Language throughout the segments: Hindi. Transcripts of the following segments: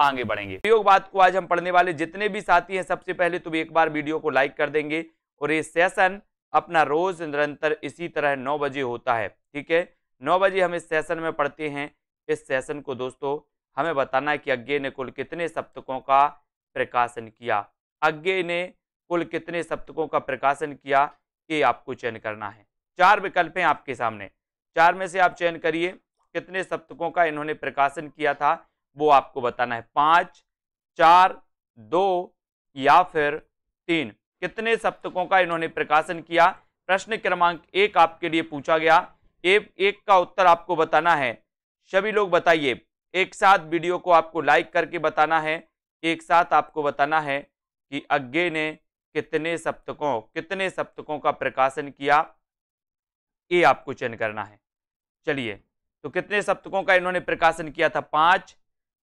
आगे बढ़ेंगे बात को आज हम पढ़ने वाले जितने भी साथी हैं सबसे पहले तुम तो एक बार वीडियो को लाइक कर देंगे और ये सेशन अपना रोज निरंतर इसी तरह नौ बजे होता है ठीक है नौ बजे हम इस सेशन में पढ़ते हैं इस सेशन को दोस्तों हमें बताना है कि अज्ञे ने कुल कितने सप्तकों का प्रकाशन किया अज्ञे ने कुल कितने सप्तकों का प्रकाशन किया ये आपको चयन करना है चार विकल्प हैं आपके सामने चार में से आप चयन करिए कितने सप्तकों का इन्होंने प्रकाशन किया था वो आपको बताना है पांच चार दो या फिर तीन कितने सप्तकों का इन्होंने प्रकाशन किया प्रश्न क्रमांक एक आपके लिए पूछा गया एक एक का उत्तर आपको बताना है सभी लोग बताइए एक साथ वीडियो को आपको लाइक करके बताना है एक साथ आपको बताना है कि अज्ञे ने कितने सप्तकों कितने सप्तकों का प्रकाशन किया ये आपको चयन करना है चलिए तो कितने सप्तकों का इन्होंने प्रकाशन किया था पाँच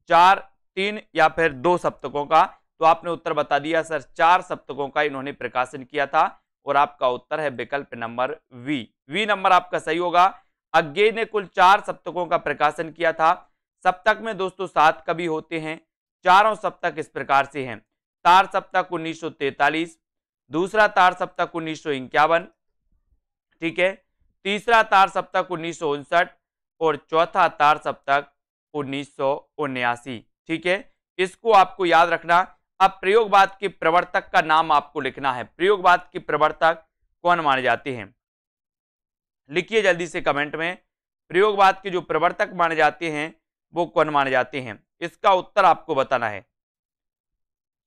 चार तीन या फिर दो सप्तकों का तो आपने उत्तर बता दिया सर चार सप्तकों का इन्होंने प्रकाशन किया था और आपका उत्तर है विकल्प नंबर वी वी नंबर आपका सही होगा अज्ञे ने कुल चार सप्तकों का प्रकाशन किया था सप्तक में दोस्तों सात कवि होते हैं चारों सप्तक इस प्रकार से हैं तार सप्तक उन्नीस दूसरा तार सप्तक उन्नीस ठीक है तीसरा तार सप्तक उन्नीस और चौथा तार सप्तक उन्नीस ठीक है इसको आपको याद रखना अब प्रयोगवाद के प्रवर्तक का नाम आपको लिखना है प्रयोगवाद के प्रवर्तक कौन माने जाते हैं लिखिए जल्दी से कमेंट में प्रयोगवाद के जो प्रवर्तक माने जाते हैं वो कौन माने जाते हैं इसका उत्तर आपको बताना है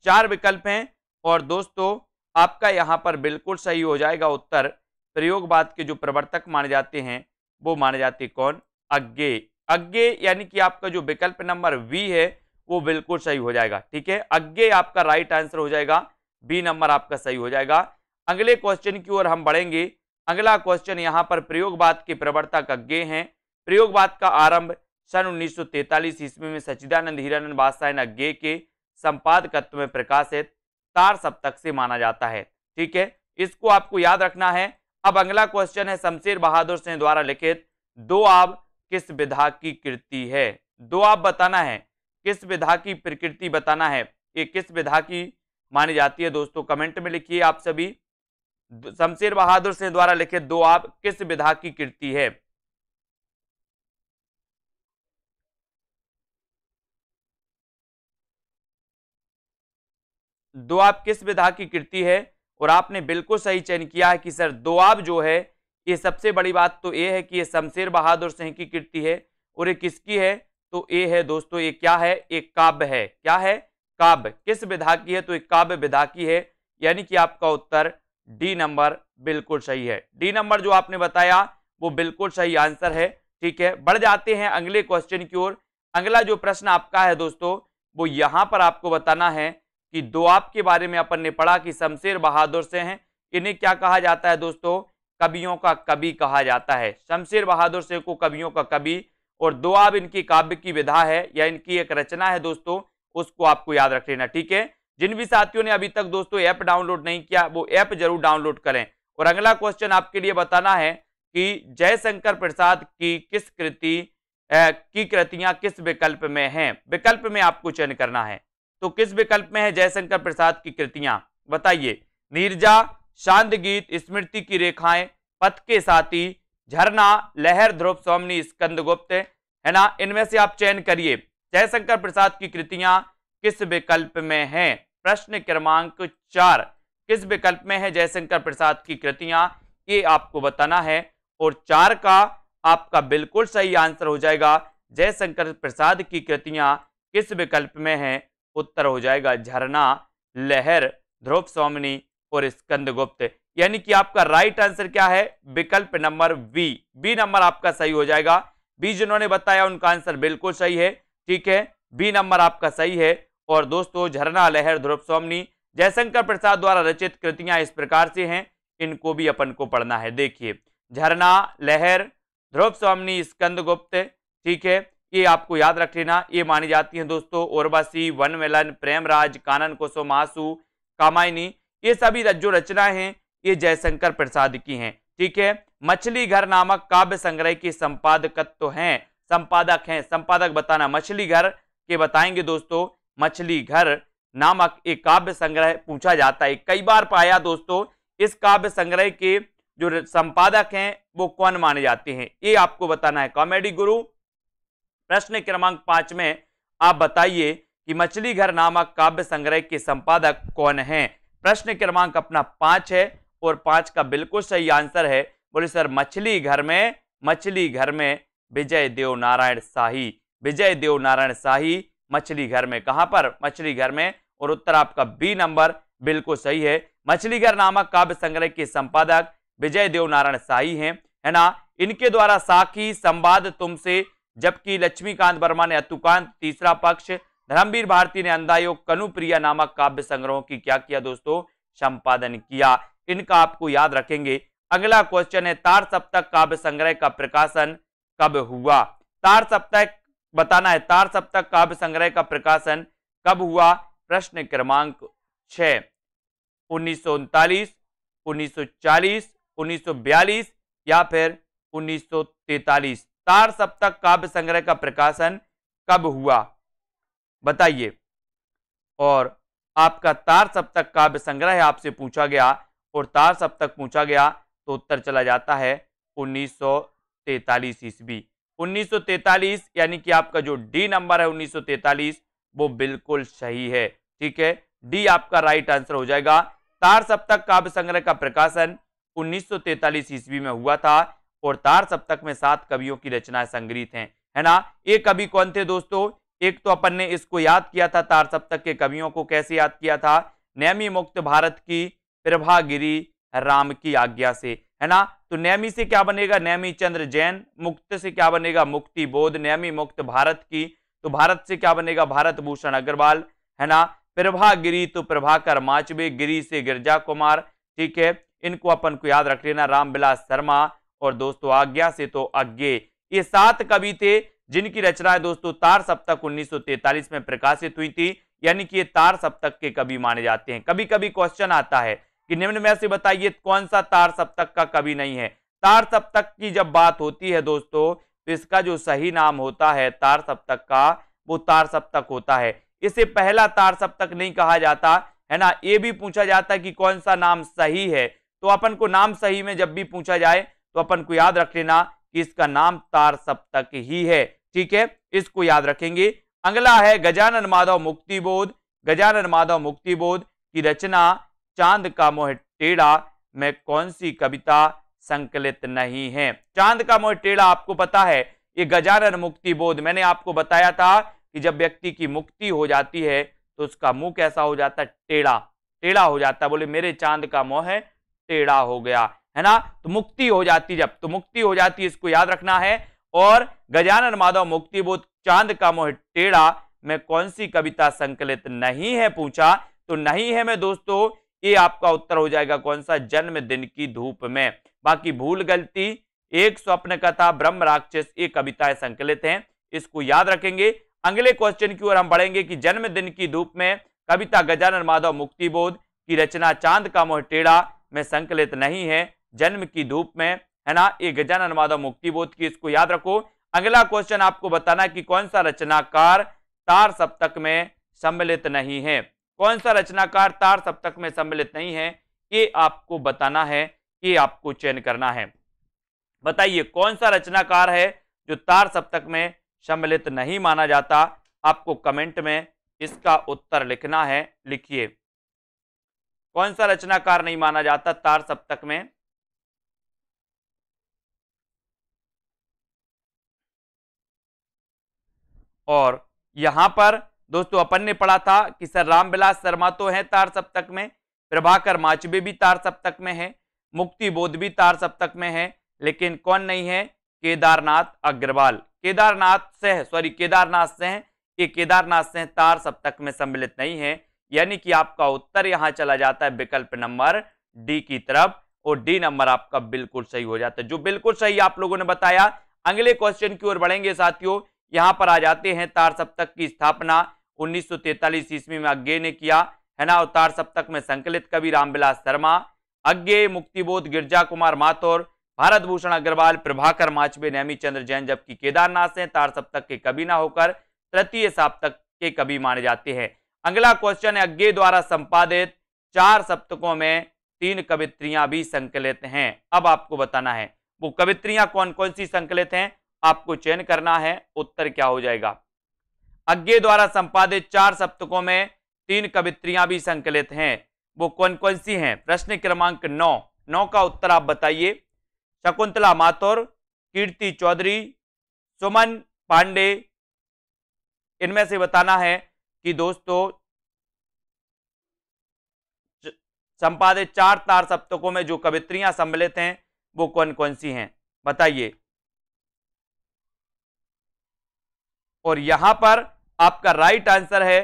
चार विकल्प हैं और दोस्तों आपका यहाँ पर बिल्कुल सही हो जाएगा उत्तर प्रयोगवाद के जो प्रवर्तक माने जाते हैं वो माने जाते कौन अज्ञे अज्ञे यानी कि आपका जो विकल्प नंबर वी है वो बिल्कुल सही हो जाएगा ठीक है अज्ञे आपका राइट आंसर हो जाएगा बी नंबर आपका सही हो जाएगा अगले क्वेश्चन की ओर हम बढ़ेंगे अगला क्वेश्चन यहाँ पर प्रयोगवाद के प्रवर्तक अज्ञे हैं प्रयोगवाद का आरंभ सन तैतालीस ईस्वी में सचिदानंद हीरानंद बादशाह अज्ञे के संपादकत्व में प्रकाशित तार सप्तक से माना जाता है ठीक है इसको आपको याद रखना है अब अगला क्वेश्चन है शमशेर बहादुर सिंह द्वारा लिखित दो आब किस विधा की कृति है दो आप बताना है किस विधा की प्रकृति बताना है ये किस विधा की मानी जाती है दोस्तों कमेंट में लिखिए आप सभी शमशेर बहादुर सिंह द्वारा लिखे दो आप किस विधा की कृति है दो आप किस विधा की कृति है और आपने बिल्कुल सही चयन किया है कि सर दो आप जो है ये सबसे बड़ी बात तो ये है कि ये शमशेर बहादुर सिंह की कृति है और ये किसकी है तो ये है दोस्तों ये क्या है एक काव्य है क्या है काव्य किस विधा की है तो एक काव्य विधा की है यानी कि आपका उत्तर डी नंबर बिल्कुल सही है डी नंबर जो आपने बताया वो बिल्कुल सही आंसर है ठीक है बढ़ जाते हैं अगले क्वेश्चन की ओर अगला जो प्रश्न आपका है दोस्तों वो यहाँ पर आपको बताना है कि दो आपके बारे में अपन ने पढ़ा कि शमशेर बहादुर से हैं इन्हें क्या कहा जाता है दोस्तों कवियों का कवि कहा जाता है शमशेर बहादुर शेख को कवियों का कवि और दो आब इनकी काव्य की विधा है या इनकी एक रचना है दोस्तों उसको आपको याद रख लेना ठीक है जिन भी साथियों ने अभी तक दोस्तों ऐप डाउनलोड नहीं किया वो ऐप जरूर डाउनलोड करें और अगला क्वेश्चन आपके लिए बताना है कि जयशंकर प्रसाद की किस कृति की कृतियां किस विकल्प में हैं विकल्प में आपको चयन करना है तो किस विकल्प में है जयशंकर प्रसाद की कृतियां बताइए नीरजा शांत गीत स्मृति की रेखाएं पथ के साथी झरना लहर ध्रुव स्वामी गुप्त है ना इनमें से आप चयन करिए जयशंकर प्रसाद की कृतियां किस विकल्प में है प्रश्न क्रमांक चार किस विकल्प में है जयशंकर प्रसाद की कृतियां ये आपको बताना है और चार का आपका बिल्कुल सही आंसर हो जाएगा जयशंकर प्रसाद की कृतियां किस विकल्प में है उत्तर हो जाएगा झरना लहर ध्रुव स्वामी और स्कंद गुप्त यानी कि आपका राइट आंसर क्या है विकल्प नंबर बी बी नंबर आपका सही हो जाएगा बी जिन्होंने बताया उनका आंसर बिल्कुल सही है ठीक है बी नंबर आपका सही है और दोस्तों झरना लहर ध्रुव सोमनी जयशंकर प्रसाद द्वारा रचित कृतियां इस प्रकार से हैं इनको भी अपन को पढ़ना है देखिए झरना लहर ध्रुव स्वामी स्कंद गुप्त ठीक है ये आपको याद रख लेना ये मानी जाती हैं दोस्तों ओरबासी वन मिलन प्रेमराज कानन कोसो मासू कामायनी ये सभी जो रचनाएं हैं ये जयशंकर प्रसाद की हैं ठीक है मछली घर नामक काव्य संग्रह की संपादकत्व तो हैं संपादक हैं संपादक बताना मछली घर के बताएंगे दोस्तों मछली घर नामक एक काव्य संग्रह पूछा जाता है कई बार पाया दोस्तों इस काव्य संग्रह के जो संपादक हैं वो कौन माने जाते हैं ये आपको बताना है कॉमेडी गुरु प्रश्न क्रमांक पांच में आप बताइए कि मछली घर नामक काव्य संग्रह के संपादक कौन हैं प्रश्न क्रमांक अपना पांच है और पांच का बिल्कुल सही आंसर है बोले सर मछली घर में मछली घर में विजय देव नारायण शाही विजय देव नारायण शाही मछली घर में कहां पर मछली घर में और उत्तर आपका बी नंबर बिल्कुल सही है मछलीघर नामक काव्य संग्रह के संपादक विजय देव नारायण शाही हैं है ना इनके द्वारा साखी संवाद तुमसे जबकि लक्ष्मीकांत वर्मा ने अतुकांत तीसरा पक्ष धर्मवीर भारती ने अंधायोग कनुप्रिया नामक काव्य संग्रहों की क्या किया दोस्तों संपादन किया इनका आपको याद रखेंगे अगला क्वेश्चन है तार सप्तक काव्य संग्रह का प्रकाशन कब हुआ तार सप्ताह बताना है तार सप्तक काव्य संग्रह का प्रकाशन कब हुआ प्रश्न क्रमांक छ उन्नीस सौ उनतालीस उन्नीस सौ चालीस उन्नीस सौ बयालीस या फिर उन्नीस सौ तैतालीस तार सप्तक काव्य संग्रह का प्रकाशन कब हुआ बताइए और आपका तार सप्तक काव्य संग्रह आपसे पूछा गया और तार सप्तक पूछा गया तो उत्तर चला जाता है 1943 ईस्वी तैतालीस यानी कि आपका जो डी नंबर है 1943 वो बिल्कुल सही है ठीक है डी आपका राइट आंसर हो जाएगा तार सप्तक काव्य संग्रह का प्रकाशन 1943 ईस्वी में हुआ था और तार सप्तक में सात कवियों की रचनाएं संग्रहित हैं है ना ये कवि कौन थे दोस्तों एक तो अपन ने इसको याद किया था तार सप्तक के कवियों को कैसे याद किया था नैमी मुक्त भारत की प्रभागिरी राम की आज्ञा से है ना तो नैमी से क्या बनेगा नैमी चंद्र जैन मुक्त से क्या बनेगा मुक्ति बोध नैमी मुक्त भारत की तो भारत से क्या बनेगा भारत भूषण अग्रवाल है ना प्रभागिरी तो प्रभाकर माचबे गिरी से गिरजा कुमार ठीक है इनको अपन को याद रख लेना रामविलास शर्मा और दोस्तों आज्ञा से तो आज्ञे ये सात कवि थे जिनकी रचनाएं दोस्तों तार सप्तक 1943 में प्रकाशित हुई थी यानी कि ये तार सप्तक के कवि माने जाते हैं कभी कभी क्वेश्चन आता है कि निम्न में से बताइए कौन सा तार सप्तक का कवि नहीं है तार सप्तक की जब बात होती है दोस्तों तो इसका जो सही नाम होता है तार सप्तक का वो तार सप्तक होता है इसे पहला तार सप्तक नहीं कहा जाता है ना ये भी पूछा जाता कि कौन सा नाम सही है तो अपन को नाम सही में जब भी पूछा जाए तो अपन को याद रख लेना इसका नाम तार सप्तक ही है ठीक है इसको याद रखेंगे अगला है गजानन माधव मुक्ति बोध गजानन माधव मुक्ति बोध की रचना चांद का मोह टेढ़ा में कौन सी कविता संकलित नहीं है चांद का मोह टेढ़ा आपको पता है ये गजानन मुक्ति बोध मैंने आपको बताया था कि जब व्यक्ति की मुक्ति हो जाती है तो उसका मुंह कैसा हो जाता है टेढ़ा टेढ़ा हो जाता बोले मेरे चांद का मोह टेढ़ा हो गया है ना तो मुक्ति हो जाती जब तो मुक्ति हो जाती इसको याद रखना है और गजानन माधव मुक्ति बोध चांद का मोह टेढ़ा में कौन सी कविता संकलित नहीं है पूछा तो नहीं है मैं दोस्तों ये आपका उत्तर हो जाएगा कौन सा जन्म दिन की धूप में बाकी भूल गलती एक स्वप्न कथा ब्रह्म राक्षस ये कविताएं संकलित हैं इसको याद रखेंगे अगले क्वेश्चन की ओर हम बढ़ेंगे कि जन्मदिन की धूप में कविता गजानन माधव मुक्ति बोध की रचना चांद का मोह टेढ़ा में संकलित नहीं है जन्म की धूप में है ना ये गजानन माधव मुक्तिबोध की इसको याद रखो अगला क्वेश्चन आपको बताना कि कौन सा रचनाकार तार सप्तक में सम्मिलित नहीं है कौन सा रचनाकार तार सप्तक में सम्मिलित नहीं है ये आपको बताना है ये आपको चयन करना है बताइए कौन सा रचनाकार है जो तार सप्तक में सम्मिलित नहीं माना जाता आपको कमेंट में इसका उत्तर लिखना है लिखिए कौन सा रचनाकार नहीं माना जाता तार सप्तक में और यहाँ पर दोस्तों अपन ने पढ़ा था कि सर रामविलास शर्मा तो है तार सप्तक में प्रभाकर माचबे भी तार सप्तक में है मुक्ति बोध भी तार सप्तक में है लेकिन कौन नहीं है केदारनाथ अग्रवाल केदारनाथ से सॉरी केदारनाथ है ये केदारनाथ से तार सप्तक में सम्मिलित नहीं है यानी कि आपका उत्तर यहाँ चला जाता है विकल्प नंबर डी की तरफ और डी नंबर आपका बिल्कुल सही हो जाता है जो बिल्कुल सही आप लोगों ने बताया अगले क्वेश्चन की ओर बढ़ेंगे साथियों यहाँ पर आ जाते हैं तार सप्तक की स्थापना 1943 ईस्वी में अज्ञे ने किया है ना और तार सप्तक में संकलित कवि रामविलास शर्मा अज्ञे मुक्तिबोध गिरजा कुमार माथुर भारत भूषण अग्रवाल प्रभाकर माचबे नैमी चंद्र जैन जबकि केदारनाथ से तार सप्तक के कवि ना होकर तृतीय सप्तक के कवि माने जाते हैं अगला क्वेश्चन है अज्ञे द्वारा संपादित चार सप्तकों में तीन कवित्रियां भी संकलित हैं अब आपको बताना है वो कवित्रियां कौन कौन सी संकलित हैं आपको चयन करना है उत्तर क्या हो जाएगा अज्ञे द्वारा संपादित चार सप्तकों में तीन कवित्रियां भी संकलित हैं वो कौन कौन सी हैं प्रश्न क्रमांक नौ नौ का उत्तर आप बताइए शकुंतला माथुर कीर्ति चौधरी सुमन पांडे इनमें से बताना है कि दोस्तों संपादित चार तार सप्तकों में जो कवित्रियां सम्मिलित हैं वो कौन कौन सी हैं बताइए और यहां पर आपका राइट आंसर है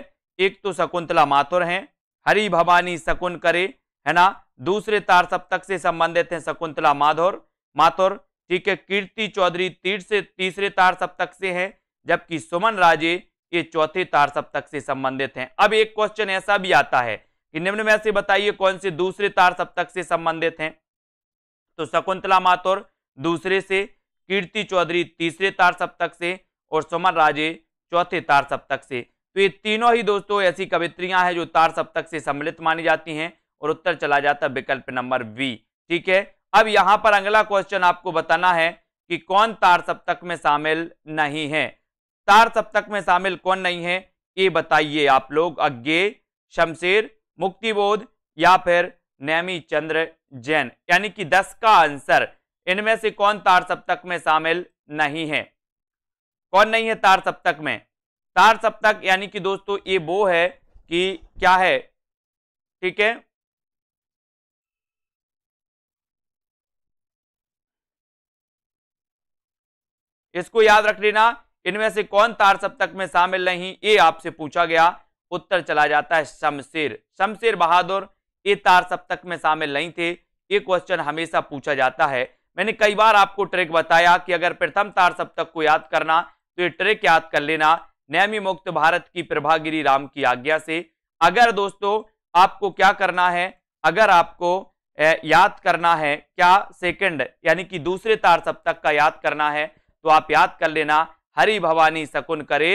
एक तो शकुंतला माथुर हैं हरि भवानी शकुन करे है ना दूसरे तार सप्तक से संबंधित हैं शकुंतला माधुर माथुर ठीक है कीर्ति चौधरी तीर से तीसरे तार सप्तक से हैं जबकि सुमन राजे ये चौथे तार सप्तक से संबंधित हैं अब एक क्वेश्चन ऐसा भी आता है कि निम्न में से बताइए कौन से दूसरे तार सप्तक से संबंधित हैं तो शकुंतला माथुर दूसरे से कीर्ति चौधरी तीसरे तार सप्तक से और सुमन राजे चौथे तार सप्तक से तो ये तीनों ही दोस्तों ऐसी कवित्रियां हैं जो तार सप्तक से सम्मिलित मानी जाती हैं और उत्तर चला जाता है विकल्प नंबर बी ठीक है अब यहाँ पर अगला क्वेश्चन आपको बताना है कि कौन तार सप्तक में शामिल नहीं है तार सप्तक में शामिल कौन नहीं है ये बताइए आप लोग अज्ञे शमशेर मुक्तिबोध या फिर नैमी चंद्र जैन यानी कि दस का आंसर इनमें से कौन तार सप्तक में शामिल नहीं है कौन नहीं है तार सप्तक में तार सप्तक यानी कि दोस्तों ये वो है कि क्या है ठीक है इसको याद रख लेना इनमें से कौन तार सप्तक में शामिल नहीं ये आपसे पूछा गया उत्तर चला जाता है शमशेर शमशेर बहादुर ये तार सप्तक में शामिल नहीं थे ये क्वेश्चन हमेशा पूछा जाता है मैंने कई बार आपको ट्रिक बताया कि अगर प्रथम तार सप्तक को याद करना तो ये ट्रिक याद कर लेना नैमी मुक्त भारत की प्रभागिरी राम की आज्ञा से अगर दोस्तों आपको क्या करना है अगर आपको याद करना है क्या सेकंड यानी कि दूसरे तार सप्तक का याद करना है तो आप याद कर लेना हरि भवानी शकुन करे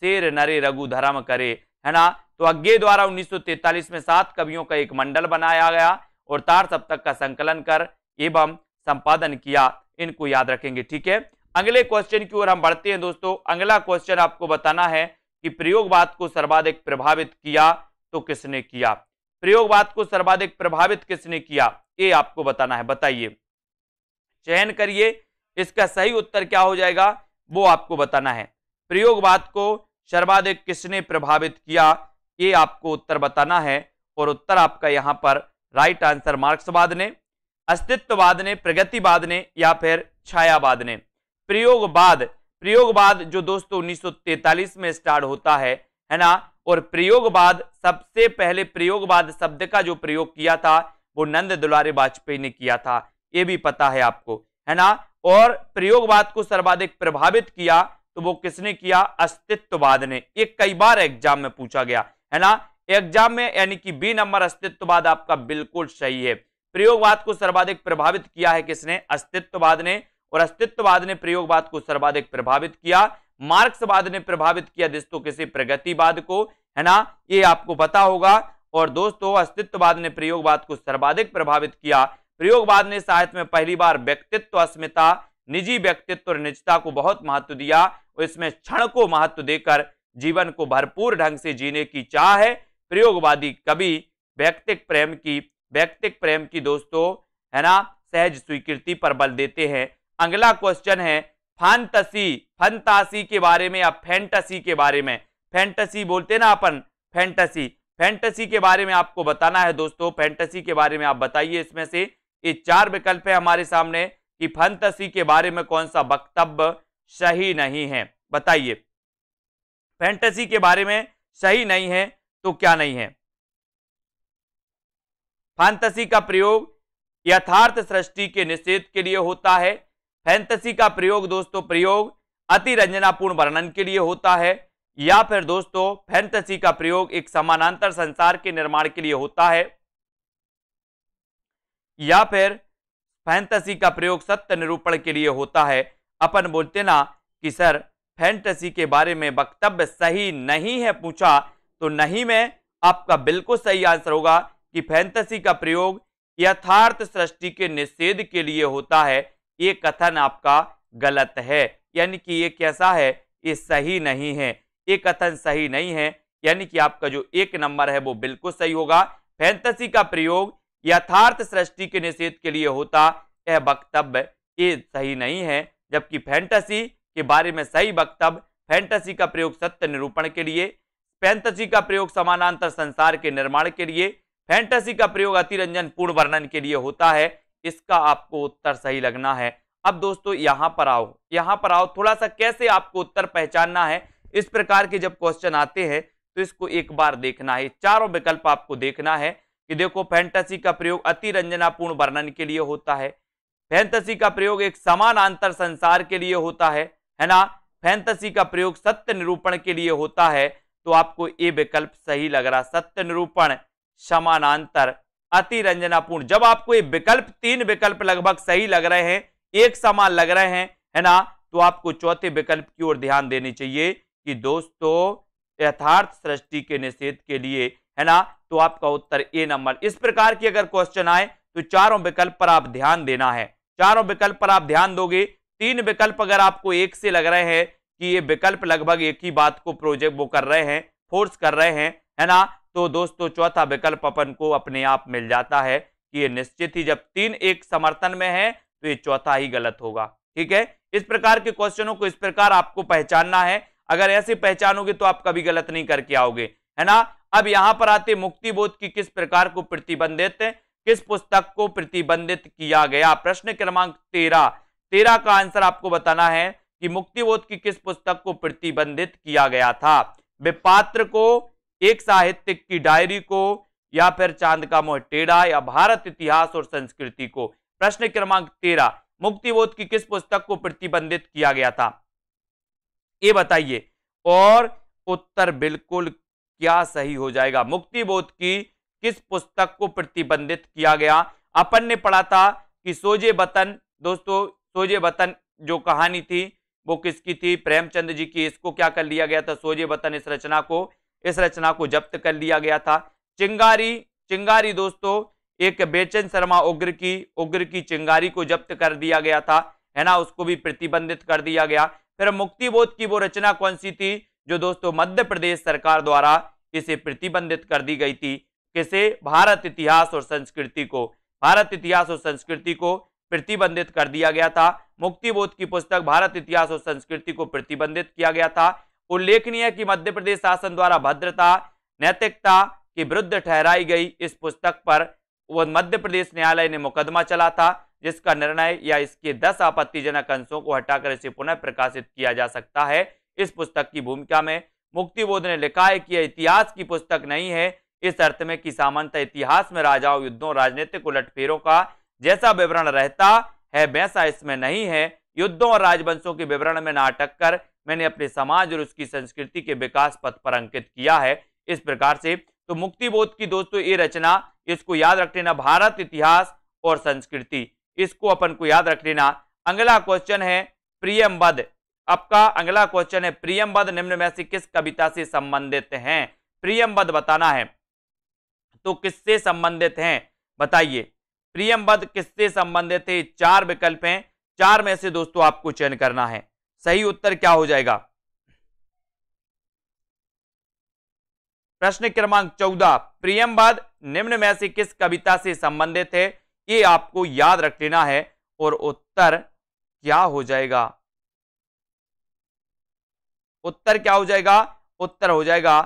शेर नरे रघु धर्म करे है ना तो अज्ञे द्वारा 1943 में सात कवियों का एक मंडल बनाया गया और तार सप्तक का संकलन कर एवं संपादन किया इनको याद रखेंगे ठीक है अगले क्वेश्चन की ओर हम बढ़ते हैं दोस्तों अगला क्वेश्चन आपको बताना है कि प्रयोगवाद को सर्वाधिक प्रभावित किया तो किसने किया प्रयोगवाद को सर्वाधिक प्रभावित किसने किया ये आपको बताना है बताइए चयन करिए इसका सही उत्तर क्या हो जाएगा वो आपको बताना है प्रयोगवाद को सर्वाधिक किसने प्रभावित किया ये आपको उत्तर बताना है और उत्तर आपका यहां पर राइट आंसर मार्क्सवाद ने अस्तित्ववाद ने प्रगतिवाद ने या फिर छायावाद ने प्रयोगवाद प्रयोगवाद जो दोस्तों 1943 में स्टार्ट होता है है ना और प्रयोगवाद सबसे पहले प्रयोगवाद शब्द का जो प्रयोग किया था वो नंद दुलारे वाजपेयी ने किया था ये भी पता है आपको है ना और प्रयोगवाद को सर्वाधिक प्रभावित किया तो वो किसने किया अस्तित्ववाद ने ये कई बार एग्जाम में पूछा गया है ना एग्जाम में यानी कि बी नंबर अस्तित्ववाद आपका बिल्कुल सही है प्रयोगवाद को सर्वाधिक प्रभावित किया है किसने अस्तित्ववाद ने और अस्तित्ववाद ने प्रयोगवाद को सर्वाधिक प्रभावित किया मार्क्सवाद ने प्रभावित किया दोस्तों किसी प्रगतिवाद को है ना ये आपको पता होगा और दोस्तों अस्तित्ववाद ने प्रयोगवाद को सर्वाधिक प्रभावित किया प्रयोगवाद ने साहित्य में पहली बार व्यक्तित्व अस्मिता निजी व्यक्तित्व और निजता को बहुत महत्व दिया और इसमें क्षण को महत्व देकर जीवन को भरपूर ढंग से जीने की चाह है प्रयोगवादी कवि व्यक्तिक प्रेम की व्यक्तिक प्रेम की दोस्तों है ना सहज स्वीकृति पर बल देते हैं अगला क्वेश्चन है फांतसी फंतासी के बारे में या फैंटसी के बारे में फैंटसी बोलते ना अपन फैंटसी फैंटसी के बारे में आपको बताना है दोस्तों फैंटसी के बारे में आप बताइए इसमें से ये चार विकल्प है हमारे सामने कि फंतसी के बारे में कौन सा वक्तव्य सही नहीं है बताइए फैंटसी के बारे में सही नहीं है तो क्या नहीं है फांतसी का प्रयोग यथार्थ सृष्टि के निषेध के लिए होता है फैंतसी का प्रयोग दोस्तों प्रयोग अति रंजनापूर्ण वर्णन के लिए होता है या फिर दोस्तों फैंतसी का प्रयोग एक समानांतर संसार के निर्माण के लिए होता है या फिर फैंतसी का प्रयोग सत्य निरूपण के लिए होता है अपन बोलते ना कि सर फैंटसी के बारे में वक्तव्य सही नहीं है पूछा तो नहीं में आपका बिल्कुल सही आंसर होगा कि फैंतसी का प्रयोग यथार्थ सृष्टि के निषेध के लिए होता है ये कथन आपका गलत है यानी कि ये कैसा है ये सही नहीं है ये कथन सही नहीं है यानी कि आपका जो एक नंबर है वो बिल्कुल सही होगा फैंतसी का प्रयोग यथार्थ सृष्टि के निषेध के लिए होता यह वक्तव्य ये सही नहीं है जबकि फैंटसी के बारे में सही वक्तव्य फैंटसी का प्रयोग सत्य निरूपण के लिए फैंटसी का प्रयोग समानांतर संसार के निर्माण के लिए फैंटसी का प्रयोग अतिरंजन पूर्ण वर्णन के लिए होता है इसका आपको उत्तर सही लगना है अब दोस्तों यहाँ पर आओ यहाँ पर आओ थोड़ा सा कैसे आपको उत्तर पहचानना है इस प्रकार के जब क्वेश्चन आते हैं तो इसको एक बार देखना है चारों विकल्प आपको देखना है कि देखो फैंटसी का प्रयोग अति रंजनापूर्ण वर्णन के लिए होता है फैंटसी का प्रयोग एक समान अंतर संसार के लिए होता है है ना फैंटसी का प्रयोग सत्य निरूपण के लिए होता है तो आपको ये विकल्प सही लग रहा सत्य निरूपण समानांतर अति रंजनापूर्ण जब आपको ये विकल्प तीन विकल्प लगभग सही लग रहे हैं एक समान लग रहे हैं है ना तो आपको चौथे विकल्प की ओर ध्यान देनी चाहिए कि दोस्तों यथार्थ सृष्टि के निषेध के लिए है ना तो आपका उत्तर ए नंबर इस प्रकार की अगर क्वेश्चन आए तो चारों विकल्प पर आप ध्यान देना है चारों विकल्प पर आप ध्यान दोगे तीन विकल्प अगर आपको एक से लग रहे हैं कि ये विकल्प लगभग एक ही बात को प्रोजेक्ट वो कर रहे हैं फोर्स कर रहे हैं है ना तो दोस्तों चौथा विकल्प अपन को अपने आप मिल जाता है कि ये निश्चित ही जब तीन एक समर्थन में है तो ये चौथा ही गलत होगा ठीक है इस प्रकार के क्वेश्चनों को इस प्रकार आपको पहचानना है अगर ऐसे पहचानोगे तो आप कभी गलत नहीं करके आओगे है ना अब यहां पर आते मुक्ति बोध की किस प्रकार को प्रतिबंधित किस पुस्तक को प्रतिबंधित किया गया प्रश्न क्रमांक तेरह तेरह का आंसर आपको बताना है कि मुक्तिबोध की किस पुस्तक को प्रतिबंधित किया गया था विपात्र को एक साहित्यिक की डायरी को या फिर चांद का मोह टेढ़ा या भारत इतिहास और संस्कृति को प्रश्न क्रमांक तेरह मुक्तिबोध की किस पुस्तक को प्रतिबंधित किया गया था ये बताइए और उत्तर बिल्कुल क्या सही हो जाएगा मुक्तिबोध की किस पुस्तक को प्रतिबंधित किया गया अपन ने पढ़ा था कि सोजे बतन दोस्तों सोजे बतन जो कहानी थी वो किसकी थी प्रेमचंद जी की इसको क्या कर लिया गया था सोजे बतन इस रचना को इस रचना को जब्त कर लिया गया था चिंगारी चिंगारी दोस्तों एक बेचन शर्मा उग्र की उग्र की चिंगारी को जब्त कर दिया गया था है ना उसको भी प्रतिबंधित कर दिया गया फिर मुक्तिबोध की वो रचना कौन सी थी जो दोस्तों मध्य प्रदेश सरकार द्वारा इसे प्रतिबंधित कर दी गई थी किसे भारत इतिहास और संस्कृति को भारत इतिहास और संस्कृति को प्रतिबंधित कर दिया गया था मुक्तिबोध की पुस्तक भारत इतिहास और संस्कृति को प्रतिबंधित किया गया था उल्लेखनीय कि मध्य प्रदेश शासन द्वारा भद्रता नैतिकता की विरुद्ध ठहराई गई इस पुस्तक पर मध्य प्रदेश न्यायालय ने मुकदमा चला था जिसका निर्णय या इसके दस आपत्तिजनक अंशों को हटाकर इसे पुनः प्रकाशित किया जा सकता है इस पुस्तक की भूमिका में मुक्तिबोध ने लिखा है कि यह इतिहास की पुस्तक नहीं है इस अर्थ में कि सामान्यतः इतिहास में राजाओं युद्धों राजनीतिक उलटफेरों का जैसा विवरण रहता है वैसा इसमें नहीं है युद्धों और राजवंशों के विवरण में ना अटक कर मैंने अपने समाज और उसकी संस्कृति के विकास पथ पर अंकित किया है इस प्रकार से तो मुक्ति बोध की दोस्तों ये रचना इसको याद रख लेना भारत इतिहास और संस्कृति इसको अपन को याद रख लेना अगला क्वेश्चन है बद आपका अगला क्वेश्चन है प्रियमबद निम्न में से किस कविता से संबंधित हैं बद बताना है तो किससे संबंधित हैं बताइए प्रियमबद किससे संबंधित है चार विकल्प हैं चार में से दोस्तों आपको चयन करना है सही उत्तर क्या हो जाएगा प्रश्न क्रमांक चौदह प्रियमवाद निम्न में से किस कविता से संबंधित है ये आपको याद रख लेना है और उत्तर क्या हो जाएगा उत्तर क्या हो जाएगा उत्तर हो जाएगा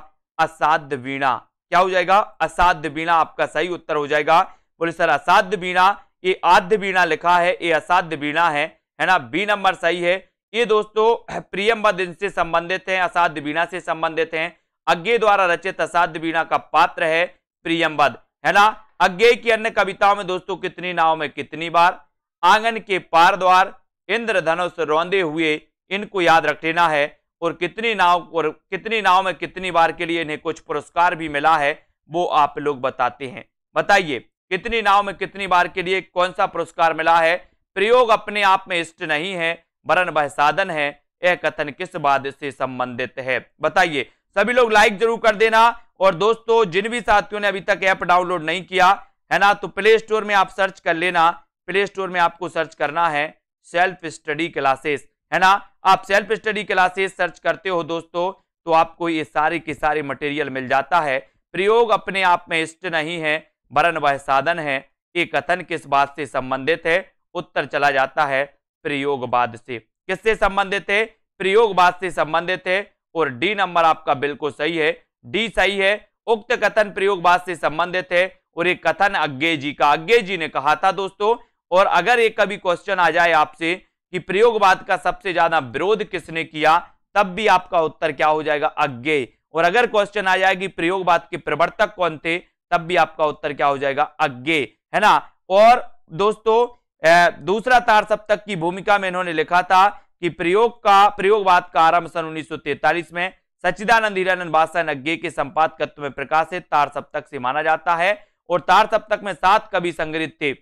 असाध्य वीणा क्या हो जाएगा असाध्य वीणा आपका सही उत्तर हो जाएगा बोले सर असाध्य वीणा ये आद्य वीणा लिखा है ये असाध्य वीणा है है ना बी नंबर सही है ये दोस्तों प्रियम्बदिन से संबंधित हैं असाध्य वीणा से संबंधित हैं अज्ञे द्वारा रचित असाध्य वीणा का पात्र है प्रियम है ना अज्ञे की अन्य कविताओं में दोस्तों कितनी नाव में कितनी बार आंगन के पार द्वार इंद्र धनुष रौंदे हुए इनको याद रख लेना है और कितनी नाव और कितनी नाव में कितनी बार के लिए इन्हें कुछ पुरस्कार भी मिला है वो आप लोग बताते हैं बताइए कितनी नाव में कितनी बार के लिए कौन सा पुरस्कार मिला है प्रयोग अपने आप में इष्ट नहीं है वरण वह साधन है यह कथन किस बात से संबंधित है बताइए सभी लोग लाइक जरूर कर देना और दोस्तों जिन भी साथियों ने अभी तक ऐप डाउनलोड नहीं किया है ना तो प्ले स्टोर में आप सर्च कर लेना प्ले स्टोर में आपको सर्च करना है सेल्फ स्टडी क्लासेस है ना आप सेल्फ स्टडी क्लासेस सर्च करते हो दोस्तों तो आपको ये सारे के सारे मटेरियल मिल जाता है प्रयोग अपने आप में इष्ट नहीं है वरण वह साधन है ये कथन किस बात से संबंधित है उत्तर चला जाता है प्रयोगवाद से किससे संबंधित है प्रयोगवाद से संबंधित है और डी नंबर आपका बिल्कुल सही है डी सही है उक्त कथन प्रयोगवाद से संबंधित है और ये कथन अज्ञे जी का अज्ञे जी ने कहा था दोस्तों और अगर ये कभी क्वेश्चन आ जाए आपसे कि प्रयोगवाद का सबसे ज्यादा विरोध किसने किया तब भी आपका उत्तर क्या हो जाएगा अज्ञे और अगर क्वेश्चन आ जाए कि प्रयोगवाद के प्रवर्तक कौन थे तब भी आपका उत्तर क्या हो जाएगा अज्ञे है ना और दोस्तों दूसरा तार सप्तक की भूमिका में इन्होंने लिखा था कि प्रयोग का प्रयोगवाद का आरंभ सन उन्नीस में सच्चिदानंद हीरानंद बादशाह नग्गे के संपादकत्व में प्रकाशित तार सप्तक से माना जाता है और तार सप्तक में सात कवि संग्रहित थे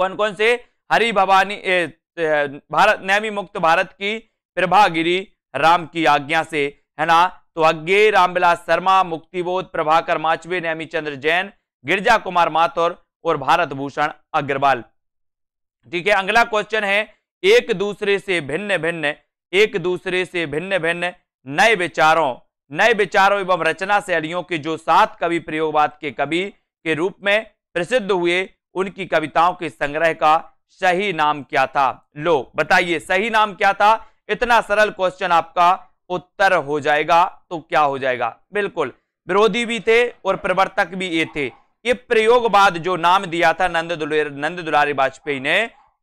कौन कौन से हरि भवानी भारत नैमी मुक्त भारत की प्रभागिरी राम की आज्ञा से है ना तो अज्ञे रामविलास शर्मा मुक्तिबोध प्रभाकर माचवे नैमी चंद्र जैन गिरजा कुमार माथुर और भारत भूषण अग्रवाल ठीक है अगला क्वेश्चन है एक दूसरे से भिन्न भिन्न एक दूसरे से भिन्न भिन्न नए विचारों नए विचारों एवं रचना शैलियों के जो सात कवि प्रयोगवाद के कवि के रूप में प्रसिद्ध हुए उनकी कविताओं के संग्रह का सही नाम क्या था लो बताइए सही नाम क्या था इतना सरल क्वेश्चन आपका उत्तर हो जाएगा तो क्या हो जाएगा बिल्कुल विरोधी भी थे और प्रवर्तक भी ये थे ये प्रयोगवाद जो नाम दिया था नंद दुलेर नंद दुलारी वाजपेयी ने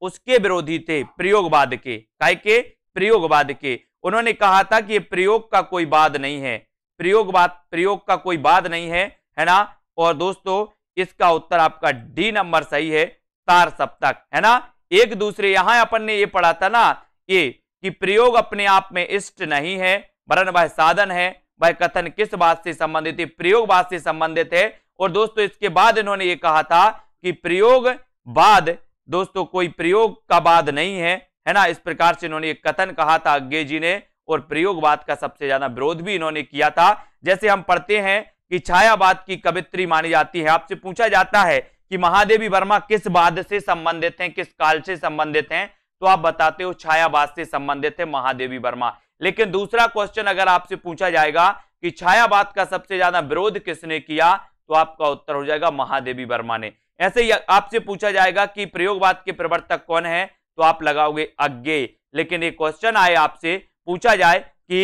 उसके विरोधी थे प्रयोगवाद के काय के प्रयोगवाद के उन्होंने कहा था कि ये प्रयोग का कोई बाद नहीं है प्रयोगवाद प्रयोग का कोई बाद नहीं है है ना और दोस्तों इसका उत्तर आपका डी नंबर सही है तार सप्तक है ना एक दूसरे यहां अपन ने ये पढ़ा था ना ये कि प्रयोग अपने आप में इष्ट नहीं है वरन वह साधन है वह कथन किस बात से संबंधित है प्रयोगवाद से संबंधित है और दोस्तों इसके बाद इन्होंने ये कहा था कि प्रयोग बाद दोस्तों कोई प्रयोग का बाद नहीं है है ना इस प्रकार से इन्होंने एक कथन कहा था अज्ञे जी ने और प्रयोगवाद का सबसे ज्यादा विरोध भी इन्होंने किया था जैसे हम पढ़ते हैं कि छायावाद की कवित्री मानी जाती है आपसे पूछा जाता है कि महादेवी वर्मा किस बाद से संबंधित हैं किस काल से संबंधित हैं तो आप बताते हो छायावाद से संबंधित है महादेवी वर्मा लेकिन दूसरा क्वेश्चन अगर आपसे पूछा जाएगा कि छायावाद का सबसे ज्यादा विरोध किसने किया तो आपका उत्तर हो जाएगा महादेवी वर्मा ने ऐसे ही आपसे पूछा जाएगा कि प्रयोगवाद के प्रवर्तक कौन है तो आप लगाओगे अज्ञे लेकिन एक क्वेश्चन आए आपसे पूछा जाए कि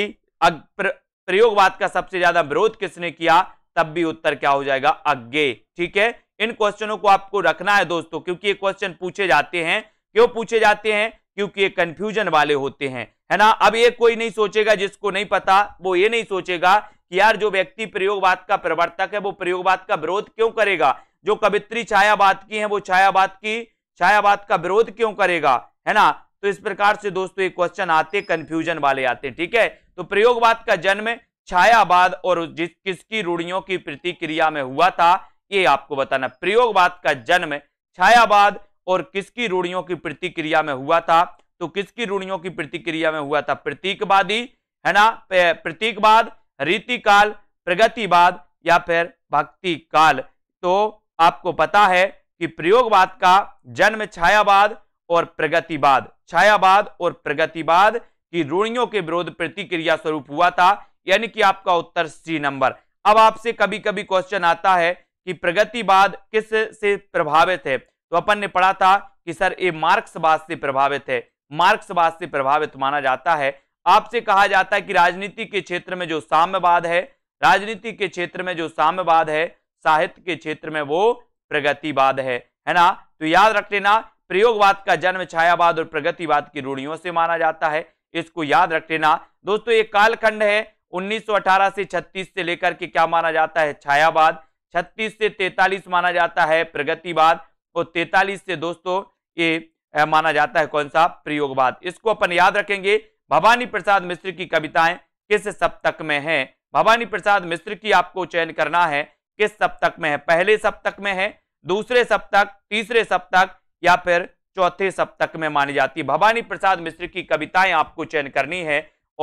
प्रयोगवाद का सबसे ज्यादा विरोध किसने किया तब भी उत्तर क्या हो जाएगा अज्ञे ठीक है इन क्वेश्चनों को आपको रखना है दोस्तों क्योंकि ये क्वेश्चन पूछे जाते हैं क्यों पूछे जाते हैं क्योंकि ये कंफ्यूजन वाले होते हैं है ना अब ये कोई नहीं सोचेगा जिसको नहीं पता वो ये नहीं सोचेगा कि यार जो व्यक्ति प्रयोगवाद का प्रवर्तक है वो प्रयोगवाद का विरोध क्यों करेगा जो कवित्री छायावाद की है वो छायावाद की छायावाद का विरोध क्यों करेगा है ना तो इस प्रकार से दोस्तों ये क्वेश्चन आते कंफ्यूजन वाले आते ठीक है तो प्रयोगवाद का जन्म छायावाद और जिस किसकी रूढ़ियों की प्रतिक्रिया में हुआ था ये आपको बताना प्रयोगवाद का जन्म छायावाद और किसकी रूढ़ियों की प्रतिक्रिया में हुआ था तो किसकी रूढ़ियों की प्रतिक्रिया में हुआ था प्रतीकवादी है ना प्रतीकवाद रीति काल प्रगतिवाद या फिर भक्ति काल तो आपको पता है कि प्रयोगवाद का जन्म छायावाद और प्रगतिवाद छायावाद और प्रगतिवाद की रूढ़ियों के विरोध प्रतिक्रिया स्वरूप हुआ था यानी कि आपका उत्तर सी नंबर अब आपसे कभी कभी क्वेश्चन आता है कि प्रगतिवाद किस से प्रभावित है तो अपन ने पढ़ा था कि सर ये मार्क्सवाद से प्रभावित है मार्क्सवाद से प्रभावित माना जाता है आपसे कहा जाता है कि राजनीति के क्षेत्र में जो साम्यवाद है राजनीति के क्षेत्र में जो साम्यवाद है साहित्य के क्षेत्र में वो प्रगतिवाद है है ना तो याद रख लेना प्रयोगवाद का जन्म छायावाद और प्रगतिवाद की रूढ़ियों से माना जाता है इसको याद रख लेना दोस्तों ये कालखंड है 1918 से 36 से लेकर के क्या माना जाता है छायावाद 36 से 43 माना जाता है प्रगतिवाद और 43 से दोस्तों ये माना जाता है कौन सा प्रयोगवाद इसको अपन याद रखेंगे भवानी प्रसाद मिश्र की कविताएं किस सप्तक में है भवानी प्रसाद मिश्र की आपको चयन करना है किस सप्तक में है पहले सप्तक में है दूसरे सप्तक तीसरे सप्तक या फिर चौथे सप्तक में मानी जाती है भवानी प्रसाद मिश्र की कविताएं आपको चयन करनी है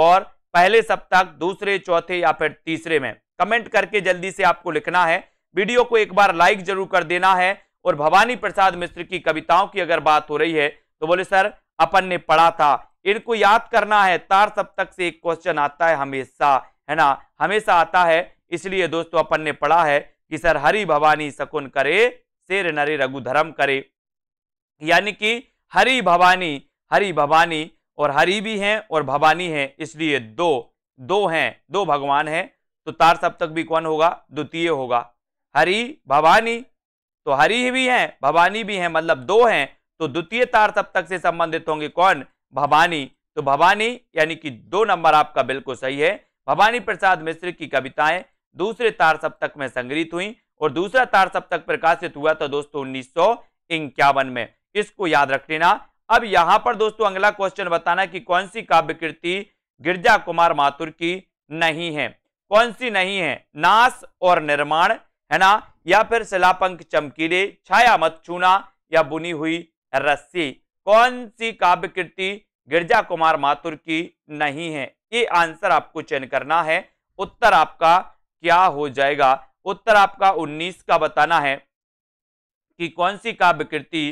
और पहले सप्तक दूसरे चौथे या फिर तीसरे में कमेंट करके जल्दी से आपको लिखना है वीडियो को एक बार लाइक जरूर कर देना है और भवानी प्रसाद मिश्र की कविताओं की अगर बात हो रही है तो बोले सर अपन ने पढ़ा था इनको याद करना है तार सप्तक से एक क्वेश्चन आता है हमेशा है ना हमेशा आता है इसलिए दोस्तों अपन ने पढ़ा है कि सर हरि भवानी शकुन करे शेर नरे रघु धर्म करे यानी कि हरि भवानी हरि भवानी और हरि भी हैं और भवानी हैं इसलिए दो दो हैं दो भगवान हैं तो तार सप्तक भी कौन होगा द्वितीय होगा हरि भवानी तो हरि भी हैं भवानी भी हैं मतलब दो हैं तो द्वितीय तार सप्तक से संबंधित होंगे कौन भवानी तो भवानी यानी कि दो नंबर आपका बिल्कुल सही है भवानी प्रसाद मिश्र की कविताएं दूसरे तार सप्तक में संग्रहित हुई और दूसरा तार सप्तक प्रकाशित हुआ था दोस्तों उन्नीस में इसको याद रख लेना अब यहां पर दोस्तों अगला क्वेश्चन बताना कि कौन सी काव्य कृति गिरजा कुमार माथुर की नहीं है कौन सी नहीं है नास और निर्माण है ना या फिर शिलापंख चमकीले छाया मत छूना या बुनी हुई रस्सी कौन सी काव्य कृति गिरजा कुमार माथुर की नहीं है ये आंसर आपको चयन करना है उत्तर आपका क्या हो जाएगा उत्तर आपका 19 का बताना है कि कौन सी काव्य कृति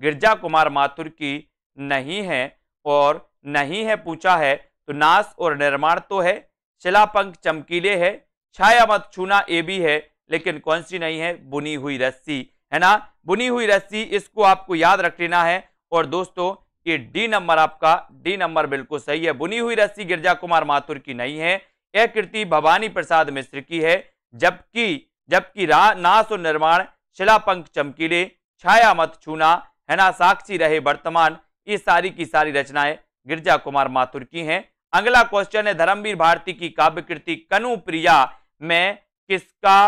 गिरजा कुमार माथुर की नहीं है और नहीं है पूछा है तो नाश और निर्माण तो है शिलापंख चमकीले है छाया मत छूना ये भी है लेकिन कौन सी नहीं है बुनी हुई रस्सी है ना बुनी हुई रस्सी इसको आपको याद रख लेना है और दोस्तों ये डी नंबर आपका डी नंबर बिल्कुल सही है बुनी हुई रस्सी गिरजा कुमार माथुर की नहीं है यह कृति भवानी प्रसाद मिश्र की है जबकि जबकि रा नास और निर्माण शिलापंख चमकीले छाया मत छूना है ना साक्षी रहे वर्तमान ये सारी की सारी रचनाएं गिरजा कुमार माथुर की हैं अगला क्वेश्चन है धर्मवीर भारती की काव्य कृति कनु प्रिया में किसका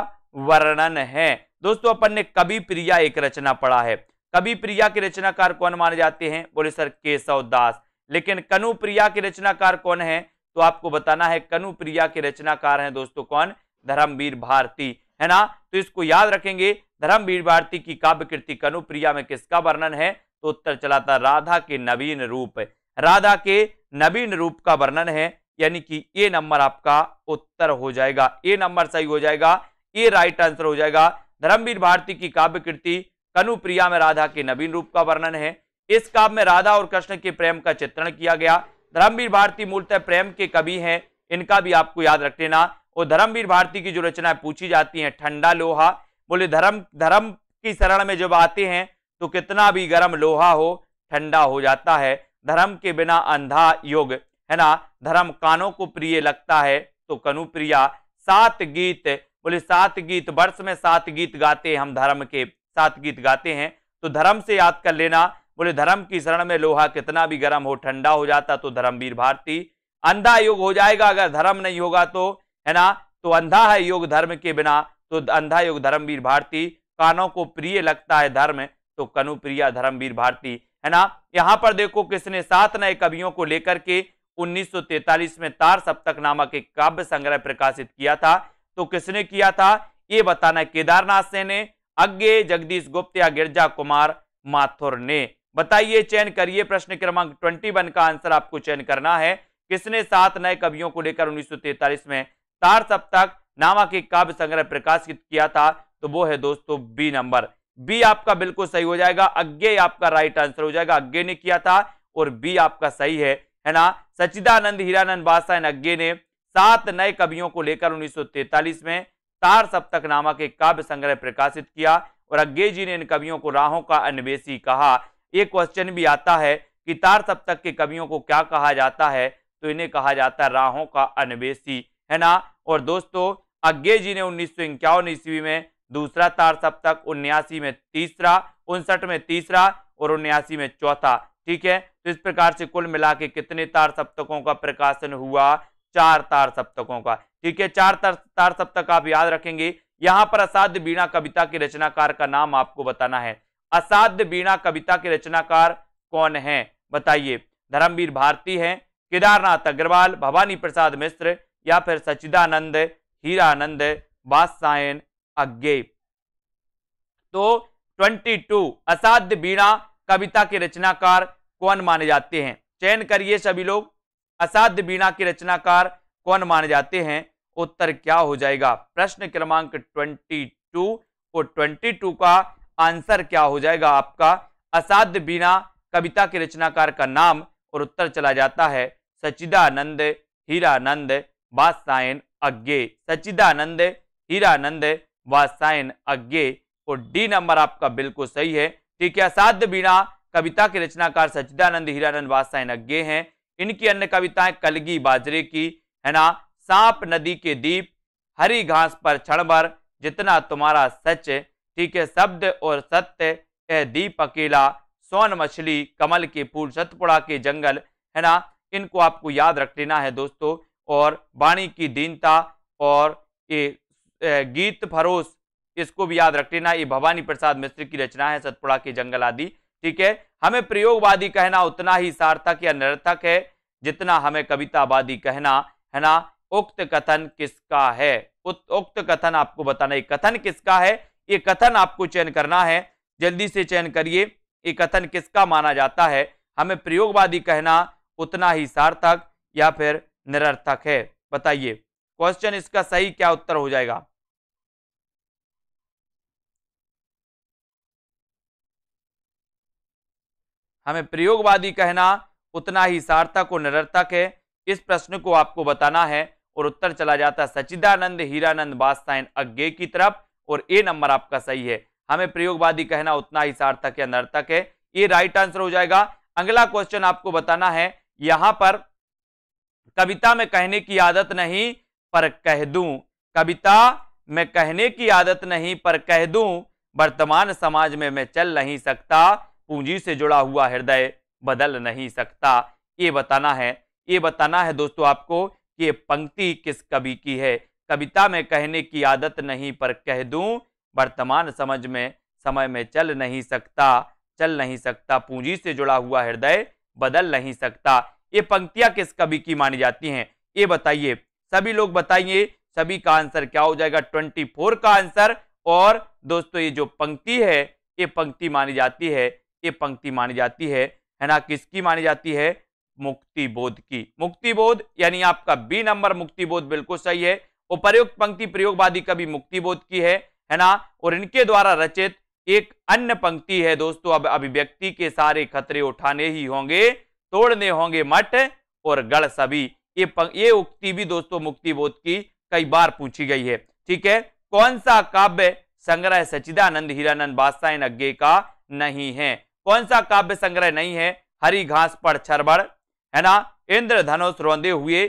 वर्णन है दोस्तों अपन ने कभी प्रिया एक रचना पढ़ा है कभी प्रिया के रचनाकार कौन माने जाते हैं बोले सर केशव दास लेकिन कनु प्रिया के रचनाकार कौन है तो आपको बताना है कनु प्रिया के रचनाकार हैं दोस्तों कौन धर्मवीर भारती है ना तो इसको याद रखेंगे धर्मवीर भारती की काव्य कृति कनुप्रिया में किसका वर्णन है तो उत्तर चला था राधा के नवीन रूप राधा के नवीन रूप का वर्णन है यानी कि ए नंबर आपका उत्तर हो जाएगा ए नंबर सही हो जाएगा ए राइट आंसर हो जाएगा धर्मवीर भारती की काव्य कृति कनुप्रिया में राधा के नवीन रूप का वर्णन है इस काव्य में राधा और कृष्ण के प्रेम का चित्रण किया गया धर्मवीर भारती मूलतः प्रेम के कवि हैं इनका भी आपको याद रख लेना और धर्मवीर भारती की जो रचनाएं पूछी जाती हैं ठंडा लोहा बोले धर्म धर्म की शरण में जब आते हैं तो कितना भी गर्म लोहा हो ठंडा हो जाता है धर्म के बिना अंधा युग है ना धर्म कानों को प्रिय लगता है तो कनुप्रिया सात गीत बोले सात गीत वर्ष में सात गीत गाते हम धर्म के सात गीत गाते हैं तो धर्म से याद कर लेना बोले धर्म की शरण में लोहा कितना भी गर्म हो ठंडा हो जाता तो धर्मवीर भारती अंधा योग हो जाएगा अगर धर्म नहीं होगा तो है ना तो अंधा है योग धर्म के बिना तो अंधा योग धर्मवीर भारती कानों को प्रिय लगता है धर्म तो कनु प्रिया धर्मवीर भारती है ना यहाँ पर देखो किसने सात नए कवियों को लेकर के 1943 में तार सप्तक नामक एक काव्य संग्रह प्रकाशित किया था तो किसने किया था ये बताना केदारनाथ से ने अज्ञे जगदीश गुप्त या गिरजा कुमार माथुर ने बताइए चयन करिए प्रश्न क्रमांक ट्वेंटी वन का आंसर आपको चयन करना है किसने सात नए कवियों को लेकर उन्नीस में तार सप्तक नामक एक काव्य संग्रह प्रकाशित किया था तो वो है दोस्तों बी नंबर बी आपका बिल्कुल सही हो जाएगा अग्ञे आपका राइट आंसर हो जाएगा अज्ञे ने किया था और बी आपका सही है है ना सचिदानंद हीरानंद बासायन अज्ञे ने सात नए कवियों को लेकर उन्नीस में तार सप्तक नामक एक काव्य संग्रह प्रकाशित किया और अज्ञे जी ने इन कवियों को राहों का अन्वेषी कहा एक क्वेश्चन भी आता है कि तार सप्तक के कवियों को क्या कहा जाता है तो इन्हें कहा जाता है राहों का अन्वेषी है ना और दोस्तों अज्ञे जी ने उन्नीस सौ ईस्वी में दूसरा तार सप्तक उन्यासी में तीसरा उनसठ में तीसरा और उन्यासी में चौथा ठीक है तो इस प्रकार से कुल मिला के कितने तार सप्तकों का प्रकाशन हुआ चार तार सप्तकों का ठीक है चार तार तार सप्तक आप याद रखेंगे यहां पर असाध्य बीणा कविता के रचनाकार का नाम आपको बताना है असाध्य बीणा कविता के रचनाकार कौन है बताइए धर्मवीर भारती है केदारनाथ अग्रवाल भवानी प्रसाद मिश्र या फिर सचिदानंद हीरानंद बासायन अज्ञे तो 22 असाध्य बीणा कविता के रचनाकार कौन माने जाते हैं चयन करिए सभी लोग असाध्य बीणा के रचनाकार कौन माने जाते हैं उत्तर क्या हो जाएगा प्रश्न क्रमांक 22 और 22 का आंसर क्या हो जाएगा आपका असाध्य बीणा कविता के रचनाकार का नाम और उत्तर चला जाता है सचिदानंद हीरानंद वासायन अज्ञे सचिदानंद हीरानंद वासायन अज्ञे और डी नंबर आपका बिल्कुल सही है ठीक है असाध्य बीणा कविता के रचनाकार सचिदानंद हीरानंद वासायन अज्ञे हैं इनकी अन्य कविताएं कलगी बाजरे की है ना सांप नदी के दीप हरी घास पर क्षणभर जितना तुम्हारा सच ठीक है शब्द और सत्य ए दीप अकेला सोन मछली कमल के फूल सतपुड़ा के जंगल है ना इनको आपको याद रख लेना है दोस्तों और वाणी की दीनता और ये गीत फरोश इसको भी याद रख लेना ये भवानी प्रसाद मिश्र की रचना है सतपुड़ा के जंगल आदि ठीक है हमें प्रयोगवादी कहना उतना ही सार्थक या निरर्थक है जितना हमें कवितावादी कहना है ना उक्त कथन किसका है उक्त कथन आपको बताना ये कथन किसका है ये कथन आपको चयन करना है जल्दी से चयन करिए ये कथन किसका माना जाता है हमें प्रयोगवादी कहना उतना ही सार्थक या फिर निरर्थक है बताइए क्वेश्चन इसका सही क्या उत्तर हो जाएगा हमें प्रयोगवादी कहना उतना ही सार्थक और निरर्थक है इस प्रश्न को आपको बताना है और उत्तर चला जाता है सचिदानंद हीरानंद बादशाह अज्ञे की तरफ और ए नंबर आपका सही है हमें प्रयोगवादी कहना उतना ही सार्थक या निरर्थक है ये राइट आंसर हो जाएगा अगला क्वेश्चन आपको बताना है यहां पर कविता में कहने की आदत नहीं पर कह दूं कविता में कहने की आदत नहीं पर कह दूं वर्तमान समाज में मैं चल नहीं सकता पूंजी से जुड़ा हुआ हृदय बदल नहीं सकता ये बताना है ये बताना है दोस्तों आपको कि ये पंक्ति किस कवि की है कविता में कहने की आदत नहीं पर कह दूं वर्तमान समझ में समय में चल नहीं सकता चल नहीं सकता पूंजी से जुड़ा हुआ हृदय बदल नहीं सकता ये पंक्तियां किस कवि की मानी जाती हैं ये बताइए सभी लोग बताइए सभी का आंसर क्या हो जाएगा ट्वेंटी फोर का आंसर और दोस्तों ये जो पंक्ति है ये पंक्ति मानी जाती है ये पंक्ति मानी जाती है है ना किसकी मानी जाती है मुक्ति बोध की मुक्ति बोध यानी आपका बी नंबर मुक्ति बोध बिल्कुल सही है उपर्युक्त पंक्ति प्रयोगवादी कवि मुक्ति बोध की है है ना और इनके द्वारा रचित एक अन्य पंक्ति है दोस्तों अब अभिव्यक्ति के सारे खतरे उठाने ही होंगे तोड़ने होंगे मठ और गढ़ सभी ये ये उक्ति भी दोस्तों मुक्ति बोध की कई बार पूछी गई है ठीक है कौन सा काव्य संग्रह सचिदानंद हीरानंद बादशाह अज्ञे का नहीं है कौन सा काव्य संग्रह नहीं है हरी घास पर छरबड़ है ना इंद्र धनुष रोंदे हुए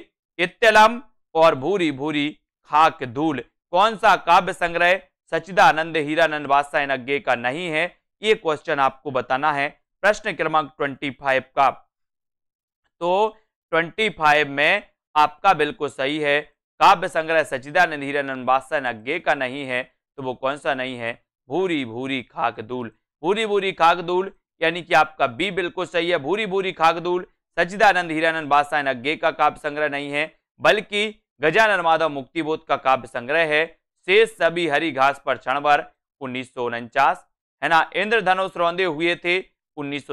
इतलम और भूरी भूरी खाक धूल कौन सा काव्य संग्रह सचिदानंद हीरानंद वासन अज्ञे का नहीं है ये क्वेश्चन आपको बताना है प्रश्न क्रमांक ट्वेंटी फाइव का तो ट्वेंटी फाइव में आपका बिल्कुल सही है काव्य संग्रह सचिदानंद हीरानंद वासन अज्ञे का नहीं है तो वो कौन सा नहीं है भूरी भूरी खाक धूल भूरी भूरी खाक धूल यानी कि आपका बी बिल्कुल सही है भूरी भूरी खागदूल सचिदानंद हीरानंद बादशाह अग्गे का काव्य संग्रह नहीं है बल्कि गजानन माधव मुक्तिबोध का काव्य संग्रह है शेष सभी हरी घास पर क्षणवर उन्नीस है ना इंद्र धनुष रौंदे हुए थे उन्नीस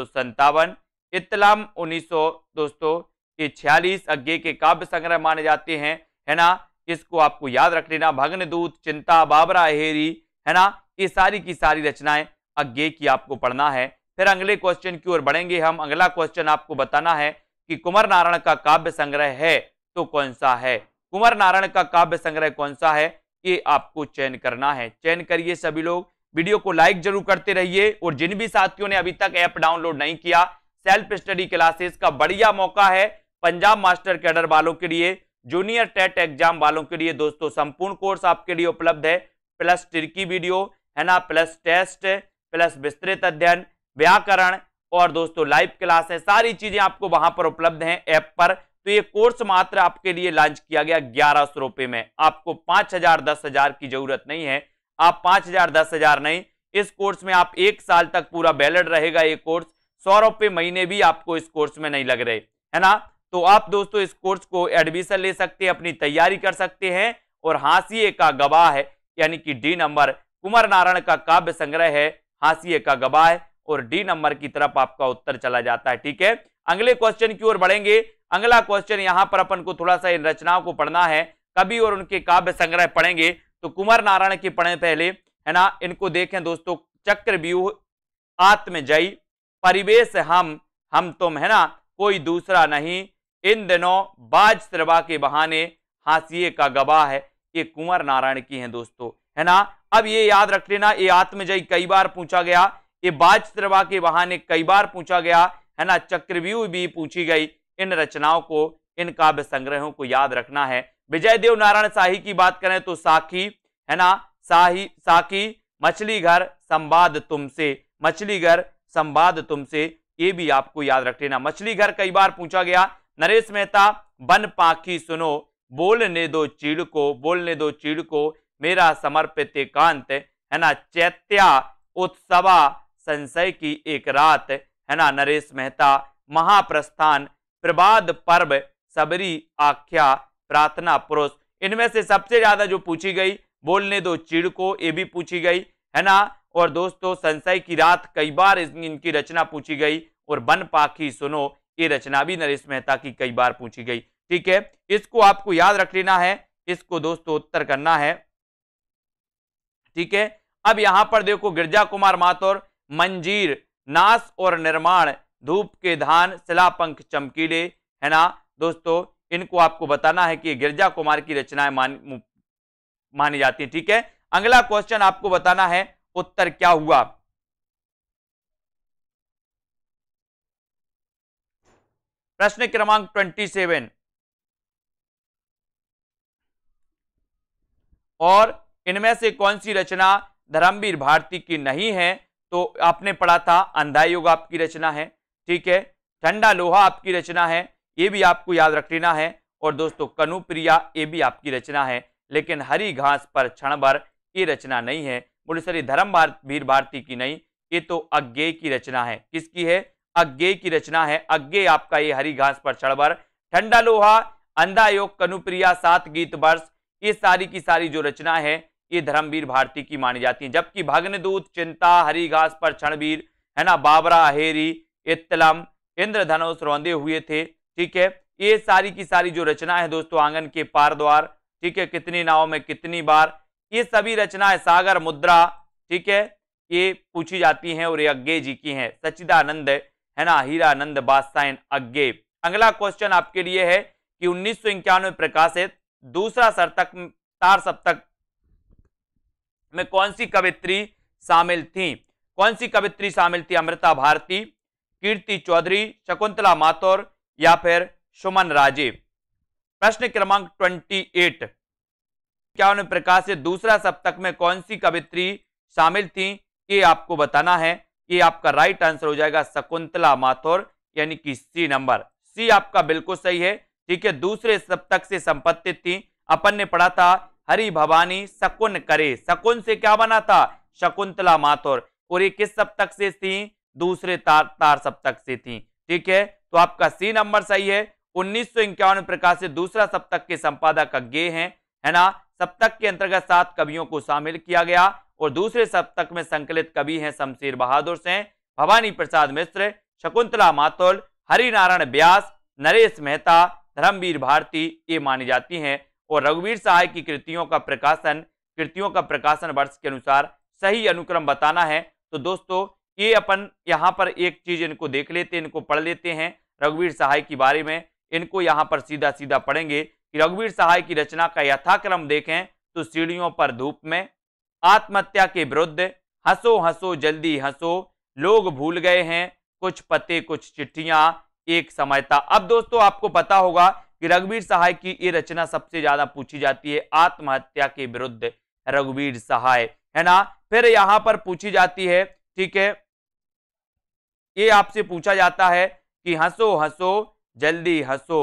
इतलाम उन्नीस दोस्तों ये छियालीस अज्ञे के काव्य संग्रह माने जाते हैं है ना इसको आपको याद रख लेना भग्न दूत चिंता बाबरा हेरी है ना ये सारी की सारी रचनाएं अज्ञे की आपको पढ़ना है फिर अगले क्वेश्चन की ओर बढ़ेंगे हम अगला क्वेश्चन आपको बताना है कि कुंवर नारायण का काव्य संग्रह है तो कौन सा है कुंवर नारायण का काव्य संग्रह कौन सा है ये आपको चयन करना है चयन करिए सभी लोग वीडियो को लाइक जरूर करते रहिए और जिन भी साथियों ने अभी तक ऐप डाउनलोड नहीं किया सेल्फ स्टडी क्लासेस का बढ़िया मौका है पंजाब मास्टर कैडर वालों के लिए जूनियर टेट एग्जाम वालों के लिए दोस्तों संपूर्ण कोर्स आपके लिए उपलब्ध है प्लस टिरकी वीडियो है ना प्लस टेस्ट प्लस विस्तृत अध्ययन व्याकरण और दोस्तों लाइव क्लास है सारी चीजें आपको वहां पर उपलब्ध हैं ऐप पर तो ये कोर्स मात्र आपके लिए लॉन्च किया गया ग्यारह सौ रुपए में आपको पांच हजार दस हजार की जरूरत नहीं है आप पांच हजार दस हजार नहीं इस कोर्स में आप एक साल तक पूरा बैलेड रहेगा ये कोर्स सौ रुपए महीने भी आपको इस कोर्स में नहीं लग रहे है ना तो आप दोस्तों इस कोर्स को एडमिशन ले सकते हैं अपनी तैयारी कर सकते हैं और हाशिए का गवाह है यानी कि डी नंबर कुमार नारायण का काव्य संग्रह है हाशिए का गवाह है और डी नंबर की तरफ आपका उत्तर चला जाता है ठीक है अगले क्वेश्चन की ओर बढ़ेंगे अगला क्वेश्चन यहाँ पर अपन को थोड़ा सा इन रचनाओं को पढ़ना है कभी और उनके काव्य संग्रह पढ़ेंगे तो कुमार नारायण के पढ़े पहले है ना इनको देखें दोस्तों चक्रव्यूह आत्मजयी परिवेश हम हम तुम है ना कोई दूसरा नहीं इन दिनों बाज श्रवा के बहाने हाशिए का गवाह है ये कुंवर नारायण की हैं दोस्तों है ना अब ये याद रख लेना ये आत्मजयी कई बार पूछा गया ये त्रवा के बहाने कई बार पूछा गया है ना चक्रव्यूह भी पूछी गई इन रचनाओं को इन काव्य संग्रहों को याद रखना है विजय देव नारायण शाही की बात करें तो साखी है ना साही साखी मछली घर संवाद तुमसे मछली घर संवाद तुमसे ये भी आपको याद रख लेना मछली घर कई बार पूछा गया नरेश मेहता बन पाखी सुनो बोलने दो चीड़ को बोलने दो चीड़ को मेरा समर्पित कांत है ना चैत्या उत्सवा संशय की एक रात है ना नरेश मेहता महाप्रस्थान प्रबाद पर्व सबरी आख्या प्रार्थना पुरुष इनमें से सबसे ज्यादा जो पूछी गई बोलने दो चिड़ को ये भी पूछी गई है ना और दोस्तों संशय की रात कई बार इनकी रचना पूछी गई और बन पाखी सुनो ये रचना भी नरेश मेहता की कई बार पूछी गई ठीक है इसको आपको याद रख लेना है इसको दोस्तों उत्तर करना है ठीक है अब यहां पर देखो गिरजा कुमार माथुर मंजीर नाश और निर्माण धूप के धान शिलापंख चमकीले है ना दोस्तों इनको आपको बताना है कि गिरजा कुमार की रचनाएं मान मानी जाती है ठीक है अगला क्वेश्चन आपको बताना है उत्तर क्या हुआ प्रश्न क्रमांक ट्वेंटी सेवन और इनमें से कौन सी रचना धर्मवीर भारती की नहीं है तो आपने पढ़ा था अंधा योग आपकी रचना है ठीक है ठंडा लोहा आपकी रचना है ये भी आपको याद रख लेना है और दोस्तों कनुप्रिया ये भी आपकी रचना है लेकिन हरी घास पर क्षण भर ये रचना नहीं है बोले सर धर्म भारत भीर भारती की नहीं ये तो अज्ञे की रचना है किसकी है अज्ञे की रचना है अज्ञे आपका ये हरी घास पर क्षण भर ठंडा लोहा अंधा योग कनुप्रिया सात गीत वर्ष ये सारी की सारी जो रचना है ये धर्मवीर भारती की मानी जाती हैं जबकि भग्नदूत चिंता हरी घास पर क्षणवीर है ना बाबरा अहेरी इतलम इंद्रधनुष रौंदे हुए थे ठीक है ये सारी की सारी जो रचना है दोस्तों आंगन के पार द्वार ठीक है कितनी नाव में कितनी बार ये सभी रचनाएं सागर मुद्रा ठीक है ये पूछी जाती हैं और ये अज्ञे जी की हैं सचिदानंद है ना हीरानंद बादशाहन अज्ञे अगला क्वेश्चन आपके लिए है कि उन्नीस में प्रकाशित दूसरा सरतक तार सप्तक में कौन सी कवित्री शामिल थी कौन सी कवित्री शामिल थी अमृता भारती कीर्ति चौधरी शकुंतला माथुर या फिर सुमन राजे प्रश्न क्रमांक ट्वेंटी एट क्या उन्हें प्रकाश से दूसरा सप्तक में कौन सी कवित्री शामिल थी ये आपको बताना है ये आपका राइट आंसर हो जाएगा शकुंतला माथुर यानी कि सी नंबर सी आपका बिल्कुल सही है ठीक है दूसरे सप्तक से संपत्ति थी अपन ने पढ़ा था हरि भवानी शकुन करे शकुन से क्या बना था शकुंतला माथुर और ये किस सप्तक से थी दूसरे तार तार सप्तक से थी ठीक है तो आपका सी नंबर सही है उन्नीस सौ से दूसरा सप्तक के संपादक अज्ञे हैं है ना सप्तक के अंतर्गत सात कवियों को शामिल किया गया और दूसरे सप्तक में संकलित कवि हैं शमशेर बहादुर से भवानी प्रसाद मिश्र शकुंतला मातुल हरिनारायण व्यास नरेश मेहता धर्मवीर भारती ये मानी जाती हैं और रघुवीर सहाय की कृतियों का प्रकाशन कृतियों का प्रकाशन वर्ष के अनुसार सही अनुक्रम बताना है तो दोस्तों ये अपन यहाँ पर एक चीज इनको देख लेते हैं इनको पढ़ लेते हैं रघुवीर सहाय के बारे में इनको यहाँ पर सीधा सीधा पढ़ेंगे कि रघुवीर सहाय की रचना का यथाक्रम देखें तो सीढ़ियों पर धूप में आत्महत्या के विरुद्ध हंसो हंसो जल्दी हंसो लोग भूल गए हैं कुछ पते कुछ चिट्ठियां एक समय था अब दोस्तों आपको पता होगा कि रघुवीर सहाय की ये रचना सबसे ज्यादा पूछी जाती है आत्महत्या के विरुद्ध रघुवीर सहाय है ना फिर यहां पर पूछी जाती है ठीक है ये आपसे पूछा जाता है कि हंसो हंसो जल्दी हंसो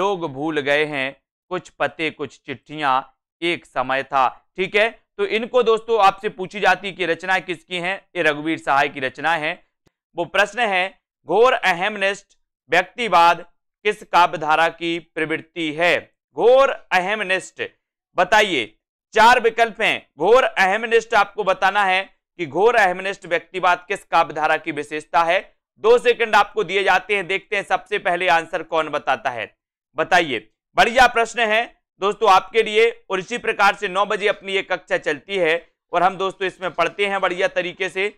लोग भूल गए हैं कुछ पते कुछ चिट्ठियां एक समय था ठीक है तो इनको दोस्तों आपसे पूछी जाती कि रचनाएं किसकी हैं ये रघुवीर सहाय की रचना है वो प्रश्न है घोर अहमनिष्ठ व्यक्तिवाद किस काव्यधारा की प्रवृत्ति है घोर निष्ठ बताइए चार विकल्प हैं घोर अहमनिष्ठ आपको बताना है कि घोर अहमनिष्ठ व्यक्तिवाद किस काव्यधारा की विशेषता है दो सेकंड आपको दिए जाते हैं देखते हैं सबसे पहले आंसर कौन बताता है बताइए बढ़िया प्रश्न है दोस्तों आपके लिए और इसी प्रकार से नौ बजे अपनी ये कक्षा चलती है और हम दोस्तों इसमें पढ़ते हैं बढ़िया तरीके से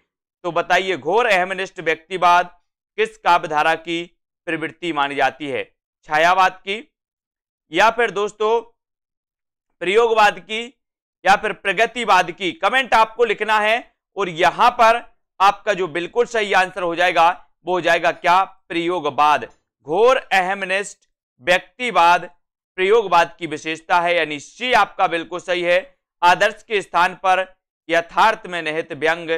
तो बताइए घोर अहमनिष्ठ व्यक्तिवाद किस काव्यधारा की प्रवृत्ति मानी जाती है छायावाद की या फिर दोस्तों प्रयोगवाद की या फिर प्रगतिवाद की कमेंट आपको लिखना है और यहां पर आपका जो बिल्कुल सही आंसर हो जाएगा वो हो जाएगा क्या प्रयोगवाद घोर अहमनिस्ट व्यक्तिवाद प्रयोगवाद की विशेषता है यानी सी आपका बिल्कुल सही है आदर्श के स्थान पर यथार्थ में निहित व्यंग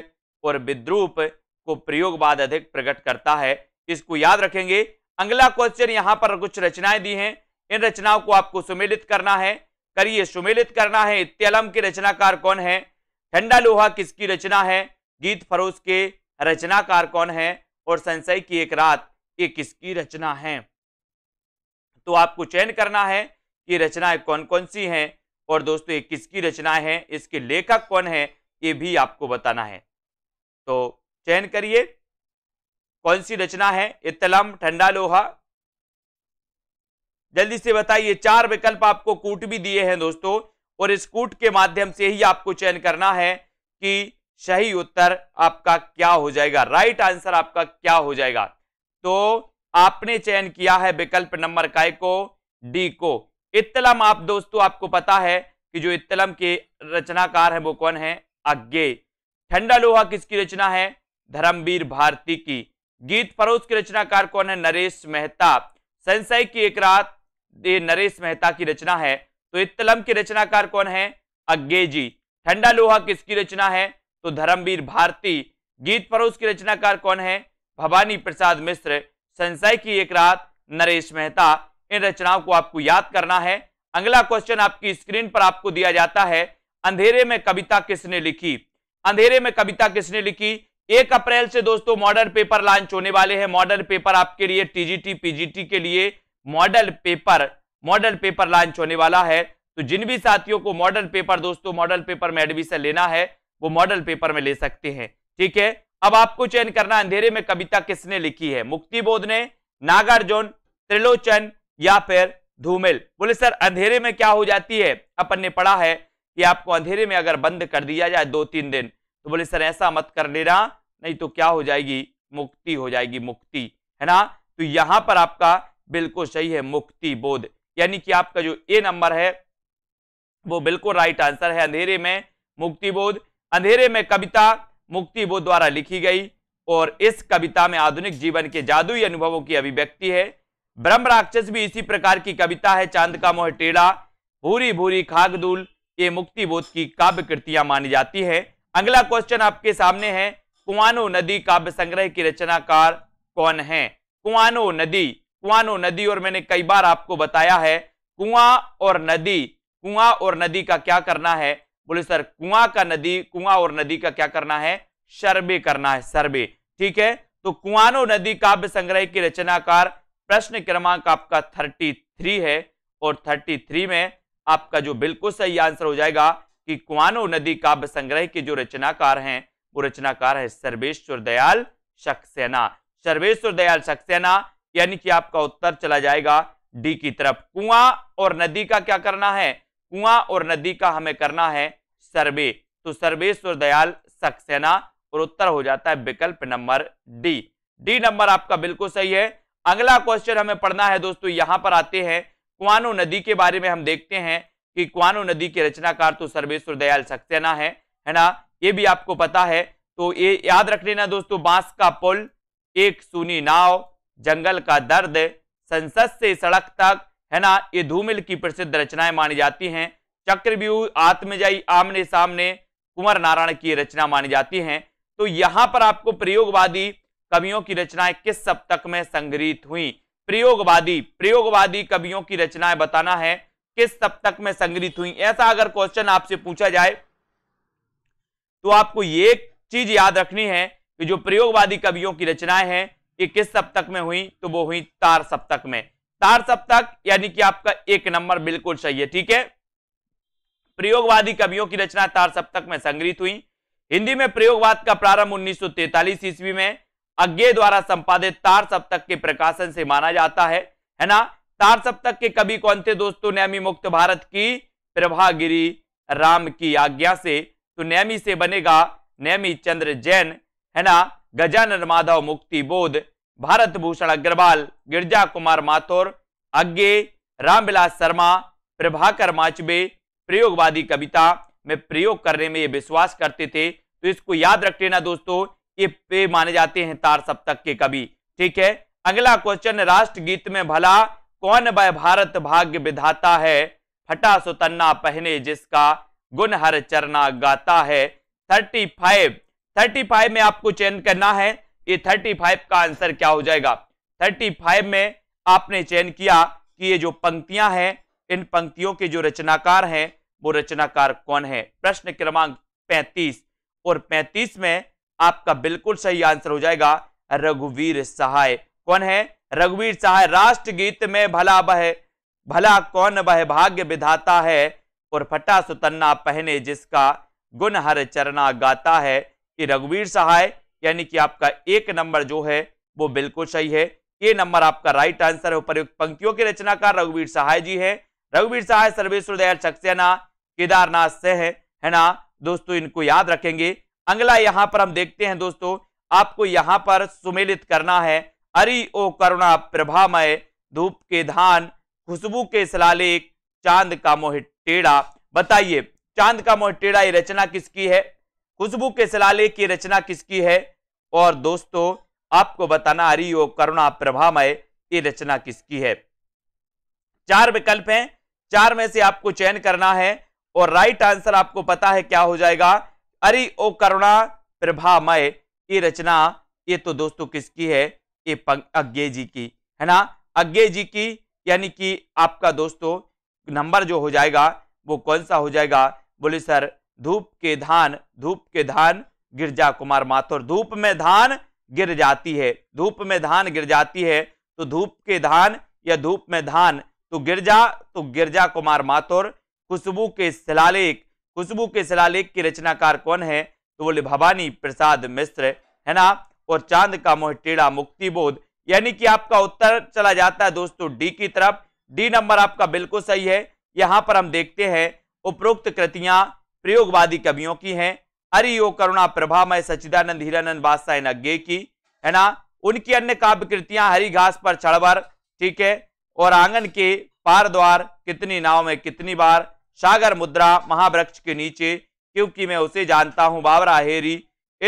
और विद्रूप को प्रयोगवाद अधिक प्रकट करता है इसको याद रखेंगे अगला क्वेश्चन यहां पर कुछ रचनाएं दी हैं इन रचनाओं को आपको सुमेलित करना है करिए सुमेलित करना है इत्यलम के रचनाकार कौन है ठंडा लोहा किसकी रचना है गीत फरोज के रचनाकार कौन है और संशय की एक रात ये किसकी रचना है तो आपको चयन करना है कि रचनाएं कौन कौन सी हैं और दोस्तों ये किसकी रचना है इसके लेखक कौन है ये भी आपको बताना है तो चयन करिए कौन सी रचना है इतलम ठंडा लोहा जल्दी से बताइए चार विकल्प आपको कूट भी दिए हैं दोस्तों और इस कूट के माध्यम से ही आपको चयन करना है कि सही उत्तर आपका क्या हो जाएगा राइट आंसर आपका क्या हो जाएगा तो आपने चयन किया है विकल्प नंबर काय को डी को इतलम आप दोस्तों आपको पता है कि जो इतलम के रचनाकार है वो कौन है अज्ञे ठंडा लोहा किसकी रचना है धर्मवीर भारती की गीत परोस के रचनाकार कौन है नरेश मेहता संसाई की एक रात ये नरेश मेहता की रचना है तो इतलम के रचनाकार कौन है अग्गे जी ठंडा लोहा किसकी रचना है तो धर्मवीर भारती गीत परोस के रचनाकार कौन है भवानी प्रसाद मिश्र संशय की एक रात नरेश मेहता इन रचनाओं को आपको याद करना है अगला क्वेश्चन आपकी स्क्रीन पर आपको दिया जाता है अंधेरे में कविता किसने लिखी अंधेरे में कविता किसने लिखी एक अप्रैल से दोस्तों मॉडल पेपर लॉन्च होने वाले हैं मॉडल पेपर आपके लिए टीजीटी पीजीटी के लिए model paper model paper launch होने वाला है तो जिन भी साथियों को मॉडल पेपर दोस्तों मॉडल पेपर में एडमिशन लेना है वो मॉडल पेपर में ले सकते हैं ठीक है अब आपको चयन करना अंधेरे में कविता किसने लिखी है मुक्ति बोध ने नागार्जुन त्रिलोचन या फिर धूमिल बोले सर अंधेरे में क्या हो जाती है अपन ने पढ़ा है कि आपको अंधेरे में अगर बंद कर दिया जाए दो तीन दिन तो बोले सर ऐसा मत कर लेना नहीं तो क्या हो जाएगी मुक्ति हो जाएगी मुक्ति है ना तो यहां पर आपका बिल्कुल सही है मुक्ति बोध यानी कि आपका जो ए नंबर है वो बिल्कुल राइट आंसर है अंधेरे में मुक्ति बोध अंधेरे में कविता मुक्ति बोध द्वारा लिखी गई और इस कविता में आधुनिक जीवन के जादुई अनुभवों की अभिव्यक्ति है ब्रह्म राक्षस भी इसी प्रकार की कविता है चांद का मोह टेढ़ा भूरी भूरी खागदूल ये मुक्ति बोध की काव्य कृतियां मानी जाती है अगला क्वेश्चन आपके सामने है कुआनो नदी काव्य संग्रह की रचनाकार कौन है कुआनो नदी कुआनो नदी और मैंने कई बार आपको बताया है कुआं और नदी कुआं और नदी का क्या करना है बोले सर कुआं का नदी कुआं और नदी का क्या करना है सर्वे करना है सर्वे ठीक है तो कुआनो नदी काव्य संग्रह की रचनाकार प्रश्न क्रमांक आपका 33 है और 33 में आपका जो बिल्कुल सही आंसर हो जाएगा कि कुआनो नदी काव्य संग्रह के जो रचनाकार हैं वो रचनाकार है सर्वेश्वर दयाल सक्सेना सर्वेश्वर दयाल सक्सेना यानी कि आपका उत्तर चला जाएगा डी की तरफ कुआं और नदी का क्या करना है कुआं और नदी का हमें करना है सर्वे तो सर्वेश्वर दयाल सक्सेना और उत्तर हो जाता है विकल्प नंबर डी डी नंबर आपका बिल्कुल सही है अगला क्वेश्चन हमें पढ़ना है दोस्तों यहां पर आते हैं कुआनो नदी के बारे में हम देखते हैं कि क्वानो नदी के रचनाकार तो सर्वेश्वर दयाल सक्सेना है है ना ये भी आपको पता है तो ये याद रख लेना दोस्तों बांस का पुल एक सुनी नाव जंगल का दर्द संसद से सड़क तक है ना ये धूमिल की प्रसिद्ध रचनाएं मानी जाती हैं चक्रव्यूह आत्मजयी आमने सामने कुंवर नारायण की रचना मानी जाती हैं तो यहां पर आपको प्रयोगवादी कवियों की रचनाएं किस सप्तक में संग्रहित हुई प्रयोगवादी प्रयोगवादी कवियों की रचनाएं बताना है किस सप्तक में संग्रहित हुई ऐसा अगर क्वेश्चन आपसे पूछा जाए तो आपको ये चीज याद रखनी है कि जो प्रयोगवादी कवियों की रचनाएं हैं ये किस सप्तक में हुई तो वो हुई तार सप्तक में तार सप्तक यानी कि आपका एक नंबर बिल्कुल सही है ठीक है प्रयोगवादी कवियों की रचना तार सप्तक में संग्रहित हुई हिंदी में प्रयोगवाद का प्रारंभ तैतालीस ईस्वी में अज्ञे द्वारा संपादित तार सप्तक के प्रकाशन से माना जाता है है ना चार सप्तक के कवि कौन थे दोस्तों नैमी मुक्त भारत की प्रभागिरी राम की आज्ञा से तो नैमी से बनेगा नैमी चंद्र जैन है ना गजानन माधव मुक्ति बोध भारत भूषण अग्रवाल गिरजा कुमार माथुर अज्ञे रामविलास शर्मा प्रभाकर माचबे प्रयोगवादी कविता में प्रयोग करने में ये विश्वास करते थे तो इसको याद रख लेना दोस्तों ये पे माने जाते हैं तार सप्तक के कवि ठीक है अगला क्वेश्चन राष्ट्र गीत में भला कौन वह भारत भाग्य विधाता है फटा सुतन्ना पहने जिसका गुण हर चरना गाता है थर्टी फाइव थर्टी फाइव में आपको चयन करना है ये थर्टी फाइव का आंसर क्या हो जाएगा थर्टी फाइव में आपने चयन किया कि ये जो पंक्तियां हैं इन पंक्तियों के जो रचनाकार हैं वो रचनाकार कौन है प्रश्न क्रमांक पैंतीस और पैंतीस में आपका बिल्कुल सही आंसर हो जाएगा रघुवीर सहाय कौन है रघुवीर चाहे राष्ट्र गीत में भला बहे भला कौन बह भाग्य विधाता है और फटा सुतन्ना पहने जिसका गुण हर चरना गाता है कि रघुवीर सहाय यानी कि आपका एक नंबर जो है वो बिल्कुल सही है ये नंबर आपका राइट आंसर है उपयुक्त पंक्तियों के रचनाकार रघुवीर सहाय जी है रघुवीर सहाय सर्वेश्वर दयाल सक्सेना केदारनाथ से है है ना दोस्तों इनको याद रखेंगे अगला यहां पर हम देखते हैं दोस्तों आपको यहां पर सुमेलित करना है हरि ओ करुणा प्रभामय धूप के धान खुशबू के सलालेख चांद का मोह टेढ़ा बताइए चांद का मोह टेढ़ा ये रचना किसकी है खुशबू के सलालेख की रचना किसकी है और दोस्तों आपको बताना हरि ओ करुणा प्रभामय ये रचना किसकी है चार विकल्प हैं चार में से आपको चयन करना है और राइट आंसर आपको पता है क्या हो जाएगा अरे ओ करुणा प्रभामय ये रचना ये तो दोस्तों किसकी है ये अज्ञे जी की है ना अज्ञे जी की यानी कि आपका दोस्तों नंबर जो हो जाएगा वो कौन सा हो जाएगा बोले सर धूप के धान धूप के धान गिरजा कुमार माथुर धूप में धान गिर जाती है धूप में धान गिर जाती है तो धूप के धान या धूप में धान तो गिरजा तो गिरजा कुमार माथुर खुशबू के शिलालेख खुशबू के शिलालेख के रचनाकार कौन है तो बोले भवानी प्रसाद मिश्र है ना और चांद का मोह टेढ़ा मुक्ति बोध यानी कि आपका उत्तर चला जाता है दोस्तों डी की तरफ डी नंबर आपका बिल्कुल सही है यहां पर हम देखते हैं उपरोक्त कृतियां प्रयोगवादी कवियों की हैं हरिओ करुणा प्रभामय सचिदानंद हीरानंद बादशाह नग्गे की है ना उनकी अन्य काव्य कृतियां हरी घास पर छड़वर ठीक है और आंगन के पार द्वार कितनी नाव में कितनी बार सागर मुद्रा महावृक्ष के नीचे क्योंकि मैं उसे जानता हूं बावरा हेरी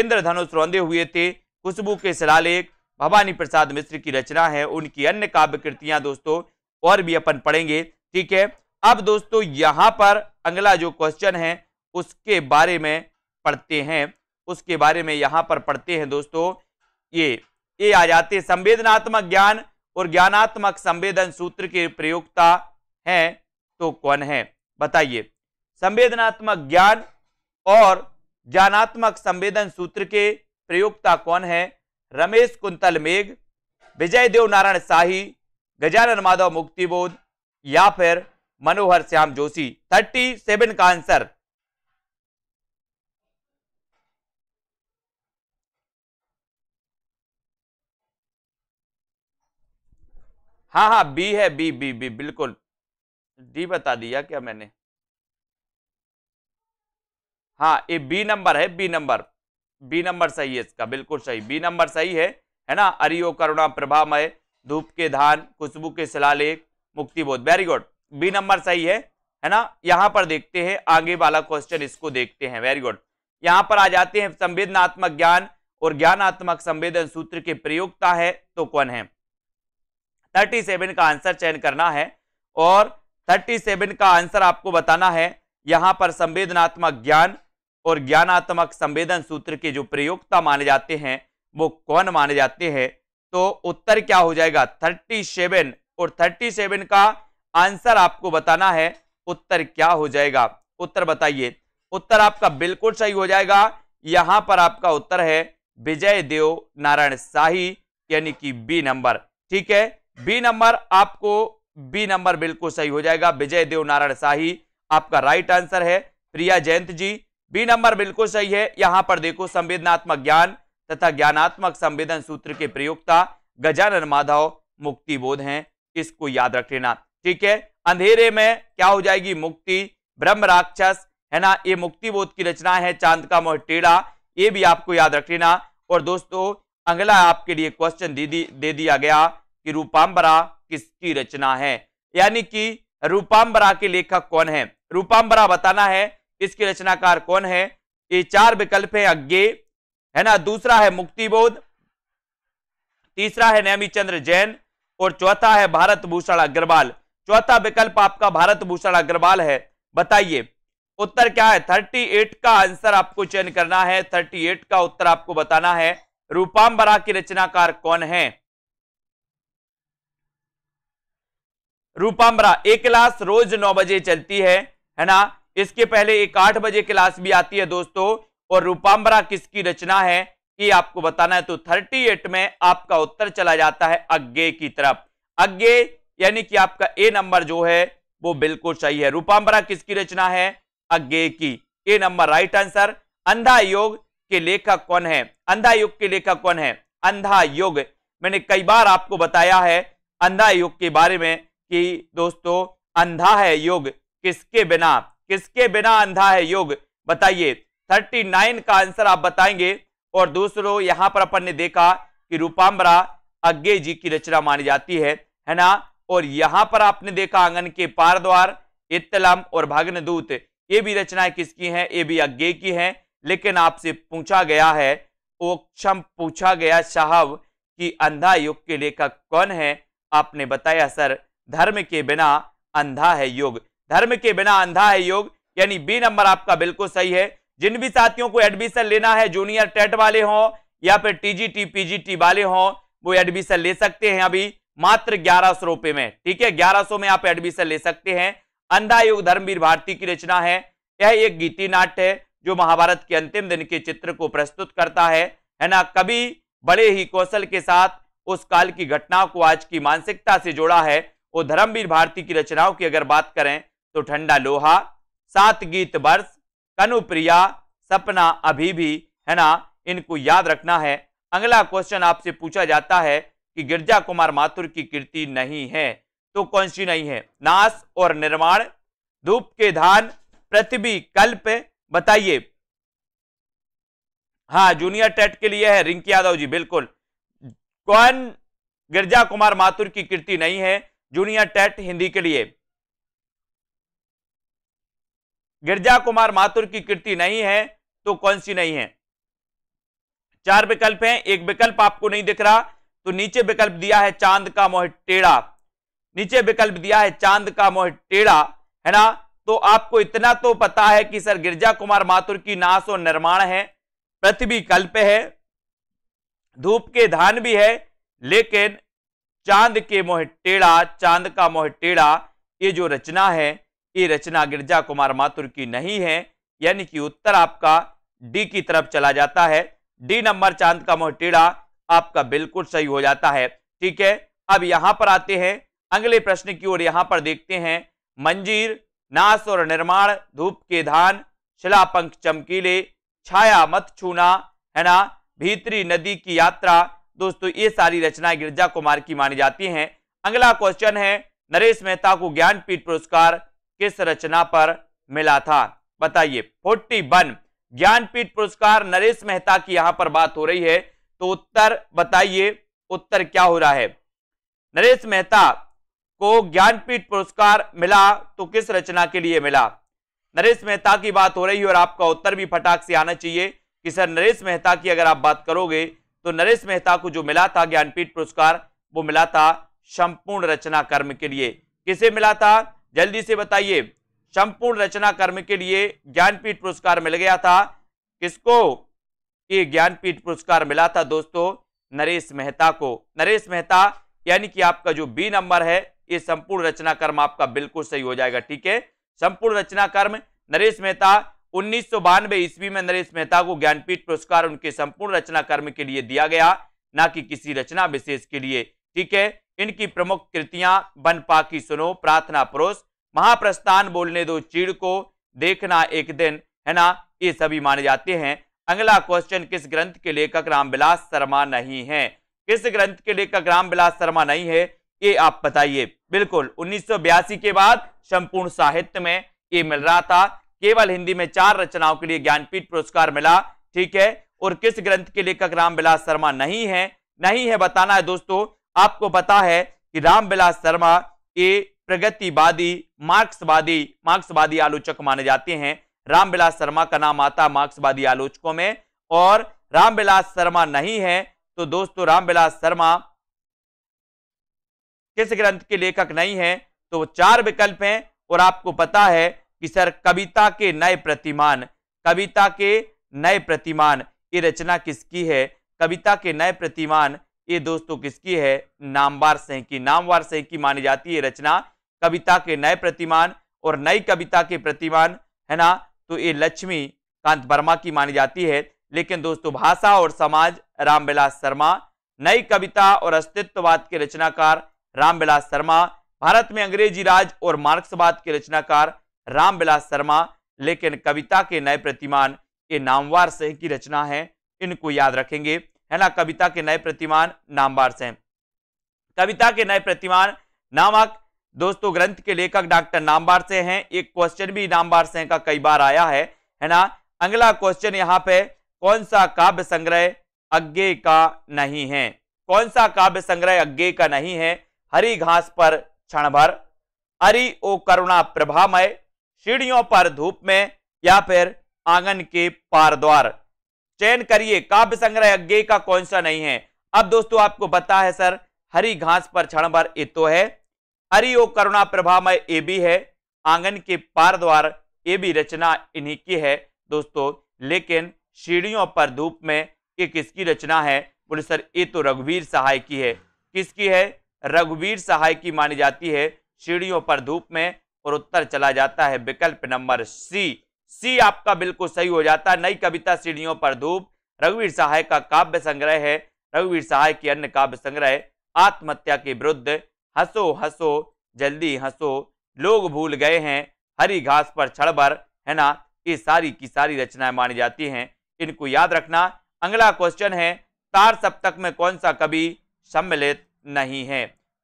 इंद्रधनुष रौंदे हुए थे खुशबू के शिलालेख भवानी प्रसाद मिश्र की रचना है उनकी अन्य काव्य कृतियां दोस्तों और भी अपन पढ़ेंगे ठीक है अब दोस्तों यहाँ पर अगला जो क्वेश्चन है उसके बारे में पढ़ते हैं उसके बारे में यहाँ पर पढ़ते हैं दोस्तों ये ये आ जाते हैं संवेदनात्मक ज्ञान और ज्ञानात्मक संवेदन सूत्र के प्रयोगता है तो कौन है बताइए संवेदनात्मक ज्ञान और ज्ञानात्मक संवेदन सूत्र के प्रयोक्ता कौन है रमेश कुंतल मेघ विजय देव नारायण शाही गजानन माधव मुक्तिबोध या फिर मनोहर श्याम जोशी थर्टी सेवन का आंसर हाँ हाँ बी है बी बी बी बिल्कुल डी बता दिया क्या मैंने हाँ ये बी नंबर है बी नंबर बी नंबर सही है इसका बिल्कुल सही बी नंबर सही है है ना अरियो करुणा प्रभामय धूप के धान खुशबू के शिलालेख Muktibodh very good B number सही है है ना यहाँ पर देखते हैं आगे वाला क्वेश्चन इसको देखते हैं वेरी गुड यहाँ पर आ जाते हैं संवेदनात्मक ज्ञान और ज्ञानात्मक संवेदन सूत्र के प्रयोगता है तो कौन है 37 का आंसर चयन करना है और 37 का आंसर आपको बताना है यहाँ पर संवेदनात्मक ज्ञान और ज्ञानात्मक संवेदन सूत्र के जो प्रयोगता माने जाते हैं वो कौन माने जाते हैं तो उत्तर क्या हो जाएगा थर्टी सेवन और थर्टी सेवन का आंसर आपको बताना है उत्तर क्या हो जाएगा उत्तर बताइए उत्तर आपका बिल्कुल सही हो जाएगा यहां पर आपका उत्तर है विजय देव नारायण शाही यानी कि बी नंबर ठीक है बी नंबर आपको बी नंबर बिल्कुल सही हो जाएगा विजय देव नारायण शाही आपका राइट आंसर है प्रिया जयंत जी बी नंबर बिल्कुल सही है यहां पर देखो संवेदनात्मक ज्ञान तथा ज्ञानात्मक संवेदन सूत्र के प्रयोगता गजानन माधव मुक्ति बोध हैं इसको याद रख लेना ठीक है अंधेरे में क्या हो जाएगी मुक्ति ब्रह्म राक्षस है ना ये मुक्ति बोध की रचना है चांद का मोह टेढ़ा ये भी आपको याद रख लेना और दोस्तों अगला आपके लिए क्वेश्चन दे, दे दिया गया कि रूपांबरा किसकी रचना है यानी कि रूपांबरा के लेखक कौन है रूपांबरा बताना है इसके रचनाकार कौन है ये चार विकल्प है अज्ञे है ना दूसरा है मुक्तिबोध तीसरा है नैमी चंद्र जैन और चौथा है भारत भूषण अग्रवाल चौथा विकल्प आपका भारत भूषण अग्रवाल है बताइए उत्तर क्या है थर्टी एट का आंसर आपको चयन करना है थर्टी एट का उत्तर आपको बताना है रूपांबरा के रचनाकार कौन है रूपांबरा एक क्लास रोज नौ बजे चलती है है ना इसके पहले एक आठ बजे क्लास भी आती है दोस्तों और रूपांबरा किसकी रचना है ये आपको बताना है तो 38 में आपका उत्तर चला जाता है अज्ञे की तरफ अज्ञे यानी कि आपका ए नंबर जो है वो बिल्कुल सही है रूपांबरा किसकी रचना है अज्ञे की ए नंबर राइट आंसर अंधा योग के लेखक कौन है अंधा युग के लेखक कौन है अंधा युग मैंने कई बार आपको बताया है अंधा युग के बारे में कि दोस्तों अंधा है योग किसके बिना किसके बिना अंधा है योग बताइए 39 का आंसर आप बताएंगे और दूसरों यहाँ पर अपन ने देखा कि रूपांबरा अज्ञे जी की रचना मानी जाती है है ना और यहां पर आपने देखा आंगन के पारद्वार इतलम और दूत ये भी रचनाएं किसकी हैं ये भी अज्ञे की हैं लेकिन आपसे पूछा गया है ओक्षम पूछा गया साहब कि अंधा योग के लेखक कौन है आपने बताया सर धर्म के बिना अंधा है योग धर्म के बिना अंधा है योग यानी बी नंबर आपका बिल्कुल सही है जिन भी साथियों को एडमिशन लेना है जूनियर टेट वाले हों या फिर टीजीटी पीजीटी वाले हों वो एडमिशन ले सकते हैं अभी मात्र ग्यारह सौ रुपए में ठीक है ग्यारह सौ में आप एडमिशन ले सकते हैं अंधा योग धर्मवीर भारती की रचना है यह एक गीति नाट्य है जो महाभारत के अंतिम दिन के चित्र को प्रस्तुत करता है है ना कभी बड़े ही कौशल के साथ उस काल की घटनाओं को आज की मानसिकता से जोड़ा है वो धर्मवीर भारती की रचनाओं की अगर बात करें तो ठंडा लोहा सात गीत वर्ष कनुप्रिया सपना अभी भी है ना इनको याद रखना है अगला क्वेश्चन आपसे पूछा जाता है कि गिरजा कुमार माथुर की कृति नहीं है तो कौन सी नहीं है नाश और निर्माण धूप के धान पृथ्वी कल्प बताइए हाँ जूनियर टेट के लिए है रिंकी यादव जी बिल्कुल कौन गिरजा कुमार माथुर की कृति नहीं है जूनियर टेट हिंदी के लिए गिरजा कुमार माथुर की कृति नहीं है तो कौन सी नहीं है चार विकल्प हैं एक विकल्प आपको नहीं दिख रहा तो नीचे विकल्प दिया है चांद का मोह टेढ़ा नीचे विकल्प दिया है चांद का मोह टेढ़ा है ना तो आपको इतना तो पता है कि सर गिरजा कुमार माथुर की नाश और निर्माण है पृथ्वी कल्प है धूप के धान भी है लेकिन चांद के मोह टेढ़ा चांद का मोह टेढ़ा ये जो रचना है रचना गिरजा कुमार माथुर की नहीं है यानी कि उत्तर आपका डी की तरफ चला जाता है डी नंबर चांद का मोह टीड़ा आपका बिल्कुल सही हो जाता है ठीक है अब यहां पर आते हैं अगले प्रश्न की ओर यहां पर देखते हैं मंजीर नाश और निर्माण धूप के धान शिला पंख चमकीले छाया मत छूना है ना भीतरी नदी की यात्रा दोस्तों ये सारी रचनाएं गिरजा कुमार की मानी जाती हैं अगला क्वेश्चन है नरेश मेहता को ज्ञानपीठ पुरस्कार किस रचना पर मिला था बताइए फोर्टी वन ज्ञानपीठ पुरस्कार नरेश मेहता की यहां पर बात हो रही है तो उत्तर बताइए उत्तर क्या हो रहा है नरेश मेहता को ज्ञानपीठ पुरस्कार मिला तो किस रचना के लिए मिला नरेश मेहता की बात हो रही है और आपका उत्तर भी फटाक से आना चाहिए कि सर नरेश मेहता की अगर आप बात करोगे तो नरेश मेहता को जो मिला था ज्ञानपीठ पुरस्कार वो मिला था संपूर्ण रचना कर्म के लिए किसे मिला था जल्दी से बताइए संपूर्ण रचना कर्म के लिए ज्ञानपीठ पुरस्कार मिल गया था किसको ये ज्ञानपीठ पुरस्कार मिला था दोस्तों नरेश मेहता को नरेश मेहता यानी कि आपका जो बी नंबर है ये संपूर्ण रचना कर्म आपका बिल्कुल सही हो जाएगा ठीक है संपूर्ण रचना कर्म नरेश मेहता उन्नीस सौ ईस्वी में नरेश मेहता को ज्ञानपीठ पुरस्कार उनके संपूर्ण रचना कर्म के लिए दिया गया ना कि किसी रचना विशेष के लिए ठीक है इनकी प्रमुख कृतियां बन पाकी सुनो प्रार्थना परोस महाप्रस्थान बोलने दो चीड़ को देखना एक दिन है ना ये सभी माने जाते हैं अगला क्वेश्चन किस ग्रंथ के लेखक रामविलास शर्मा नहीं है किस ग्रंथ के लेखक रामविलास शर्मा नहीं है ये आप बताइए बिल्कुल उन्नीस के बाद संपूर्ण साहित्य में ये मिल रहा था केवल हिंदी में चार रचनाओं के लिए ज्ञानपीठ पुरस्कार मिला ठीक है और किस ग्रंथ के लेखक रामविलास शर्मा नहीं है नहीं है बताना है दोस्तों आपको पता है कि रामविलास शर्मा ये प्रगतिवादी मार्क्सवादी मार्क्सवादी आलोचक माने जाते हैं रामविलास शर्मा का नाम आता मार्क्सवादी आलोचकों में और रामविलास शर्मा नहीं है तो दोस्तों रामविलास शर्मा किस ग्रंथ के लेखक नहीं है तो चार विकल्प हैं और आपको पता है कि सर कविता के नए प्रतिमान कविता के नए प्रतिमान ये रचना किसकी है कविता के नए प्रतिमान ये दोस्तों किसकी है नामवार सिंह की नामवार सिंह की मानी जाती है रचना कविता के नए प्रतिमान और नई कविता के प्रतिमान है ना तो ये लक्ष्मी कांत वर्मा की मानी जाती है लेकिन दोस्तों भाषा और समाज रामविलास शर्मा नई कविता और अस्तित्ववाद के रचनाकार रामविलास शर्मा भारत में अंग्रेजी राज और मार्क्सवाद के रचनाकार रामविलास शर्मा लेकिन कविता के नए प्रतिमान ये नामवार सिंह की रचना है इनको याद रखेंगे है ना कविता के नए प्रतिमान नामवार से कविता के नए प्रतिमान नामक दोस्तों ग्रंथ के लेखक डॉक्टर नामवार से हैं एक क्वेश्चन भी नामवार से का कई बार आया है है ना अगला क्वेश्चन यहाँ पे कौन सा काव्य संग्रह अज्ञे का नहीं है कौन सा काव्य संग्रह अज्ञे का नहीं है हरी घास पर क्षण भर हरी ओ करुणा प्रभामय सीढ़ियों पर धूप में या फिर आंगन के पारद्वार चयन करिए काव्य संग्रह अज्ञे का कौन सा नहीं है अब दोस्तों आपको बता है सर हरी घास पर भर ए तो है हरिओ करुणा प्रभामय ए भी है आंगन के पार द्वार ए भी रचना इन्हीं की है दोस्तों लेकिन सीढ़ियों पर धूप में ये किसकी रचना है बोले सर ये तो रघुवीर सहाय की है किसकी है रघुवीर सहाय की मानी जाती है सीढ़ियों पर धूप में और उत्तर चला जाता है विकल्प नंबर सी सी आपका बिल्कुल सही हो जाता है नई कविता सीढ़ियों पर धूप रघुवीर सहाय का काव्य संग्रह है रघुवीर सहाय की अन्य काव्य संग्रह आत्महत्या के विरुद्ध हंसो हंसो जल्दी हंसो लोग भूल गए हैं हरी घास पर छड़बर है ना ये सारी की सारी रचनाएं मानी जाती हैं इनको याद रखना अगला क्वेश्चन है तार सप्तक में कौन सा कवि सम्मिलित नहीं है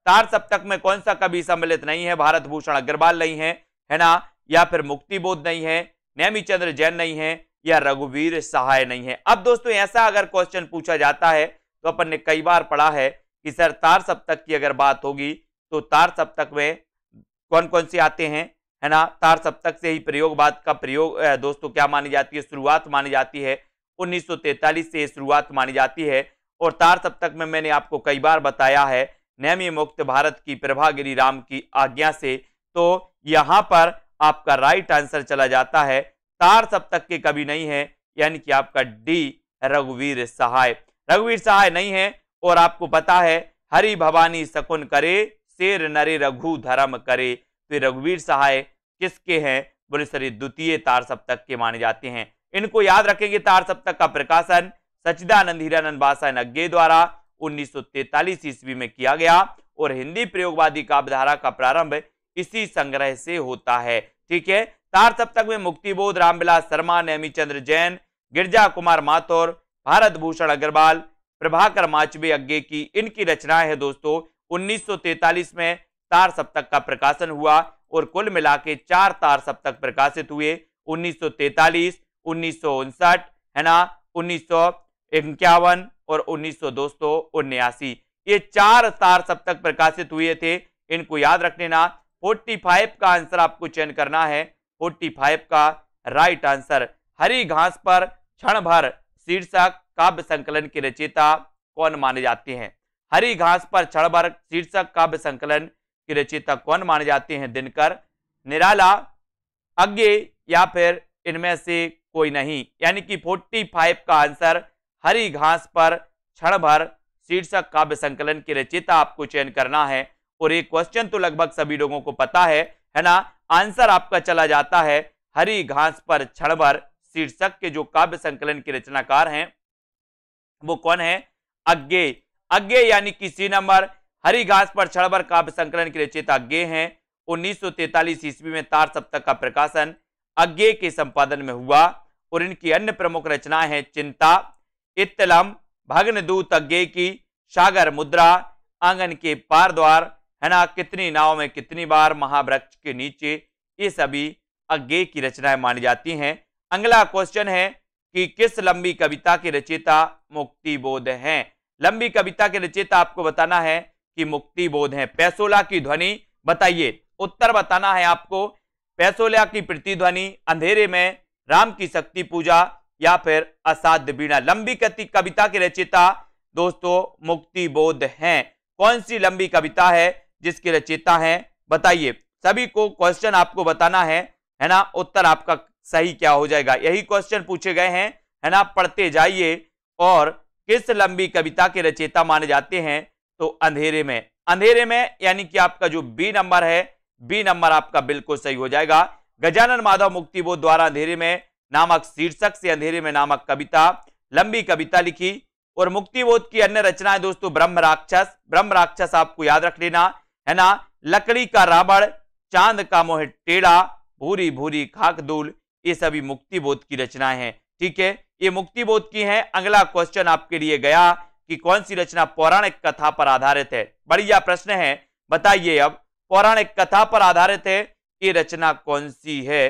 तार सप्तक में कौन सा कवि सम्मिलित नहीं है भारत भूषण अग्रवाल नहीं है है ना या फिर मुक्तिबोध नहीं है नैमी चंद्र जैन नहीं है या रघुवीर सहाय नहीं है अब दोस्तों ऐसा अगर क्वेश्चन पूछा जाता है तो अपन ने कई बार पढ़ा है कि सर तार सप्तक की अगर बात होगी तो तार सप्तक में कौन कौन से आते हैं है ना तार सप्तक से ही प्रयोगवाद का प्रयोग दोस्तों क्या मानी जाती है शुरुआत मानी जाती है 1943 से शुरुआत मानी जाती है और तार सप्तक में मैंने आपको कई बार बताया है नैमी मुक्त भारत की प्रभागिरी राम की आज्ञा से तो यहाँ पर आपका राइट आंसर चला जाता है तार सप्तक तक के कभी नहीं है यानी कि आपका डी रघुवीर सहाय रघुवीर सहाय नहीं है और आपको पता है हरि भवानी शकुन करे शेर नरे रघु धर्म करे तो रघुवीर सहाय किसके हैं बोले सर द्वितीय तार सप्तक के माने जाते हैं इनको याद रखेंगे तार सप्तक का प्रकाशन सचिदानंद हीरानंद बासा नग्गे द्वारा उन्नीस ईस्वी में किया गया और हिंदी प्रयोगवादी काव्यधारा का प्रारंभ इसी संग्रह से होता है ठीक है तार सप्तक में मुक्तिबोध रामविलास शर्मा नैमी चंद्र जैन गिरजा कुमार माथौर भारत भूषण अग्रवाल प्रभाकर माचवे अज्ञे की इनकी रचनाएं है दोस्तों 1943 में तार सप्तक का प्रकाशन हुआ और कुल मिला के चार तार सप्तक प्रकाशित हुए उन्नीस उन्नीस है ना उन्नीस और उन्नीस दोस्तों उन्यासी ये चार तार सप्तक प्रकाशित हुए थे इनको याद रख लेना फोर्टी फाइव का आंसर आपको चयन करना है फोर्टी फाइव का राइट आंसर हरी घास पर क्षण भर शीर्षक काव्य संकलन की रचयिता कौन माने जाते हैं हरी घास पर क्षण भर शीर्षक काव्य संकलन की रचयिता कौन माने जाते हैं दिनकर निराला अज्ञे या फिर इनमें से कोई नहीं यानी कि 45 का आंसर हरी घास पर क्षण भर शीर्षक काव्य संकलन की रचयिता आपको चयन करना है और ये क्वेश्चन तो लगभग सभी लोगों को पता है है ना आंसर आपका चला जाता है हरी घास पर छड़बर शीर्षक के जो काव्य संकलन के रचनाकार हैं वो कौन है अज्ञे अज्ञे यानी कि सी नंबर हरी घास पर छड़बर काव्य संकलन के रचयिता अज्ञे हैं 1943 ईस्वी में तार सप्तक का प्रकाशन अज्ञे के संपादन में हुआ और इनकी अन्य प्रमुख रचनाएं हैं चिंता इतलम भग्न दूत अज्ञे की सागर मुद्रा आंगन के पार द्वार है ना कितनी नाव में कितनी बार महावृक्ष के नीचे ये सभी अज्ञे की रचनाएं मानी जाती हैं अगला क्वेश्चन है कि किस लंबी कविता के रचयिता बोध है लंबी कविता के रचयिता आपको बताना है कि मुक्ति बोध है पैसोला की ध्वनि बताइए उत्तर बताना है आपको पैसोला की प्रतिध्वनि अंधेरे में राम की शक्ति पूजा या फिर असाध्य बीणा लंबी कविता के रचयिता दोस्तों मुक्ति बोध है कौन सी लंबी कविता है जिसके रचेता हैं बताइए सभी को क्वेश्चन आपको बताना है है ना उत्तर आपका सही क्या हो जाएगा यही क्वेश्चन पूछे गए हैं है ना पढ़ते जाइए और किस लंबी कविता के रचेता माने जाते हैं तो अंधेरे में अंधेरे में यानी कि आपका जो बी नंबर है बी नंबर आपका बिल्कुल सही हो जाएगा गजानन माधव मुक्ति बोध द्वारा अंधेरे में नामक शीर्षक से अंधेरे में नामक कविता लंबी कविता लिखी और मुक्तिबोध की अन्य रचनाएं दोस्तों ब्रह्म राक्षस ब्रह्म राक्षस आपको याद रख लेना है ना लकड़ी का रावण चांद का मोह टेढ़ा भूरी भूरी खाक दूल ये सभी मुक्ति बोध की रचनाएं हैं ठीक है ये मुक्ति बोध की हैं अगला क्वेश्चन आपके लिए गया कि कौन सी रचना पौराणिक कथा पर आधारित है बढ़िया प्रश्न है बताइए अब पौराणिक कथा पर आधारित है ये रचना कौन सी है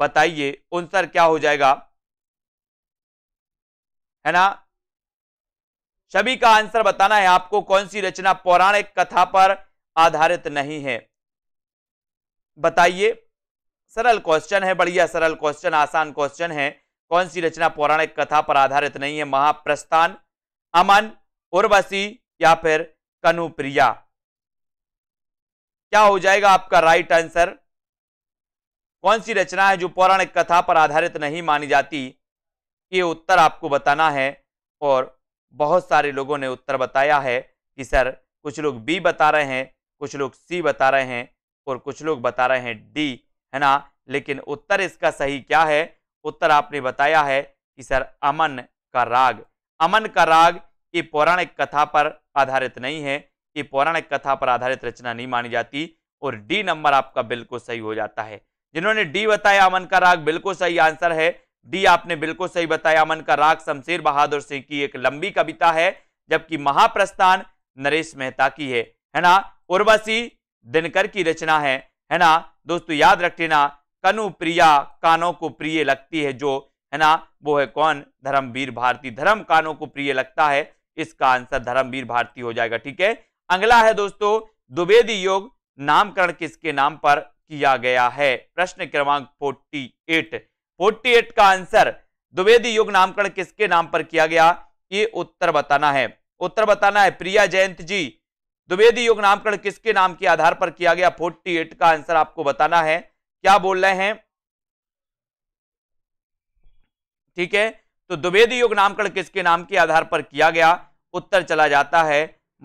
बताइए आंसर क्या हो जाएगा है ना सभी का आंसर बताना है आपको कौन सी रचना पौराणिक कथा पर आधारित नहीं है बताइए सरल क्वेश्चन है बढ़िया सरल क्वेश्चन आसान क्वेश्चन है कौन सी रचना पौराणिक कथा पर आधारित नहीं है महाप्रस्थान अमन उर्वशी या फिर कनुप्रिया क्या हो जाएगा आपका राइट आंसर कौन सी रचना है जो पौराणिक कथा पर आधारित नहीं मानी जाती ये उत्तर आपको बताना है और बहुत सारे लोगों ने उत्तर बताया है कि सर कुछ लोग बी बता रहे हैं कुछ लोग सी बता रहे हैं और कुछ लोग बता रहे हैं डी है ना लेकिन उत्तर इसका सही क्या है उत्तर आपने बताया है कि सर अमन का राग अमन का राग ये पौराणिक कथा पर आधारित नहीं है ये पौराणिक कथा पर आधारित रचना नहीं मानी जाती और डी नंबर आपका बिल्कुल सही हो जाता है जिन्होंने डी बताया अमन का राग बिल्कुल सही आंसर है डी आपने बिल्कुल सही बताया अमन का राग शमशेर बहादुर सिंह की एक लंबी कविता है जबकि महाप्रस्थान नरेश मेहता की है है ना उर्वशी दिनकर की रचना है है ना दोस्तों याद रख लेना कनु प्रिया कानों को प्रिय लगती है जो है ना वो है कौन धर्मवीर भारती धर्म कानों को प्रिय लगता है इसका आंसर धर्मवीर भारती हो जाएगा ठीक है अगला है दोस्तों द्विवेदी योग नामकरण किसके नाम पर किया गया है प्रश्न क्रमांक फोर्टी एट फोर्टी एट का आंसर द्विवेदी योग नामकरण किसके नाम पर किया गया ये उत्तर बताना है उत्तर बताना है प्रिया जयंत जी द्विवेदी योग नामकरण किसके नाम के आधार पर किया गया 48 का आंसर आपको बताना है क्या बोल रहे हैं ठीक है तो द्विवेदी योग नामकरण किसके नाम के आधार पर किया गया उत्तर चला जाता है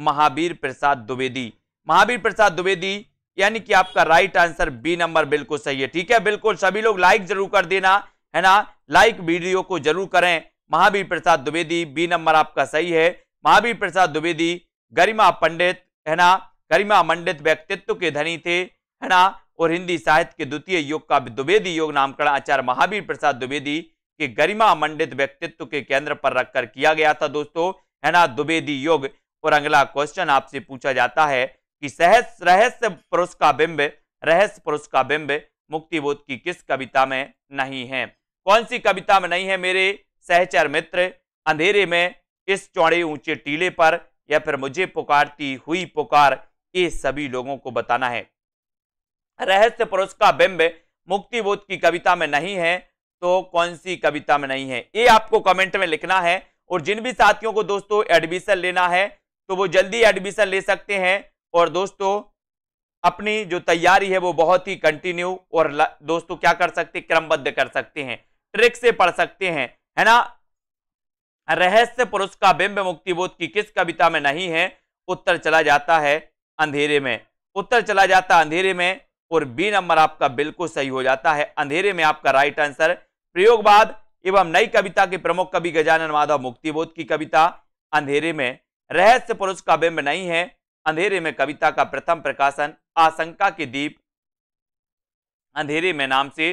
महावीर प्रसाद द्विवेदी महावीर प्रसाद द्विवेदी यानी कि आपका राइट आंसर बी नंबर बिल्कुल सही है ठीक है बिल्कुल सभी लोग लाइक जरूर कर देना है ना लाइक वीडियो को जरूर करें महावीर प्रसाद द्विवेदी बी नंबर आपका सही है महावीर प्रसाद द्विवेदी गरिमा पंडित है ना गरिमा मंडित व्यक्तित्व के धनी थे है ना और हिंदी साहित्य के द्वितीय योग का द्विवेदी योग नामकरण आचार्य महावीर प्रसाद द्विवेदी के गरिमा मंडित व्यक्तित्व के केंद्र पर रखकर किया गया था दोस्तों है ना द्विवेदी योग और अगला क्वेश्चन आपसे पूछा जाता है कि सहस रहस्य पुरुष का बिंब रहस्य पुरुष का बिंब मुक्तिबोध की किस कविता में नहीं है कौन सी कविता में नहीं है मेरे सहचर मित्र अंधेरे में इस चौड़े ऊंचे टीले पर या फिर मुझे पुकारती हुई पुकार ये सभी लोगों को बताना है रहस्य पुरुष का बिंब मुक्तिबोध की कविता में नहीं है तो कौन सी कविता में नहीं है ये आपको कमेंट में लिखना है और जिन भी साथियों को दोस्तों एडमिशन लेना है तो वो जल्दी एडमिशन ले सकते हैं और दोस्तों अपनी जो तैयारी है वो बहुत ही कंटिन्यू और दोस्तों क्या कर सकते क्रमबद्ध कर सकते हैं ट्रिक से पढ़ सकते हैं है ना रहस्य पुरुष का बिंब मुक्ति बोध की किस कविता में नहीं है उत्तर चला जाता है अंधेरे में उत्तर चला जाता अंधेरे में और बी नंबर आपका बिल्कुल सही हो जाता है अंधेरे में आपका राइट आंसर प्रयोगवाद एवं नई कविता के प्रमुख कवि गजानन माधव मुक्तिबोध की कविता अंधेरे में रहस्य पुरुष का बिंब नहीं है अंधेरे में कविता का प्रथम प्रकाशन आशंका के दीप अंधेरे में नाम से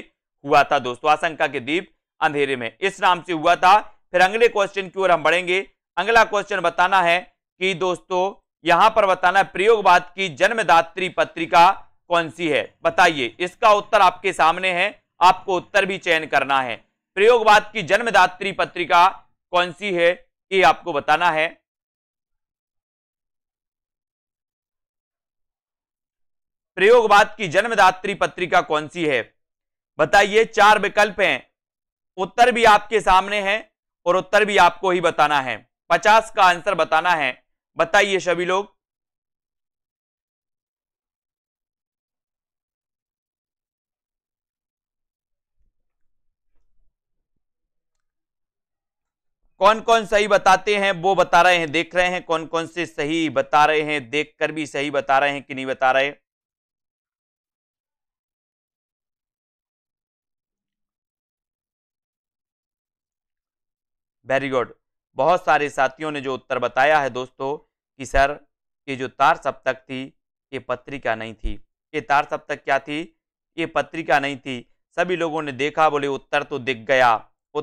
हुआ था दोस्तों आशंका के दीप अंधेरे में इस नाम से हुआ था फिर अगले क्वेश्चन की ओर हम बढ़ेंगे अगला क्वेश्चन बताना है कि दोस्तों यहां पर बताना है प्रयोगवाद की जन्मदात्री पत्रिका कौन सी है बताइए इसका उत्तर आपके सामने है आपको उत्तर भी चयन करना है प्रयोगवाद की जन्मदात्री पत्रिका कौन सी है ये आपको बताना है प्रयोगवाद की जन्मदात्री पत्रिका कौन सी है बताइए चार विकल्प हैं उत्तर भी आपके सामने है और उत्तर भी आपको ही बताना है पचास का आंसर बताना है बताइए सभी लोग कौन कौन सही बताते हैं वो बता रहे हैं देख रहे हैं कौन कौन से सही बता रहे हैं देखकर भी सही बता रहे हैं कि नहीं बता रहे हैं वेरी गुड बहुत सारे साथियों ने जो उत्तर बताया है दोस्तों कि सर ये जो तार सप्तक थी ये पत्रिका नहीं थी ये तार सप्तक क्या थी ये पत्रिका नहीं थी सभी लोगों ने देखा बोले उत्तर तो दिख गया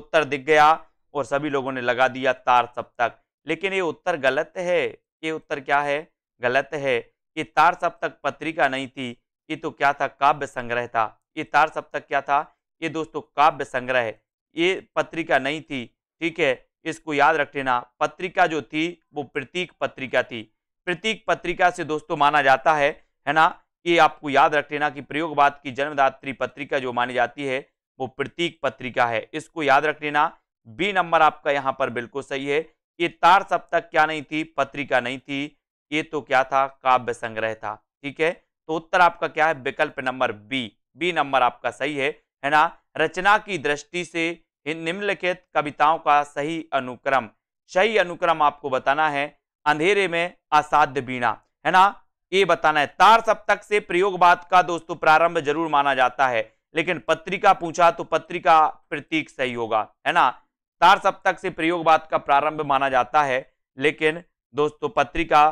उत्तर दिख गया और सभी लोगों ने लगा दिया तार सप्तक लेकिन ये उत्तर गलत है ये उत्तर क्या है गलत है ये तार सप्तक पत्रिका नहीं थी ये तो क्या था काव्य संग्रह था ये तार सप्तक क्या था ये दोस्तों काव्य संग्रह ये पत्रिका नहीं थी ठीक है इसको याद रख लेना पत्रिका जो थी वो प्रतीक पत्रिका थी प्रतीक पत्रिका से दोस्तों माना जाता है है ना ये आपको याद रख लेना कि प्रयोगवाद की जन्मदात्री पत्रिका जो मानी जाती है वो प्रतीक पत्रिका है इसको याद रख लेना बी नंबर आपका यहाँ पर बिल्कुल सही है ये तार सप्तक क्या नहीं थी पत्रिका नहीं थी ये तो क्या था काव्य संग्रह था ठीक है तो उत्तर आपका क्या है विकल्प नंबर बी बी नंबर आपका सही है है ना रचना की दृष्टि से इन निम्नलिखित कविताओं का सही अनुक्रम सही अनुक्रम आपको बताना है अंधेरे में असाध्य बीणा है ना ये बताना है तार सप्तक से प्रयोगवाद का दोस्तों प्रारंभ जरूर माना जाता है लेकिन पत्रिका पूछा तो पत्रिका प्रतीक सही होगा है ना तार सप्तक से प्रयोगवाद का प्रारंभ माना जाता है लेकिन दोस्तों पत्रिका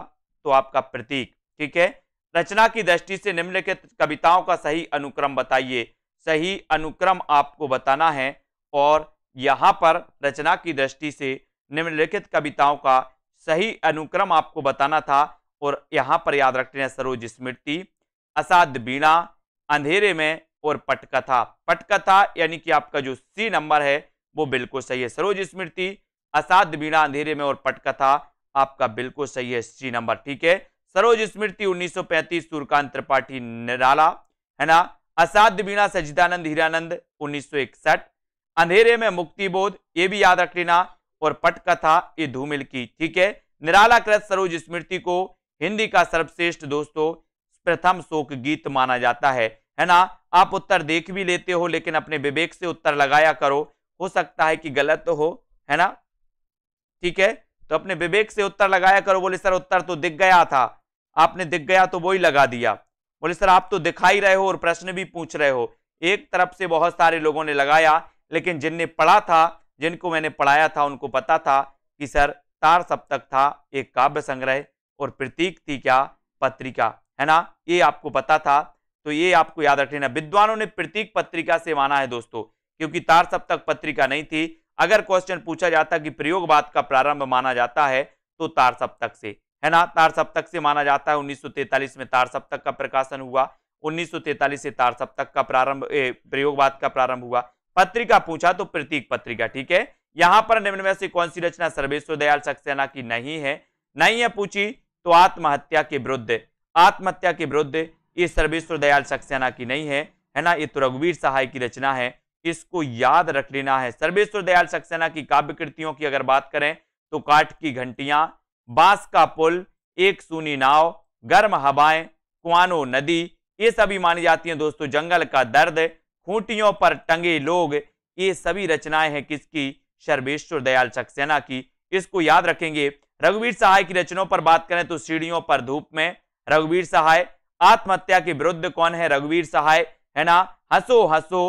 तो आपका प्रतीक ठीक है रचना की दृष्टि से निम्नलिखित कविताओं का सही अनुक्रम बताइए सही अनुक्रम आपको बताना है और यहाँ पर रचना की दृष्टि से निम्नलिखित कविताओं का सही अनुक्रम आपको बताना था और यहाँ पर याद रखते हैं सरोज स्मृति असाध्य बीणा अंधेरे में और पटकथा पटकथा यानी कि आपका जो सी नंबर है वो बिल्कुल सही है सरोज स्मृति असाध्य बीणा अंधेरे में और पटकथा आपका बिल्कुल सही है सी नंबर ठीक है सरोज स्मृति 1935 सूर्यकांत त्रिपाठी निराला है ना असाध्य बीणा सजिदानंद हीरानंद इकसठ अंधेरे में मुक्ति बोध ये भी याद रख लेना और पटकथा ये धूमिल की ठीक है निराला कृत सरोज स्मृति को हिंदी का सर्वश्रेष्ठ दोस्तों प्रथम शोक गीत माना जाता है है ना आप उत्तर देख भी लेते हो लेकिन अपने विवेक से उत्तर लगाया करो हो सकता है कि गलत तो हो है ना ठीक है तो अपने विवेक से उत्तर लगाया करो बोले सर उत्तर तो दिख गया था आपने दिख गया तो वो ही लगा दिया बोले सर आप तो दिखाई रहे हो और प्रश्न भी पूछ रहे हो एक तरफ से बहुत सारे लोगों ने लगाया लेकिन जिनने पढ़ा था जिनको मैंने पढ़ाया था उनको पता था कि सर तार सप्तक था एक काव्य संग्रह और प्रतीक थी क्या पत्रिका है ना ये आपको पता था तो ये आपको याद रख लेना विद्वानों ने प्रतीक पत्रिका से माना है दोस्तों क्योंकि तार सप्तक पत्रिका नहीं थी अगर क्वेश्चन पूछा जाता कि प्रयोगवाद का प्रारंभ माना जाता है तो तार सप्तक से है ना तार सप्तक से माना जाता है 1943 में तार सप्तक का प्रकाशन हुआ 1943 से तार सप्तक का प्रारंभ प्रयोगवाद का प्रारंभ हुआ पत्रिका पूछा तो प्रतीक पत्रिका ठीक है यहां पर निम्न में से कौन सी रचना सर्वेश्वर दयाल सक्सेना की नहीं है नहीं है पूछी तो आत्महत्या के विरुद्ध आत्महत्या के विरुद्ध ये सर्वेश्वर दयाल सक्सेना की नहीं है है ना ये तो रघुवीर सहाय की रचना है इसको याद रख लेना है सर्वेश्वर दयाल सक्सेना की काव्य कृतियों की अगर बात करें तो काट की घंटियां बांस का पुल एक सुनी नाव गर्म हवाएं कुआनो नदी ये सभी मानी जाती हैं दोस्तों जंगल का दर्द खूंटियों पर टंगे लोग ये सभी रचनाएं हैं किसकी सर्वेश्वर दयाल सक्सेना की इसको याद रखेंगे रघुवीर सहाय की रचनाओं पर बात करें तो सीढ़ियों पर धूप में रघुवीर सहाय आत्महत्या के विरुद्ध कौन है रघुवीर सहाय है ना हंसो हंसो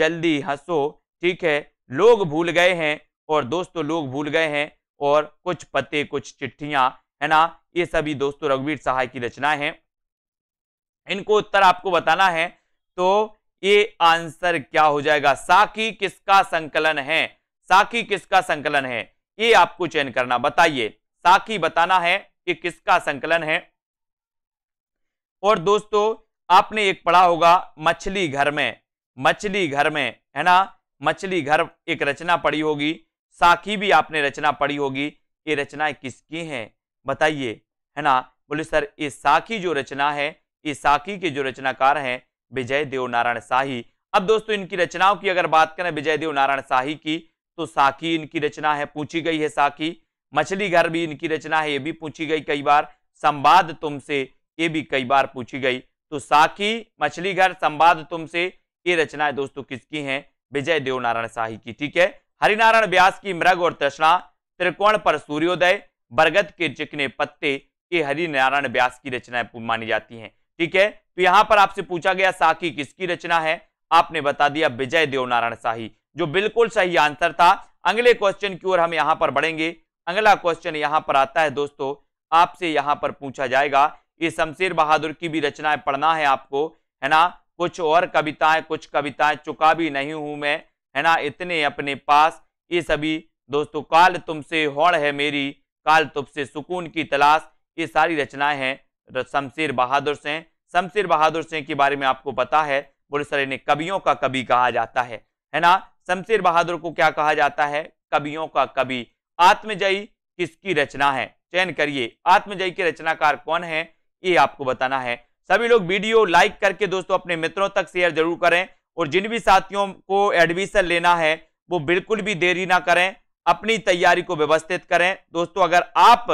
जल्दी हंसो ठीक है लोग भूल गए हैं और दोस्तों लोग भूल गए हैं और कुछ पते कुछ चिट्ठियां है ना ये सभी दोस्तों रघुवीर सहाय की रचनाएं हैं इनको उत्तर आपको बताना है तो ये आंसर क्या हो जाएगा साकी किसका संकलन है साकी किसका संकलन है ये आपको चयन करना बताइए साकी बताना है कि किसका संकलन है और दोस्तों आपने एक पढ़ा होगा मछली घर में मछली घर में है ना मछली घर एक रचना पढ़ी होगी साखी भी आपने रचना पढ़ी होगी ये रचनाएं किसकी हैं बताइए है ना बोले सर ये साखी जो रचना है ये साखी के जो रचनाकार हैं विजय देव नारायण शाही अब दोस्तों इनकी रचनाओं की अगर बात करें विजय देव नारायण शाही की तो साकी इनकी रचना है पूछी गई है साकी मछली घर भी इनकी रचना है ये भी पूछी गई कई बार संवाद तुमसे ये भी कई बार पूछी गई तो साकी मछली घर संवाद तुमसे ये रचनाएं दोस्तों किसकी हैं विजय देव नारायण शाही की ठीक है हरिनारायण व्यास की मृग और तृष्णा त्रिकोण पर सूर्योदय बरगद के चिकने पत्ते ये हरिनारायण व्यास की रचनाएं मानी जाती हैं ठीक है तो यहां पर आपसे पूछा गया साकी किसकी रचना है आपने बता दिया विजय देवनारायण शाही जो बिल्कुल सही आंसर था अगले क्वेश्चन की ओर हम यहां पर बढ़ेंगे अगला क्वेश्चन यहां पर आता है दोस्तों आपसे यहां पर पूछा जाएगा ये शमशेर बहादुर की भी रचनाएं पढ़ना है आपको है ना कुछ और कविताएं कुछ कविताएं चुका भी नहीं हूं मैं है ना इतने अपने पास ये सभी दोस्तों काल तुमसे हौड़ है मेरी काल तुमसे सुकून की तलाश ये सारी रचनाएं हैं तो शमशीर बहादुर सिंह शमशीर बहादुर सिंह के बारे में आपको पता है बोले सर इन्हें कवियों का कवि कहा जाता है है ना शमशीर बहादुर को क्या कहा जाता है कवियों का कवि आत्मजयी किसकी रचना है चयन करिए आत्मजयी के रचनाकार कौन है ये आपको बताना है सभी लोग वीडियो लाइक करके दोस्तों अपने मित्रों तक शेयर जरूर करें और जिन भी साथियों को एडमिशन लेना है वो बिल्कुल भी देरी ना करें अपनी तैयारी को व्यवस्थित करें दोस्तों अगर आप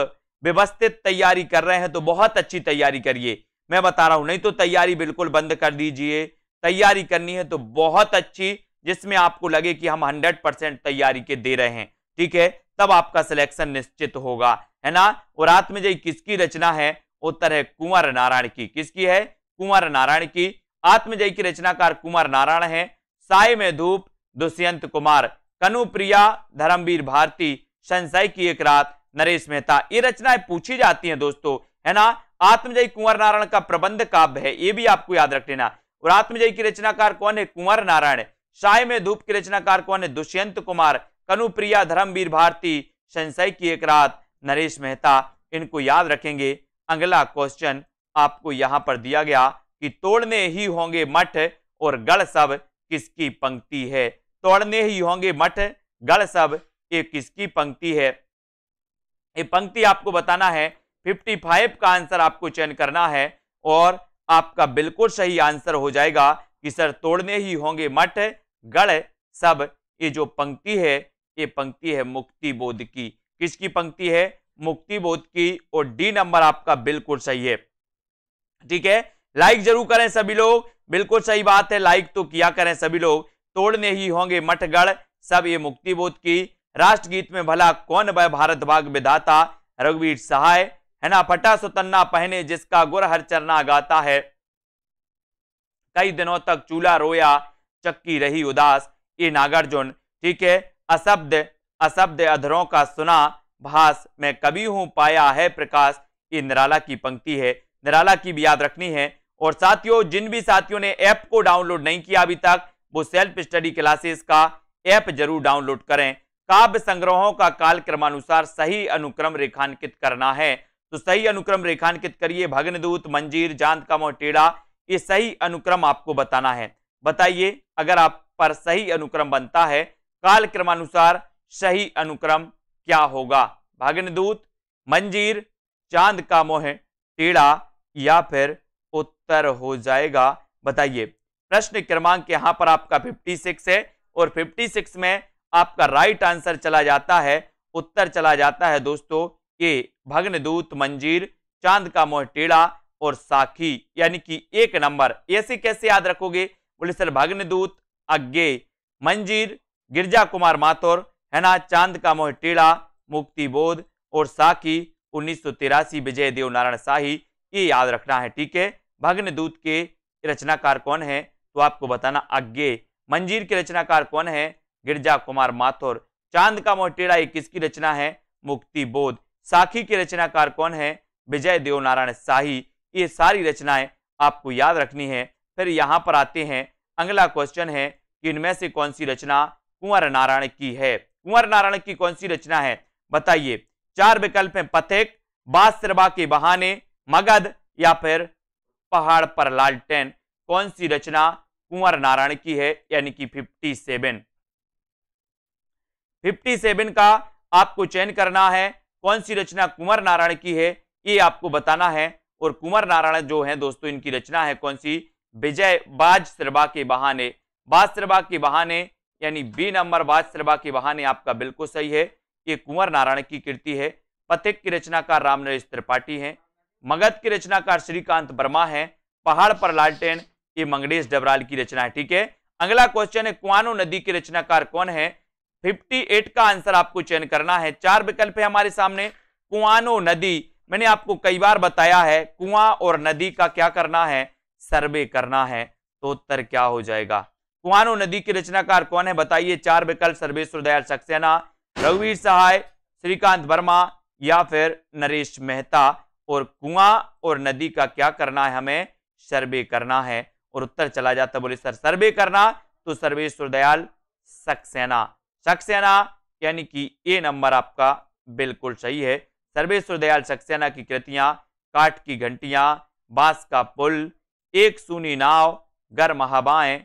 व्यवस्थित तैयारी कर रहे हैं तो बहुत अच्छी तैयारी करिए मैं बता रहा हूं नहीं तो तैयारी बिल्कुल बंद कर दीजिए तैयारी करनी है तो बहुत अच्छी जिसमें आपको लगे कि हम 100 परसेंट तैयारी के दे रहे हैं ठीक है तब आपका सिलेक्शन निश्चित होगा है ना और आत्मजय किसकी रचना है उत्तर है कुंवर नारायण की किसकी है कुंवर नारायण की आत्मजय की रचनाकार कुंवर नारायण है साय में धूप दुष्यंत कुमार कनुप्रिया धर्मवीर भारती संशय की एक रात नरेश मेहता ये रचनाएं पूछी जाती हैं दोस्तों है ना आत्मजयी कुंवर नारायण का प्रबंध काव्य है ये भी आपको याद रख लेना और आत्मजयी की रचनाकार कौन है कुंवर नारायण साय में धूप की रचनाकार कौन है दुष्यंत कुमार कनुप्रिया धर्मवीर भारती संशय की एक रात नरेश मेहता इनको याद रखेंगे अगला क्वेश्चन आपको यहां पर दिया गया कि तोड़ने ही होंगे मठ और गढ़ सब किसकी पंक्ति है तोड़ने ही होंगे मठ गढ़ सब ये किसकी पंक्ति है ये पंक्ति आपको बताना है 55 का आंसर आपको चयन करना है और आपका बिल्कुल सही आंसर हो जाएगा कि सर तोड़ने ही होंगे मठ गढ़ सब ये जो पंक्ति है ये पंक्ति है मुक्ति बोध की किसकी पंक्ति है मुक्ति बोध की और डी नंबर आपका बिल्कुल सही है ठीक है लाइक जरूर करें सभी लोग बिल्कुल सही बात है लाइक तो किया करें सभी लोग तोड़ने ही होंगे मठगढ़ सब ये मुक्ति बोध की राष्ट्रगीत में भला कौन वह भारत भाग विधाता रघुवीर सहाय है ना फटा सुतन्ना पहने जिसका गुर हर चरना गाता है कई दिनों तक चूला रोया चक्की रही उदास ये नागार्जुन ठीक है अशब्द अशब्द अधरों का सुना भास मैं कभी हूं पाया है प्रकाश ये निराला की पंक्ति है निराला की भी याद रखनी है और साथियों जिन भी साथियों ने ऐप को डाउनलोड नहीं किया अभी तक वो सेल्फ स्टडी क्लासेस का ऐप जरूर डाउनलोड करें काव्य संग्रहों का काल क्रमानुसार सही अनुक्रम रेखांकित करना है तो सही अनुक्रम रेखांकित करिए भगनदूत मंजीर जांतकम और टेढ़ा ये सही अनुक्रम आपको बताना है बताइए अगर आप पर सही अनुक्रम बनता है काल क्रमानुसार सही अनुक्रम क्या होगा भगनदूत मंजीर चांद का मोह टेढ़ा या फिर उत्तर हो जाएगा बताइए प्रश्न क्रमांक यहां पर आपका 56 है और 56 में आपका राइट आंसर चला जाता है उत्तर चला जाता है दोस्तों के दूत मंजीर चांद का मोह टेड़ा और साखी यानी कि एक नंबर ऐसे कैसे याद रखोगे बोले सर दूत अज्ञे मंजीर गिरजा कुमार माथुर है ना चांद का मोह टेड़ा मुक्ति बोध और साखी उन्नीस विजय देव नारायण शाही ये याद रखना है ठीक है भग्न दूत के रचनाकार कौन है तो आपको बताना अज्ञे मंजीर के रचनाकार कौन है गिरजा कुमार माथुर चांद का मोटेड़ा टेढ़ा किसकी रचना है मुक्ति बोध साखी के रचनाकार कौन है विजय देवनारायण शाही ये सारी रचनाएं आपको याद रखनी है फिर यहाँ पर आते हैं अगला क्वेश्चन है कि इनमें से कौन सी रचना कुंवर नारायण की है कुंवर नारायण की कौन सी रचना है बताइए चार विकल्प हैं पथिक बासरबा के बहाने मगध या फिर पहाड़ पर लालटेन कौन सी रचना कुंवर नारायण की है यानी कि 57 57 का आपको चयन करना है कौन सी रचना कुंवर नारायण की है ये आपको बताना है और कुंवर नारायण जो है दोस्तों इनकी रचना है कौन सी विजय बाजसरबा के बहाने बाजसरबा के बहाने यानी बी नंबर बाजसरबा के बहाने आपका बिल्कुल सही है ये कुंवर नारायण की कृति है पथिक की रचनाकार नरेश त्रिपाठी है मगध की रचनाकार श्रीकांत वर्मा है पहाड़ पर लालटेन ये मंगलेश डबराल की रचना है ठीक है अगला क्वेश्चन है कुआनो नदी के रचनाकार कौन है 58 का आंसर आपको चयन करना है चार विकल्प है हमारे सामने कुआनो नदी मैंने आपको कई बार बताया है कुआं और नदी का क्या करना है सर्वे करना है तो उत्तर क्या हो जाएगा कुआनो नदी के रचनाकार कौन है बताइए चार विकल्प सर्वेश्वर दयाल सक्सेना रघुवीर सहाय श्रीकांत वर्मा या फिर नरेश मेहता और कुआं और नदी का क्या करना है हमें सर्वे करना है और उत्तर चला जाता बोले सर सर्वे करना तो सर्वेश्वर दयाल सक्सेना सक्सेना यानी कि ए नंबर आपका बिल्कुल सही है सर्वेश्वर दयाल सक्सेना की कृतियां काट की घंटियां बांस का पुल एक सुनी नाव गर हवाएं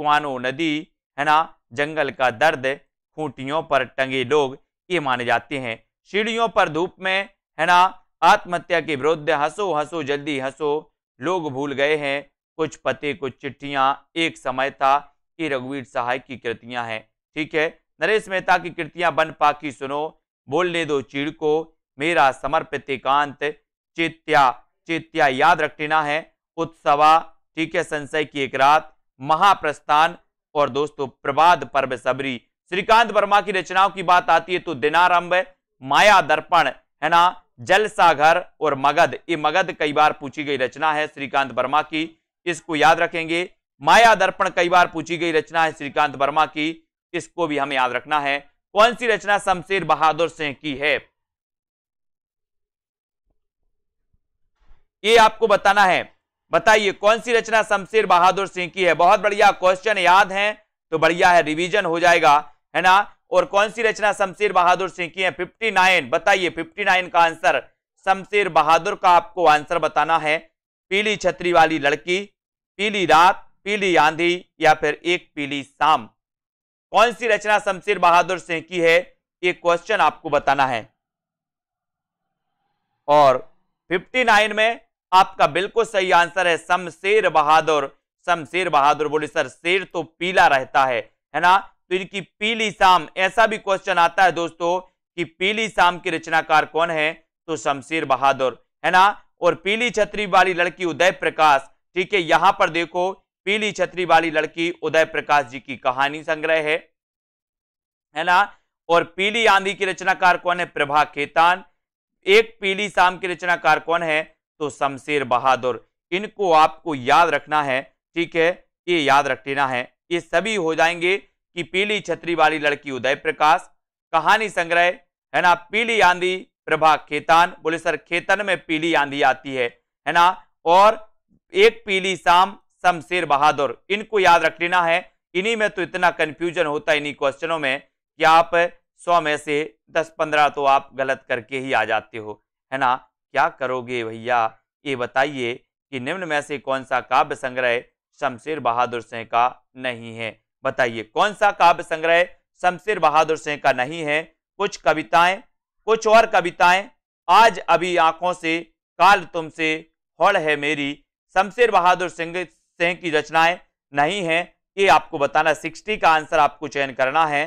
कुआनो नदी है ना जंगल का दर्द खूंटियों पर टंगे लोग ये माने जाते हैं सीढ़ियों पर धूप में है ना आत्महत्या के विरुद्ध हंसो हंसो जल्दी हंसो लोग भूल गए हैं कुछ पते कुछ चिट्ठियां एक समय था ये रघुवीर सहाय की कृतियां हैं ठीक है नरेश मेहता की कृतियां बन पाकी सुनो बोलने दो चीड़ को मेरा समर्पित एकांत चेत्या चेत्या याद रखना है उत्सवा ठीक है संशय की एक रात महाप्रस्थान और दोस्तों प्रभात पर्व सबरी श्रीकांत वर्मा की रचनाओं की बात आती है तो दिनारंभ माया दर्पण है ना जल सागर और मगध ये मगध कई बार पूछी गई रचना है श्रीकांत वर्मा की इसको याद रखेंगे माया दर्पण कई बार पूछी गई रचना है श्रीकांत वर्मा की इसको भी हमें याद रखना है कौन सी रचना शमशेर बहादुर सिंह की है ये आपको बताना है बताइए कौन सी रचना शमशेर बहादुर सिंह की है बहुत बढ़िया क्वेश्चन याद है तो बढ़िया है रिवीजन हो जाएगा है ना और कौन सी रचना शमशेर बहादुर सिंह की है 59 बताइए 59 का आंसर शमशेर बहादुर का आपको आंसर बताना है पीली छतरी वाली लड़की पीली रात पीली आंधी या फिर एक पीली शाम कौन सी रचना शमशेर बहादुर सिंह की है ये क्वेश्चन आपको बताना है और 59 में आपका बिल्कुल सही आंसर है शमशेर बहादुर शमशेर बहादुर बोले सर शेर तो पीला रहता है है ना तो इनकी पीली शाम ऐसा भी क्वेश्चन आता है दोस्तों कि पीली शाम की रचनाकार कौन है तो शमशेर बहादुर है ना और पीली छतरी वाली लड़की उदय प्रकाश ठीक है यहां पर देखो पीली छतरी वाली लड़की उदय प्रकाश जी की कहानी संग्रह है है ना और पीली आंधी की रचनाकार कौन है प्रभा केतान एक पीली शाम के रचनाकार कौन है तो शमशेर बहादुर इनको आपको याद रखना है ठीक है ये याद रख लेना है ये सभी हो जाएंगे कि पीली छतरी वाली लड़की उदय प्रकाश कहानी संग्रह है ना पीली आंधी प्रभा खेतान बोले सर खेतन में पीली आंधी आती है है ना और एक पीली शाम शमशेर बहादुर इनको याद रख लेना है इन्हीं में तो इतना कन्फ्यूजन होता है इन्हीं क्वेश्चनों में कि आप सौ में से दस पंद्रह तो आप गलत करके ही आ जाते हो है ना क्या करोगे भैया ये बताइए कि निम्न में से कौन सा काव्य संग्रह शमशेर बहादुर सिंह का नहीं है बताइए कौन सा काव्य संग्रह शमशेर बहादुर सिंह का नहीं है कुछ कविताएं कुछ और कविताएं आज अभी आंखों से काल तुमसे हड़ है मेरी शमशेर बहादुर सिंह हैं की रचनाएं नहीं है ये आपको बताना सिक्सटी का आंसर आपको चयन करना है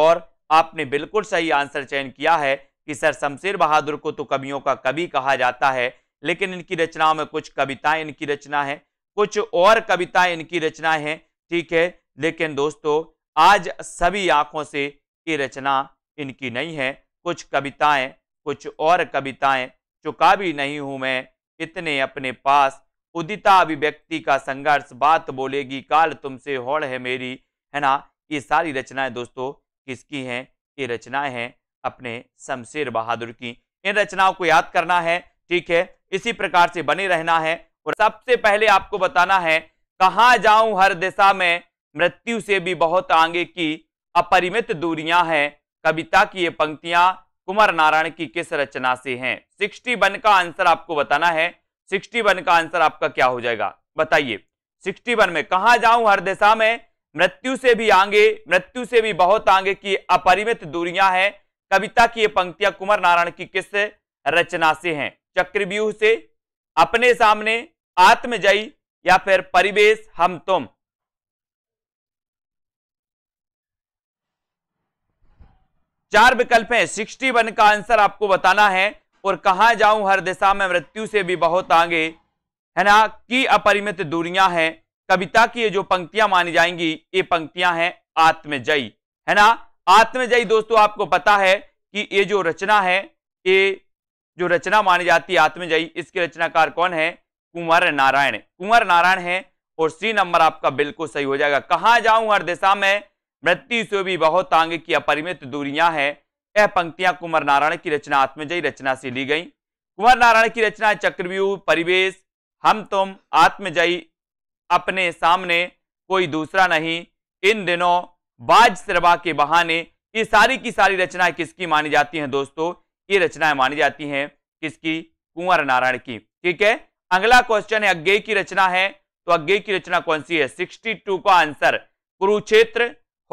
और आपने बिल्कुल सही आंसर चयन किया है कि सर शमशेर बहादुर को तो कवियों का कवि कहा जाता है लेकिन इनकी रचनाओं में कुछ कविताएं इनकी रचना है कुछ और कविताएं इनकी रचनाएं हैं ठीक है लेकिन दोस्तों आज सभी आंखों से ये रचना इनकी नहीं है कुछ कविताएं कुछ और कविताएं चुका भी नहीं हूं मैं इतने अपने पास उदिता अभिव्यक्ति का संघर्ष बात बोलेगी काल तुमसे होड़ है मेरी है ना ये सारी रचनाएं दोस्तों किसकी हैं ये रचनाएं हैं अपने शमशेर बहादुर की इन रचनाओं को याद करना है ठीक है इसी प्रकार से बने रहना है और सबसे पहले आपको बताना है कहाँ जाऊं हर दिशा में मृत्यु से भी बहुत आगे की अपरिमित दूरियां हैं कविता की ये पंक्तियां कुमार नारायण की किस रचना से हैं सिक्सटी वन का आंसर आपको बताना है सिक्सटी वन का आंसर आपका क्या हो जाएगा बताइए सिक्सटी वन में कहा जाऊं हर दिशा में मृत्यु से भी आगे मृत्यु से भी बहुत आगे की अपरिमित दूरियां हैं कविता की ये पंक्तियां कुमार नारायण की किस रचना से हैं चक्रव्यूह से अपने सामने आत्मजयी या फिर परिवेश हम तुम चार विकल्प हैं सिक्सटी वन का आंसर आपको बताना है और कहा जाऊं हर दिशा में मृत्यु से भी बहुत आगे है ना कि अपरिमित दूरियां हैं कविता की ये जो पंक्तियां मानी जाएंगी ये पंक्तियां हैं आत्मजयी है ना आत्मजयी दोस्तों आपको पता है कि ये जो रचना है ये जो रचना मानी जाती है आत्मजयी इसके रचनाकार कौन है कुंवर नारायण कुंवर नारायण है और सी नंबर आपका बिल्कुल सही हो जाएगा कहाँ जाऊं हर दिशा में मृत्यु से भी बहुत आगे की अपरिमित दूरियां हैं यह पंक्तियां कुमार नारायण की रचना आत्मजयी रचना से ली गई कुमार नारायण की रचना चक्रव्यूह परिवेश हम तुम आत्मजयी अपने सामने कोई दूसरा नहीं इन दिनों बाज सरबा के बहाने ये सारी की सारी रचनाएं किसकी मानी जाती हैं दोस्तों ये रचनाएं मानी जाती हैं किसकी कुंवर नारायण की ठीक है अगला क्वेश्चन है अज्ञे की रचना है तो अज्ञे की रचना कौन सी है 62 का आंसर कुरुक्षेत्र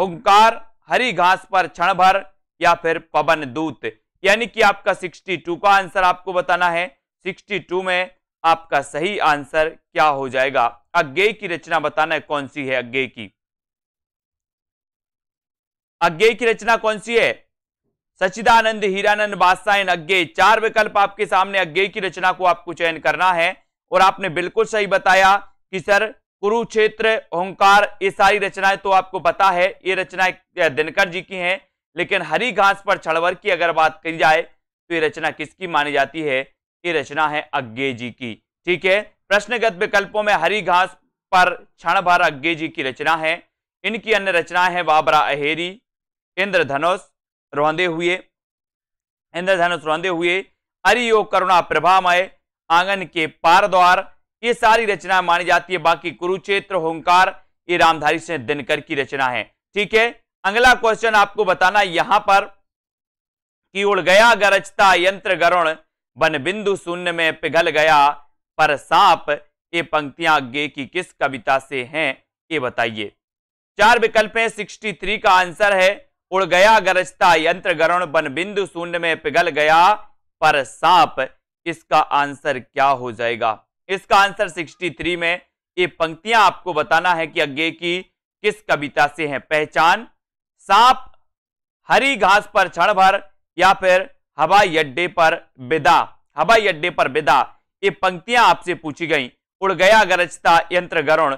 हुंकार हरी घास पर क्षण भर या फिर पवन दूत यानी कि आपका 62 का आंसर आपको बताना है 62 में आपका सही आंसर क्या हो जाएगा अज्ञे की रचना बताना है कौन सी है अज्ञे की अज्ञे की रचना कौन सी है सचिदानंद हीरानंद बादशाहन अज्ञे चार विकल्प आपके सामने अज्ञे की रचना को आपको चयन करना है और आपने बिल्कुल सही बताया कि सर कुरुक्षेत्र ओंकार ये सारी रचनाएं तो आपको पता है ये रचनाएं दिनकर जी की हैं लेकिन हरी घास पर छड़वर की अगर बात की जाए तो ये रचना किसकी मानी जाती है ये रचना है अज्ञे जी की ठीक है प्रश्नगत विकल्पों में हरी घास पर क्षण भर अज्ञे जी की रचना है इनकी अन्य रचनाएं हैं बाबरा अहेरी इंद्रधनुष रोंदे हुए इंद्रधनुष रोंदे हुए अरियो करुणा प्रभामय आंगन के पार द्वार ये सारी रचना मानी जाती है बाकी कुरुक्षेत्र होंकार ये रामधारी से दिनकर की रचना है ठीक है अगला क्वेश्चन आपको बताना यहां पर कि उड़ गया गरजता यंत्र गरुण बन बिंदु शून्य में पिघल गया पर सांप ये पंक्तियां गे की किस कविता से हैं ये बताइए चार विकल्प है सिक्सटी थ्री का आंसर है उड़ गया गरजता यंत्र गरुण बन बिंदु शून्य में पिघल गया पर सांप इसका आंसर क्या हो जाएगा इसका आंसर सिक्सटी थ्री में ये पंक्तियां आपको बताना है कि अज्ञे की किस कविता से है पहचान सांप हरी घास पर क्षण भर या फिर हवाई अड्डे पर विदा हवाई अड्डे पर विदा ये पंक्तियां आपसे पूछी गई उड़ गया गरजता यंत्र गरुण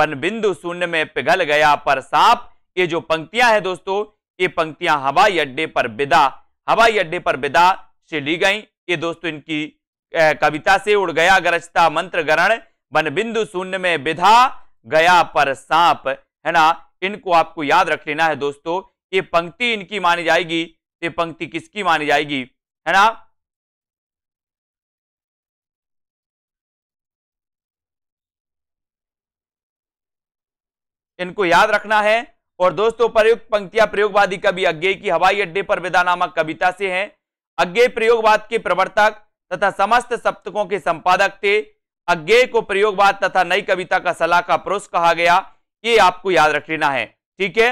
बन बिंदु शून्य में पिघल गया पर सांप ये जो पंक्तियां हैं दोस्तों ये पंक्तियां हवाई अड्डे पर विदा हवाई अड्डे पर विदा से ली गई ये दोस्तों इनकी कविता से उड़ गया गरजता मंत्र गरण बन बिंदु शून्य में विधा गया पर सांप है ना इनको आपको याद रख लेना है दोस्तों ये पंक्ति इनकी मानी जाएगी ये पंक्ति किसकी मानी जाएगी है ना इनको याद रखना है और दोस्तों प्रयुक्त पंक्तियां प्रयोगवादी कवि अज्ञे की हवाई अड्डे पर विदा नामक कविता से हैं अज्ञे प्रयोगवाद के प्रवर्तक तथा समस्त सप्तकों के संपादक थे अज्ञे को प्रयोगवाद तथा नई कविता का सलाह का पुरुष कहा गया ये आपको याद रख लेना है ठीक है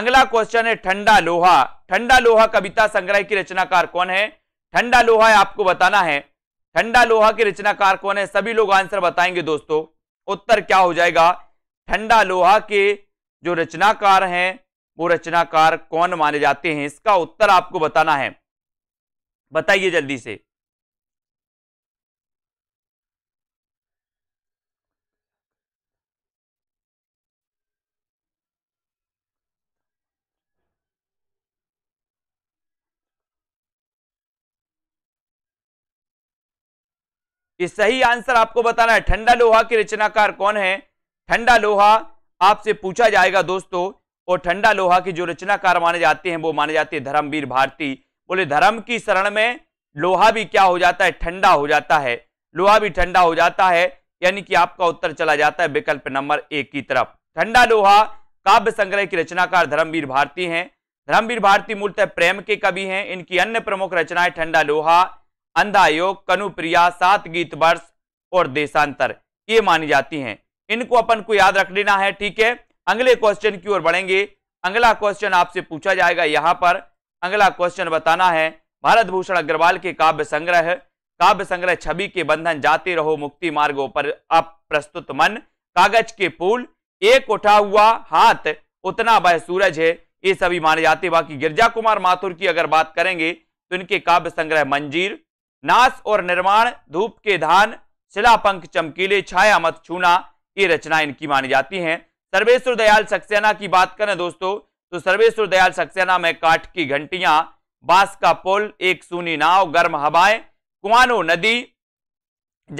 अगला क्वेश्चन है ठंडा लोहा ठंडा लोहा कविता संग्रह की रचनाकार कौन है ठंडा लोहा है आपको बताना है ठंडा लोहा के रचनाकार कौन है सभी लोग आंसर बताएंगे दोस्तों उत्तर क्या हो जाएगा ठंडा लोहा के जो रचनाकार हैं वो रचनाकार कौन माने जाते हैं इसका उत्तर आपको बताना है बताइए जल्दी से कि सही आंसर आपको बताना है ठंडा लोहा के रचनाकार कौन है ठंडा लोहा आपसे पूछा जाएगा दोस्तों और ठंडा लोहा के जो रचनाकार माने जाते हैं वो माने जाते हैं धर्मवीर भारती बोले धर्म की शरण में लोहा भी क्या हो जाता है ठंडा हो जाता है लोहा भी ठंडा हो जाता है यानी कि आपका उत्तर चला जाता है विकल्प नंबर एक की तरफ ठंडा लोहा काव्य संग्रह के रचनाकार धर्मवीर भारती हैं धर्मवीर भारती मूलतः प्रेम के कवि हैं इनकी अन्य प्रमुख रचनाएं ठंडा लोहा अंधायोग कनुप्रिया सात गीत वर्ष और देशांतर ये मानी जाती हैं इनको अपन को याद रख लेना है ठीक है अगले क्वेश्चन की ओर बढ़ेंगे अगला क्वेश्चन आपसे पूछा जाएगा यहाँ पर अगला क्वेश्चन बताना है भारत भूषण अग्रवाल के काव्य संग्रह काव्य संग्रह छवि के बंधन जाते रहो मुक्ति मार्गो पर अब प्रस्तुत मन कागज के पुल एक उठा हुआ हाथ उतना वह सूरज है ये सभी माने जाते बाकी गिरजा कुमार माथुर की अगर बात करेंगे तो इनके काव्य संग्रह मंजीर नाश और निर्माण धूप के धान शिलापंख चमकीले छाया मत छूना ये रचना इनकी मानी जाती हैं सर्वेश्वर दयाल सक्सेना की बात करें दोस्तों तो सर्वेश्वर दयाल सक्सेना में काठ की घंटियां बांस का पुल एक सूनी नाव गर्म हवाएं कुआनो नदी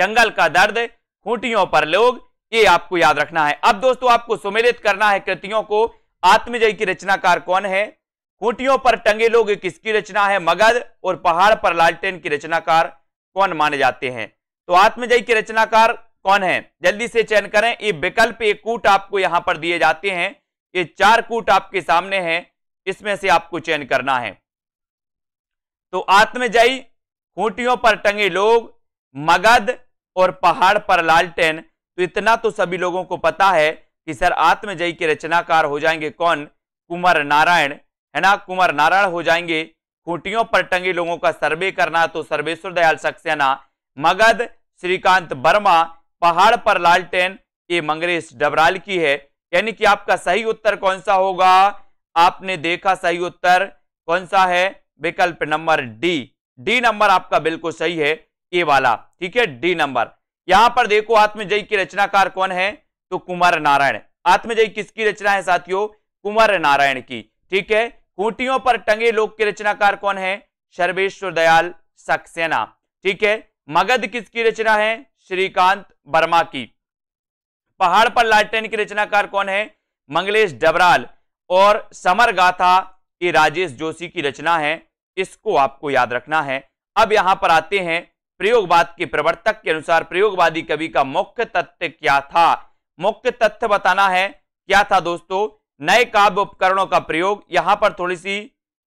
जंगल का दर्द खूंटियों पर लोग ये आपको याद रखना है अब दोस्तों आपको सुमेलित करना है कृतियों को आत्मजय की रचनाकार कौन है कुटियों पर टंगे लोग किसकी रचना है मगध और पहाड़ पर लालटेन की रचनाकार कौन माने जाते हैं तो आत्मजय के रचनाकार कौन है जल्दी से चयन करें ये विकल्प ये कूट आपको यहां पर दिए जाते हैं ये चार कूट आपके सामने हैं इसमें से आपको चयन करना है तो आत्मजयी कूटियों पर टंगे लोग मगध और पहाड़ पर लालटेन तो इतना तो सभी लोगों को पता है कि सर आत्मजयी के रचनाकार हो जाएंगे कौन कुमार नारायण है ना कुमार नारायण हो जाएंगे खूंटियों पर टंगे लोगों का सर्वे करना तो सर्वेश्वर दयाल सक्सेना मगध श्रीकांत वर्मा पहाड़ पर लालटेन ये मंगरेश डबराल की है यानी कि आपका सही उत्तर कौन सा होगा आपने देखा सही उत्तर कौन सा है विकल्प नंबर डी डी नंबर आपका बिल्कुल सही है ए वाला ठीक है डी नंबर यहां पर देखो आत्मजयी की रचनाकार कौन है तो कुमार नारायण आत्मजयी किसकी रचना है साथियों कुमार नारायण की ठीक है कुटियों पर टंगे लोक के रचनाकार कौन है सर्वेश्वर दयाल सक्सेना ठीक है मगध किसकी रचना है श्रीकांत वर्मा की पहाड़ पर लालटेन की रचनाकार कौन है मंगलेश डबराल और समर गाथा ये राजेश जोशी की रचना है इसको आपको याद रखना है अब यहां पर आते हैं प्रयोगवाद के प्रवर्तक के अनुसार प्रयोगवादी कवि का मुख्य तथ्य क्या था मुख्य तथ्य बताना है क्या था दोस्तों नए काव्य उपकरणों का प्रयोग यहाँ पर थोड़ी सी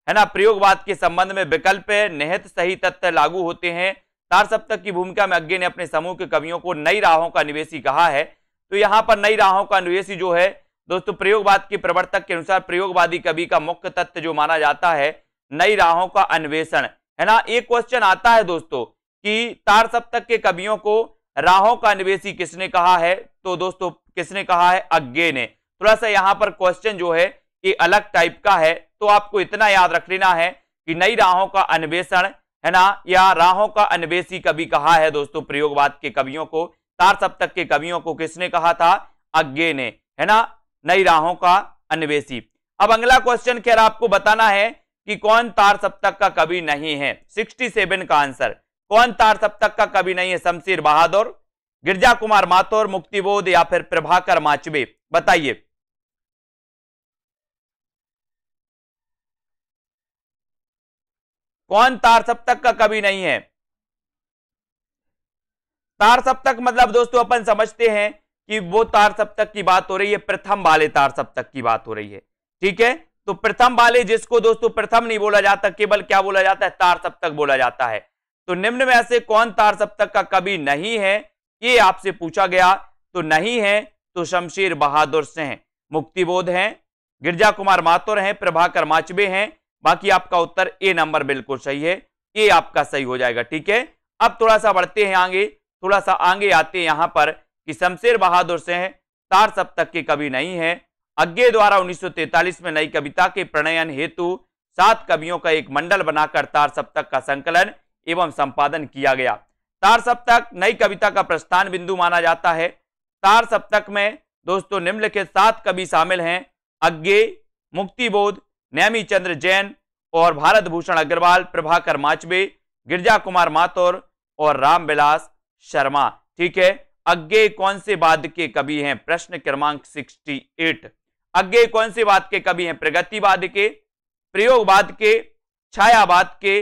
है ना प्रयोगवाद के संबंध में विकल्प है निहित सही तथ्य लागू होते हैं तार सप्तक की भूमिका में अज्ञे ने अपने समूह के कवियों को नई राहों का निवेशी कहा है तो यहाँ पर नई राहों का निवेशी जो है दोस्तों प्रयोगवाद के प्रवर्तक के अनुसार प्रयोगवादी कवि का मुख्य तत्व जो माना जाता है नई राहों का अन्वेषण है ना एक क्वेश्चन आता है दोस्तों कि तार सप्तक के कवियों को राहों का अन्वेषी किसने कहा है तो दोस्तों किसने कहा है अज्ञे ने थोड़ा सा यहाँ पर क्वेश्चन जो है कि अलग टाइप का है तो आपको इतना याद रख लेना है कि नई राहों का अन्वेषण है ना या राहों का अन्वेषी कभी कहा है दोस्तों प्रयोगवाद के कवियों को तार सप्तक के कवियों को किसने कहा था अज्ञे ने है ना नई राहों का अन्वेषी अब अगला क्वेश्चन खैर आपको बताना है कि कौन तार सप्तक का कवि नहीं है 67 का आंसर कौन तार सप्तक का कवि नहीं है शमशीर बहादुर गिरजा कुमार माथुर मुक्तिबोध या फिर प्रभाकर माचवे बताइए कौन तार सप्तक का कवि नहीं है तार सप्तक मतलब दोस्तों अपन समझते हैं कि वो तार सप्तक की बात हो रही है प्रथम वाले तार सप्तक की बात हो रही है ठीक है तो प्रथम वाले जिसको दोस्तों प्रथम नहीं बोला जाता केवल क्या बोला जाता है तार सप्तक बोला जाता है तो निम्न में से कौन तार सप्तक का कवि नहीं है ये आपसे पूछा गया तो नहीं है तो शमशेर बहादुर सिंह मुक्तिबोध हैं गिरजा कुमार माथुर हैं प्रभाकर माचबे हैं बाकी आपका उत्तर ए नंबर बिल्कुल सही है ए आपका सही हो जाएगा ठीक है अब थोड़ा सा बढ़ते हैं आगे थोड़ा सा आगे आते हैं यहाँ पर कि शमशेर बहादुर से हैं तार सप्तक के कवि नहीं है अज्ञे द्वारा 1943 में नई कविता के प्रणयन हेतु सात कवियों का एक मंडल बनाकर तार सप्तक का संकलन एवं संपादन किया गया तार सप्तक नई कविता का प्रस्थान बिंदु माना जाता है तार सप्तक में दोस्तों निम्नलिखित सात कवि शामिल हैं अज्ञे मुक्तिबोध नैमी चंद्र जैन और भारत भूषण अग्रवाल प्रभाकर माचबे गिरजा कुमार माथुर और रामविलास शर्मा ठीक है अज्ञे कौन से बाद के कवि हैं प्रश्न क्रमांक 68 अज्ञे कौन से बात के कवि हैं प्रगतिवाद के प्रयोगवाद के छायावाद के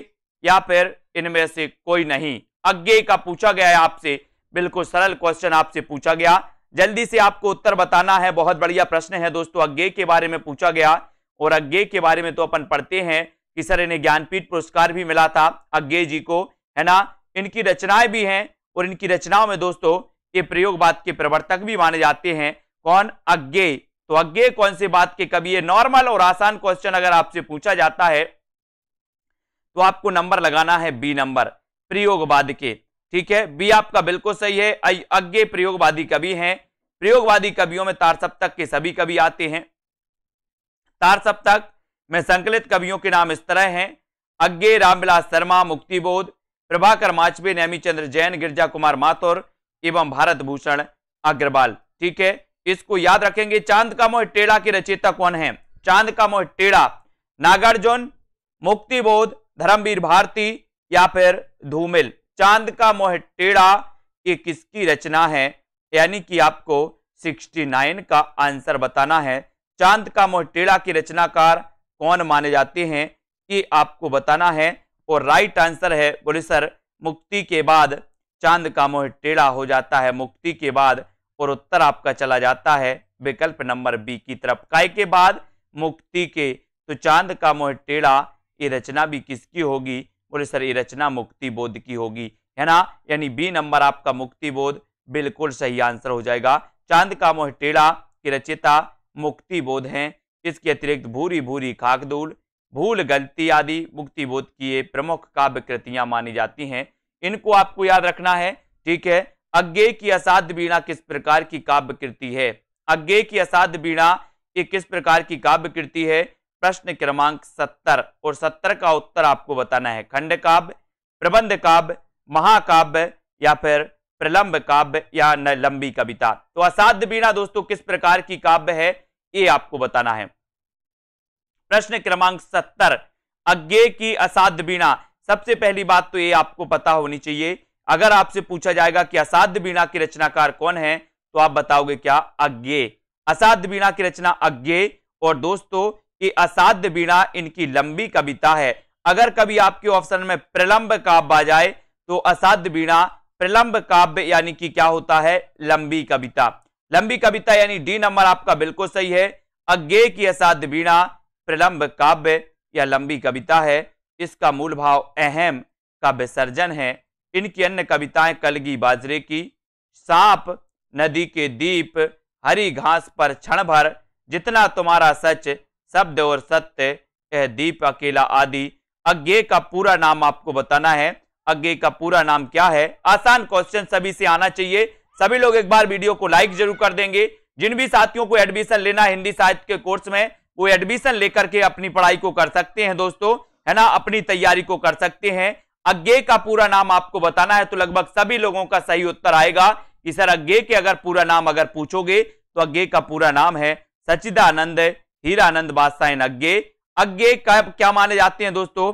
या फिर इनमें से कोई नहीं अज्ञे का पूछा गया है आपसे बिल्कुल सरल क्वेश्चन आपसे पूछा गया जल्दी से आपको उत्तर बताना है बहुत बढ़िया प्रश्न है दोस्तों अज्ञे के बारे में पूछा गया और अज्ञे के बारे में तो अपन पढ़ते हैं कि सर इन्हें ज्ञानपीठ पुरस्कार भी मिला था अज्ञे जी को है ना इनकी रचनाएं भी हैं और इनकी रचनाओं में दोस्तों ये प्रयोगवाद के प्रवर्तक भी माने जाते हैं कौन अज्ञे तो अज्ञे कौन से बात के कभी ये नॉर्मल और आसान क्वेश्चन अगर आपसे पूछा जाता है तो आपको नंबर लगाना है बी नंबर प्रयोगवाद के ठीक है बी आपका बिल्कुल सही है अज्ञे प्रयोगवादी कवि हैं प्रयोगवादी कवियों में सप्तक के सभी कवि आते हैं तार सप्तक में संकलित कवियों के नाम इस तरह हैं अज्ञे रामविलास शर्मा मुक्तिबोध प्रभाकर माचबे नैमी चंद्र जैन गिरजा कुमार माथुर एवं भारत भूषण अग्रवाल ठीक है इसको याद रखेंगे चांद का मोह टेढ़ा के रचयिता कौन है चांद का मोह टेढ़ा नागार्जुन मुक्तिबोध धर्मवीर भारती या फिर धूमिल चांद का मोह टेढ़ा ये किसकी रचना है यानी कि आपको 69 का आंसर बताना है चांद का मोह टेड़ा की रचनाकार कौन माने जाते हैं ये आपको बताना है और राइट आंसर है बोले सर मुक्ति के बाद चांद का मोह टेड़ा हो जाता है मुक्ति के बाद और उत्तर आपका चला जाता है विकल्प नंबर बी की तरफ काय के बाद मुक्ति के तो चांद का मोह टेड़ा ये रचना भी किसकी होगी बोले सर ये रचना मुक्ति बोध की होगी है ना यानी बी नंबर आपका मुक्ति बोध बिल्कुल सही आंसर हो जाएगा चांद का मोह टेड़ा की रचिता मुक्ति बोध हैं इसके अतिरिक्त भूरी भूरी खाकदूल भूल गलती आदि बोध की ये प्रमुख काव्य कृतियाँ मानी जाती हैं इनको आपको याद रखना है ठीक है अज्ञे की असाध वीणा किस प्रकार की काव्य कृति है अज्ञे की असाध वीणा ये किस प्रकार की काव्य कृति है प्रश्न क्रमांक सत्तर और सत्तर का उत्तर आपको बताना है खंड काव्य प्रबंध काव्य महाकाव्य या फिर प्रलंब काव्य या न लंबी कविता तो असाध्य बीणा दोस्तों किस प्रकार की काव्य है ये आपको बताना है प्रश्न क्रमांक सत्तर अज्ञे की असाध्य बीणा सबसे पहली बात तो ये आपको पता होनी चाहिए अगर आपसे पूछा जाएगा कि असाध्य बीणा के रचनाकार कौन है तो आप बताओगे क्या अज्ञे असाध्य बीणा की रचना अज्ञे और दोस्तों ये असाध्य बीणा इनकी लंबी कविता है अगर कभी आपके ऑप्शन में प्रलंब काव्य आ जाए तो असाध्य बीणा प्रलंब काव्य यानी कि क्या होता है लंबी कविता लंबी कविता यानी डी नंबर आपका बिल्कुल सही है अज्ञे की असाध वीणा प्रलंब काव्य या लंबी कविता है इसका मूल भाव अहम काव्य सर्जन है इनकी अन्य कविताएं कलगी बाजरे की सांप नदी के दीप हरी घास पर क्षण भर जितना तुम्हारा सच शब्द और सत्य यह दीप अकेला आदि अज्ञे का पूरा नाम आपको बताना है अग्गे का पूरा नाम क्या है आसान क्वेश्चन सभी से आना चाहिए सभी लोग एक बार वीडियो को लाइक जरूर कर देंगे जिन भी साथियों को एडमिशन लेना है हिंदी साहित्य के कोर्स में वो एडमिशन लेकर के अपनी पढ़ाई को कर सकते हैं दोस्तों है ना अपनी तैयारी को कर सकते हैं अज्ञे का पूरा नाम आपको बताना है तो लगभग सभी लोगों का सही उत्तर आएगा कि सर अज्ञे के अगर पूरा नाम अगर पूछोगे तो अज्ञे का पूरा नाम है सचिदानंद हीरानंद बादशाह अज्ञे अज्ञे का क्या माने जाते हैं दोस्तों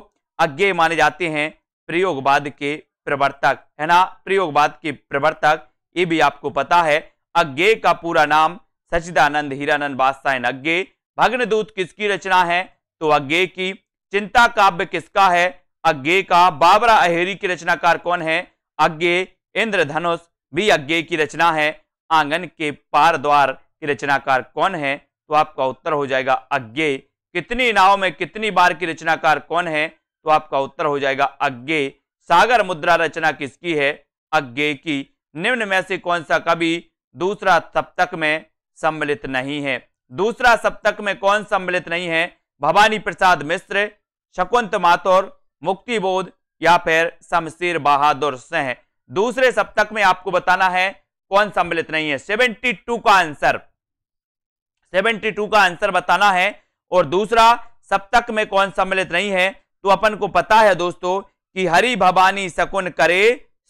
अज्ञे माने जाते हैं प्रयोगवाद के प्रवर्तक है ना प्रयोगवाद के प्रवर्तक ये भी आपको पता है अज्ञे का पूरा नाम सचिदानंद हीरानंद बादशाह अज्ञे भग्नदूत किसकी रचना है तो अज्ञे की चिंता काव्य किसका है अज्ञे का बाबरा अहेरी की रचनाकार कौन है अज्ञे इंद्रधनुष भी अज्ञे की रचना है आंगन के पार द्वार की रचनाकार कौन है तो आपका उत्तर हो जाएगा अज्ञे कितनी नाव में कितनी बार की रचनाकार कौन है तो आपका उत्तर हो जाएगा अज्ञे सागर मुद्रा रचना किसकी है अज्ञे की निम्न में से कौन सा कवि दूसरा सप्तक में सम्मिलित नहीं है दूसरा सप्तक में कौन सम्मिलित नहीं है भवानी प्रसाद मिश्र शकुंत मातौर मुक्तिबोध या फिर शमशीर बहादुर सिंह दूसरे सप्तक में आपको बताना है कौन सम्मिलित नहीं है 72 का आंसर 72 का आंसर बताना है और दूसरा सप्तक में कौन सम्मिलित नहीं है तो अपन को पता है दोस्तों कि हरि भवानी सकुन करे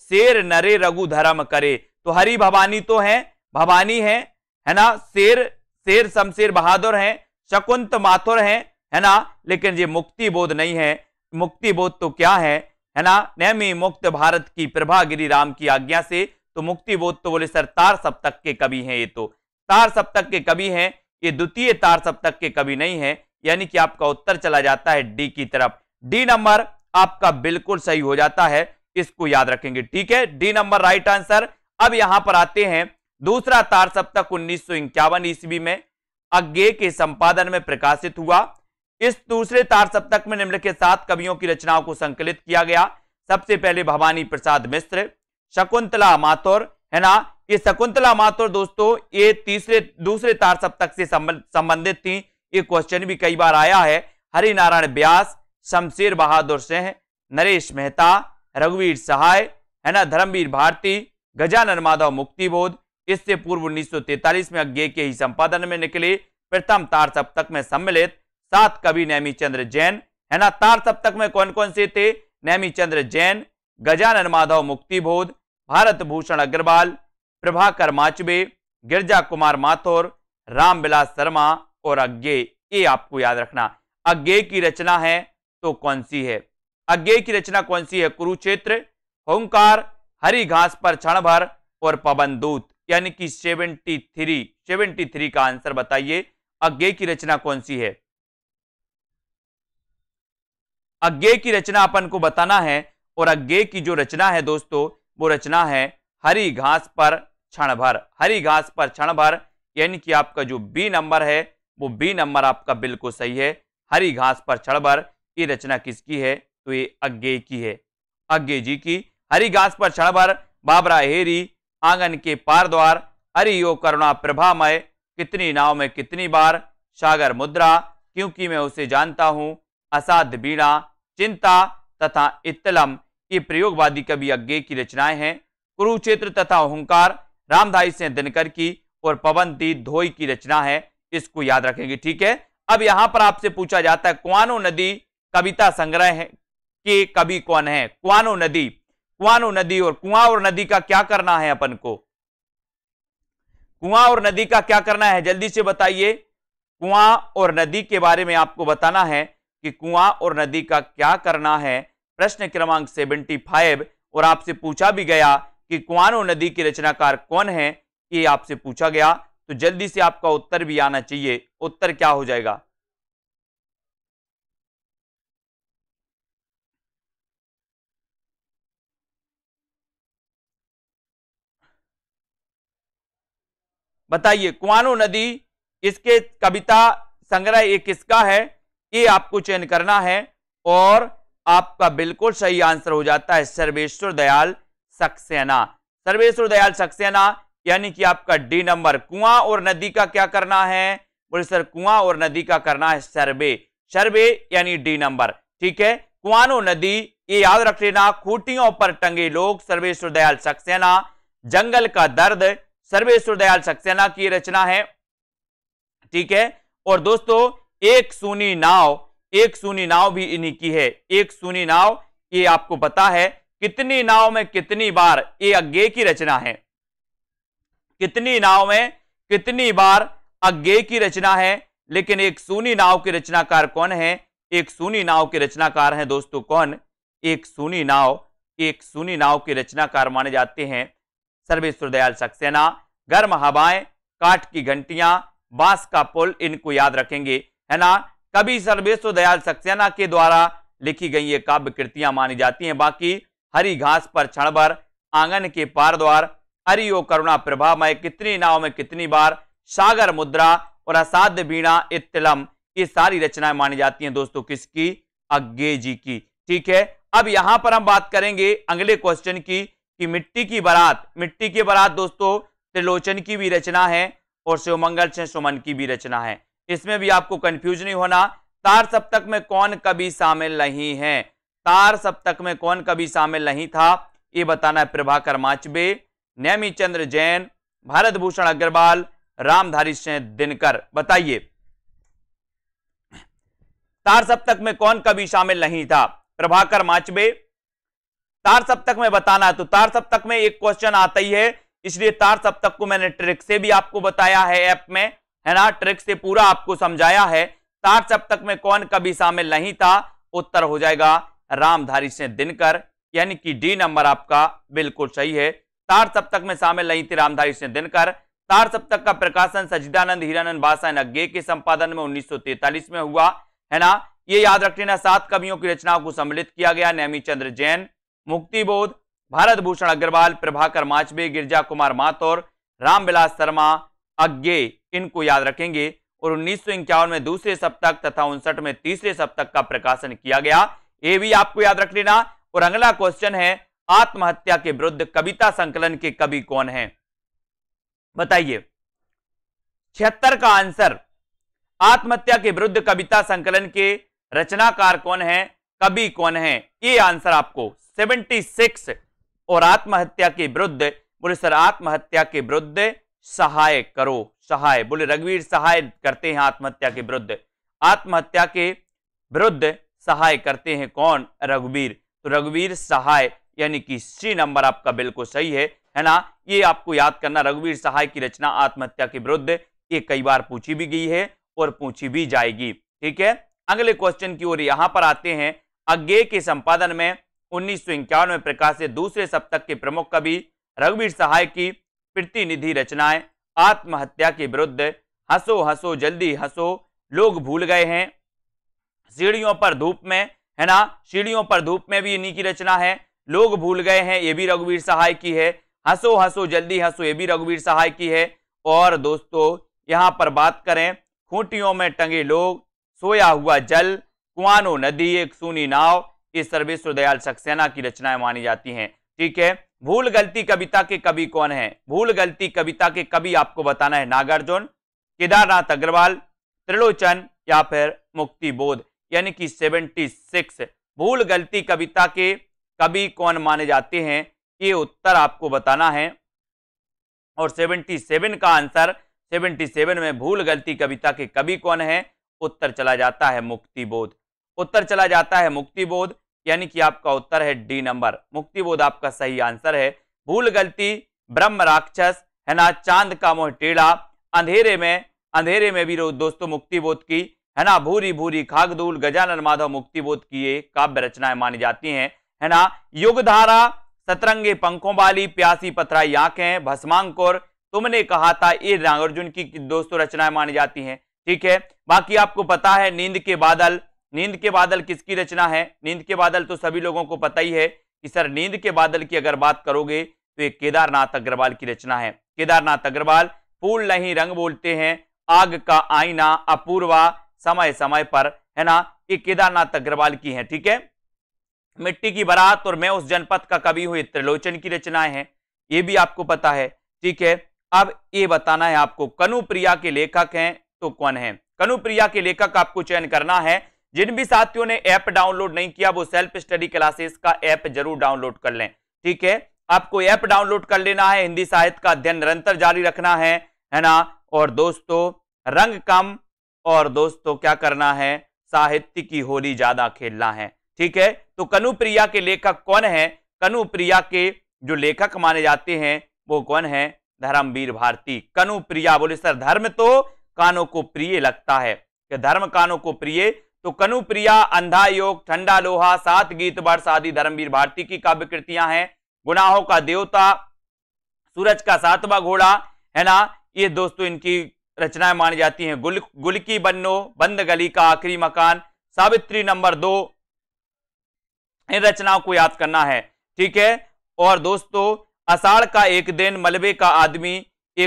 शेर नरे रघु धर्म करे तो हरि भवानी तो है भवानी है है ना शेर शेर शमशेर बहादुर हैं शकुंत माथुर हैं है ना लेकिन ये मुक्ति बोध नहीं है मुक्ति बोध तो क्या है है ना नैमी मुक्त भारत की प्रभा गिरी राम की आज्ञा से तो मुक्ति बोध तो बोले सर तार सप्तक के कवि हैं ये तो तार सप्तक के कवि हैं ये द्वितीय तार सप्तक के कवि नहीं है यानी कि आपका उत्तर चला जाता है डी की तरफ डी नंबर आपका बिल्कुल सही हो जाता है इसको याद रखेंगे ठीक है डी नंबर राइट आंसर अब यहां पर आते हैं दूसरा तार सप्तक उन्नीस सौ ईस्वी में अज्ञे के संपादन में प्रकाशित हुआ इस दूसरे तार सप्तक में निम्नलिखित सात कवियों की रचनाओं को संकलित किया गया सबसे पहले भवानी प्रसाद मिश्र शकुंतला माथुर है ना ये शकुंतला माथुर दोस्तों ये तीसरे दूसरे तार सप्तक से संबंधित थी ये क्वेश्चन भी कई बार आया है हरिनारायण ब्यास शमशेर बहादुर सिंह नरेश मेहता रघुवीर सहाय है ना धर्मवीर भारती गजानन माधव मुक्तिबोध इससे पूर्व उन्नीस में अज्ञे के ही संपादन में निकले प्रथम तार सप्तक में सम्मिलित सात कवि नैमी चंद्र जैन है ना तार सप्तक में कौन कौन से थे नैमी चंद्र जैन गजानन माधव मुक्तिबोध भारत भूषण अग्रवाल प्रभाकर माचबे गिरजा कुमार माथुर रामविलास शर्मा और अज्ञे ये आपको याद रखना अज्ञे की रचना है तो कौन सी है अज्ञे की रचना कौन सी है कुरुक्षेत्र ओंकार हरी घास पर क्षण भर और पवन दूत यानी कि सेवेंटी थ्री सेवेंटी थ्री का आंसर बताइए अज्ञे की रचना कौन सी है अज्ञे की रचना अपन को बताना है और अज्ञे की जो रचना है दोस्तों वो रचना है हरी घास पर क्षण भर हरी घास पर क्षण भर यानी कि आपका जो बी नंबर है वो बी नंबर आपका बिल्कुल सही है हरी घास पर क्षण भर की रचना किसकी है तो ये अज्ञे की है अज्ञे जी की हरी घास पर क्षणभर बाबरा हेरी आंगन के पार द्वार हरि यो करुणा प्रभा मय कितनी नाव में कितनी बार सागर मुद्रा क्योंकि मैं उसे जानता हूँ असाध बीणा चिंता तथा इतलम ये प्रयोगवादी कवि अज्ञे की रचनाएं हैं कुरुक्षेत्र तथा ओहकार रामधाई से दिनकर की और पवनती धोई की रचना है इसको याद रखेंगे ठीक है अब यहां पर आपसे पूछा जाता है कुआनो नदी कविता संग्रह है के कवि कौन है क्वानो नदी क्वानो नदी और कुआ और नदी का क्या करना है अपन को कुआ और नदी का क्या करना है जल्दी से बताइए कुआ और नदी के बारे में आपको बताना है कि कुआ और नदी का क्या करना है प्रश्न क्रमांक सेवेंटी फाइव और आपसे पूछा भी गया कि कुआनो नदी के रचनाकार कौन है ये आपसे पूछा गया तो जल्दी से आपका उत्तर भी आना चाहिए उत्तर क्या हो जाएगा बताइए कुआनो नदी इसके कविता संग्रह ये किसका है ये आपको चयन करना है और आपका बिल्कुल सही आंसर हो जाता है सर्वेश्वर दयाल सक्सेना सर्वेश्वर दयाल सक्सेना यानी कि आपका डी नंबर कुआं और नदी का क्या करना है बोले सर कुआं और नदी का करना है सर्वे सर्वे यानी डी नंबर ठीक है कुआनो नदी ये याद रख लेना खूटियों पर टंगे लोग सर्वेश्वर दयाल सक्सेना जंगल का दर्द सर्वेश्वर दयाल सक्सेना की रचना है ठीक है और दोस्तों एक सुनी नाव एक सुनी नाव भी इन्हीं की है एक सुनी नाव ये आपको पता है कितनी नाव में कितनी बार ये अज्ञे की रचना है कितनी नाव में कितनी बार अज्ञे की रचना है लेकिन एक सुनी नाव के रचनाकार कौन है एक सुनी नाव के रचनाकार हैं दोस्तों कौन एक सुनी नाव एक सुनी नाव के रचनाकार माने जाते हैं सर्विस सुरदयाल सक्सेना गर्म हवाएं काट की घंटियां बांस का पुल इनको याद रखेंगे है ना कवि सर्वेश दयाल सक्सेना के द्वारा लिखी गई ये काव्य कृतियां मानी जाती हैं बाकी हरी घास पर क्षणभर आंगन के पार द्वार हरि ओ करुणा प्रभा मय कितनी नाव में कितनी बार सागर मुद्रा और असाध्य बीणा इतलम ये सारी रचनाएं मानी जाती हैं दोस्तों किसकी अग्गे जी की ठीक है अब यहां पर हम बात करेंगे अगले क्वेश्चन की कि मिट्टी की बारात मिट्टी की बारात दोस्तों त्रिलोचन की भी रचना है और शिवमंगल से सुमन की भी रचना है इसमें भी आपको कंफ्यूज नहीं होना तार सप्तक में कौन कभी शामिल नहीं है तार सप्तक में कौन कभी शामिल नहीं था ये बताना है प्रभाकर माचबे नैमी चंद्र जैन भारत भूषण अग्रवाल रामधारी सिंह दिनकर बताइए तार सप्तक में कौन कभी शामिल नहीं था प्रभाकर माचबे तार सप्तक में बताना है तो तार सप्तक में एक क्वेश्चन आता ही है इसलिए तार सप्तक को मैंने ट्रिक से भी आपको बताया है ऐप में है ना ट्रिक से पूरा आपको समझाया है तार सप्तक में कौन कभी शामिल नहीं था उत्तर हो जाएगा रामधारी से दिनकर यानी कि डी नंबर आपका बिल्कुल सही है तार सप्तक में शामिल नहीं थे रामधारी से दिनकर तार सप्तक का प्रकाशन सजिदानंद हीरानंद बासा नग्गे के संपादन में उन्नीस में हुआ है ना ये याद रख लेना सात कवियों की रचनाओं को सम्मिलित किया गया नैमी चंद्र जैन मुक्ति बोध भारत भूषण अग्रवाल प्रभाकर माचबे गिरजा कुमार माथोर रामविलास शर्मा अज्ञे इनको याद रखेंगे और उन्नीस में दूसरे सप्तक तथा उनसठ में तीसरे सप्तक का प्रकाशन किया गया ये भी आपको याद रख लेना और अगला क्वेश्चन है आत्महत्या के विरुद्ध कविता संकलन के कवि कौन है बताइए छिहत्तर का आंसर आत्महत्या के विरुद्ध कविता संकलन के रचनाकार कौन है कवि कौन है ये आंसर आपको 76 और आत्महत्या के विरुद्ध बोले सर आत्महत्या के विरुद्ध सहाय करो सहाय बोले रघुवीर सहाय करते हैं आत्महत्या के विरुद्ध आत्महत्या के विरुद्ध सहाय करते हैं कौन रघुवीर तो रघुवीर सहाय यानी कि सी नंबर आपका बिल्कुल सही है है ना ये आपको याद करना रघुवीर सहाय की रचना आत्महत्या के विरुद्ध ये कई बार पूछी भी गई है और पूछी भी जाएगी ठीक है अगले क्वेश्चन की ओर यहां पर आते हैं अज्ञे के संपादन में उन्नीस में प्रकाशित दूसरे सप्तक के प्रमुख कवि रघुवीर सहाय की प्रतिनिधि रचनाएं आत्महत्या के विरुद्ध हंसो हंसो जल्दी हंसो लोग भूल गए हैं सीढ़ियों पर धूप में है ना सीढ़ियों पर धूप में भी इन्हीं की रचना है लोग भूल गए हैं ये भी रघुवीर सहाय की है हंसो हंसो जल्दी हंसो ये भी रघुवीर सहाय की है और दोस्तों यहाँ पर बात करें खूंटियों में टंगे लोग सोया हुआ जल कुआनो नदी एक सूनी नाव इस सर्विस सुदयाल सक्सेना की रचनाएं मानी जाती हैं ठीक है भूल गलती कविता के कवि कौन है भूल गलती कविता के कवि आपको बताना है नागार्जुन केदारनाथ अग्रवाल त्रिलोचन या फिर मुक्ति बोध यानी कि सिक्स भूल गलती कविता के कवि कौन माने जाते हैं ये उत्तर आपको बताना है और सेवन का आंसर सेवेंटी सेवन में भूल गलती कविता के कवि कौन है उत्तर चला जाता है मुक्ति बोध उत्तर चला जाता है मुक्ति बोध यानी कि आपका उत्तर है डी नंबर मुक्ति बोध आपका सही आंसर है भूल गलती ब्रह्म राक्षस है ना चांद का मोह टेढ़ा अंधेरे में अंधेरे में भी दोस्तों मुक्ति बोध की है ना भूरी भूरी खागदूल गजानन माधव मुक्ति बोध की ये काव्य रचनाएं मानी जाती हैं है ना युगधारा सतरंगे पंखों वाली प्यासी पथराई आंखें भस्मांकुर तुमने कहा था ये नागार्जुन की दोस्तों रचनाएं मानी जाती हैं ठीक है बाकी आपको पता है नींद के बादल नींद के बादल किसकी रचना है नींद के बादल तो सभी लोगों को पता ही है कि सर नींद के बादल की अगर बात करोगे तो ये केदारनाथ अग्रवाल की रचना है केदारनाथ अग्रवाल फूल नहीं रंग बोलते हैं आग का आईना अपूर्वा समय समय पर है ना ये केदारनाथ अग्रवाल की है ठीक है मिट्टी की बरात और मैं उस जनपद का कवि हूं त्रिलोचन की रचनाएं हैं ये भी आपको पता है ठीक है अब ये बताना है आपको कनुप्रिया के लेखक हैं तो कौन है कनुप्रिया के लेखक आपको चयन करना है जिन भी साथियों ने ऐप डाउनलोड नहीं किया वो सेल्फ स्टडी क्लासेस का ऐप जरूर डाउनलोड कर लें ठीक है आपको ऐप डाउनलोड कर लेना है हिंदी साहित्य का अध्ययन निरंतर जारी रखना है है ना और दोस्तों रंग कम और दोस्तों क्या करना है साहित्य की होली ज्यादा खेलना है ठीक है तो कनुप्रिया के लेखक कौन है कनुप्रिया के जो लेखक माने जाते हैं वो कौन है धर्मवीर भारती कनुप्रिया बोले सर धर्म तो कानों को प्रिय लगता है कि धर्म कानों को प्रिय तो कनुप्रिया अंधा योग ठंडा लोहा सात गीत वर्ष आदि धर्मवीर भारती की काव्य कृतियां हैं गुनाहों का देवता सूरज का सातवा घोड़ा है ना ये दोस्तों इनकी रचनाएं मानी जाती हैं गुल गुलकी बन्नो बंद गली का आखिरी मकान सावित्री नंबर दो इन रचनाओं को याद करना है ठीक है और दोस्तों अषाढ़ का एक दिन मलबे का आदमी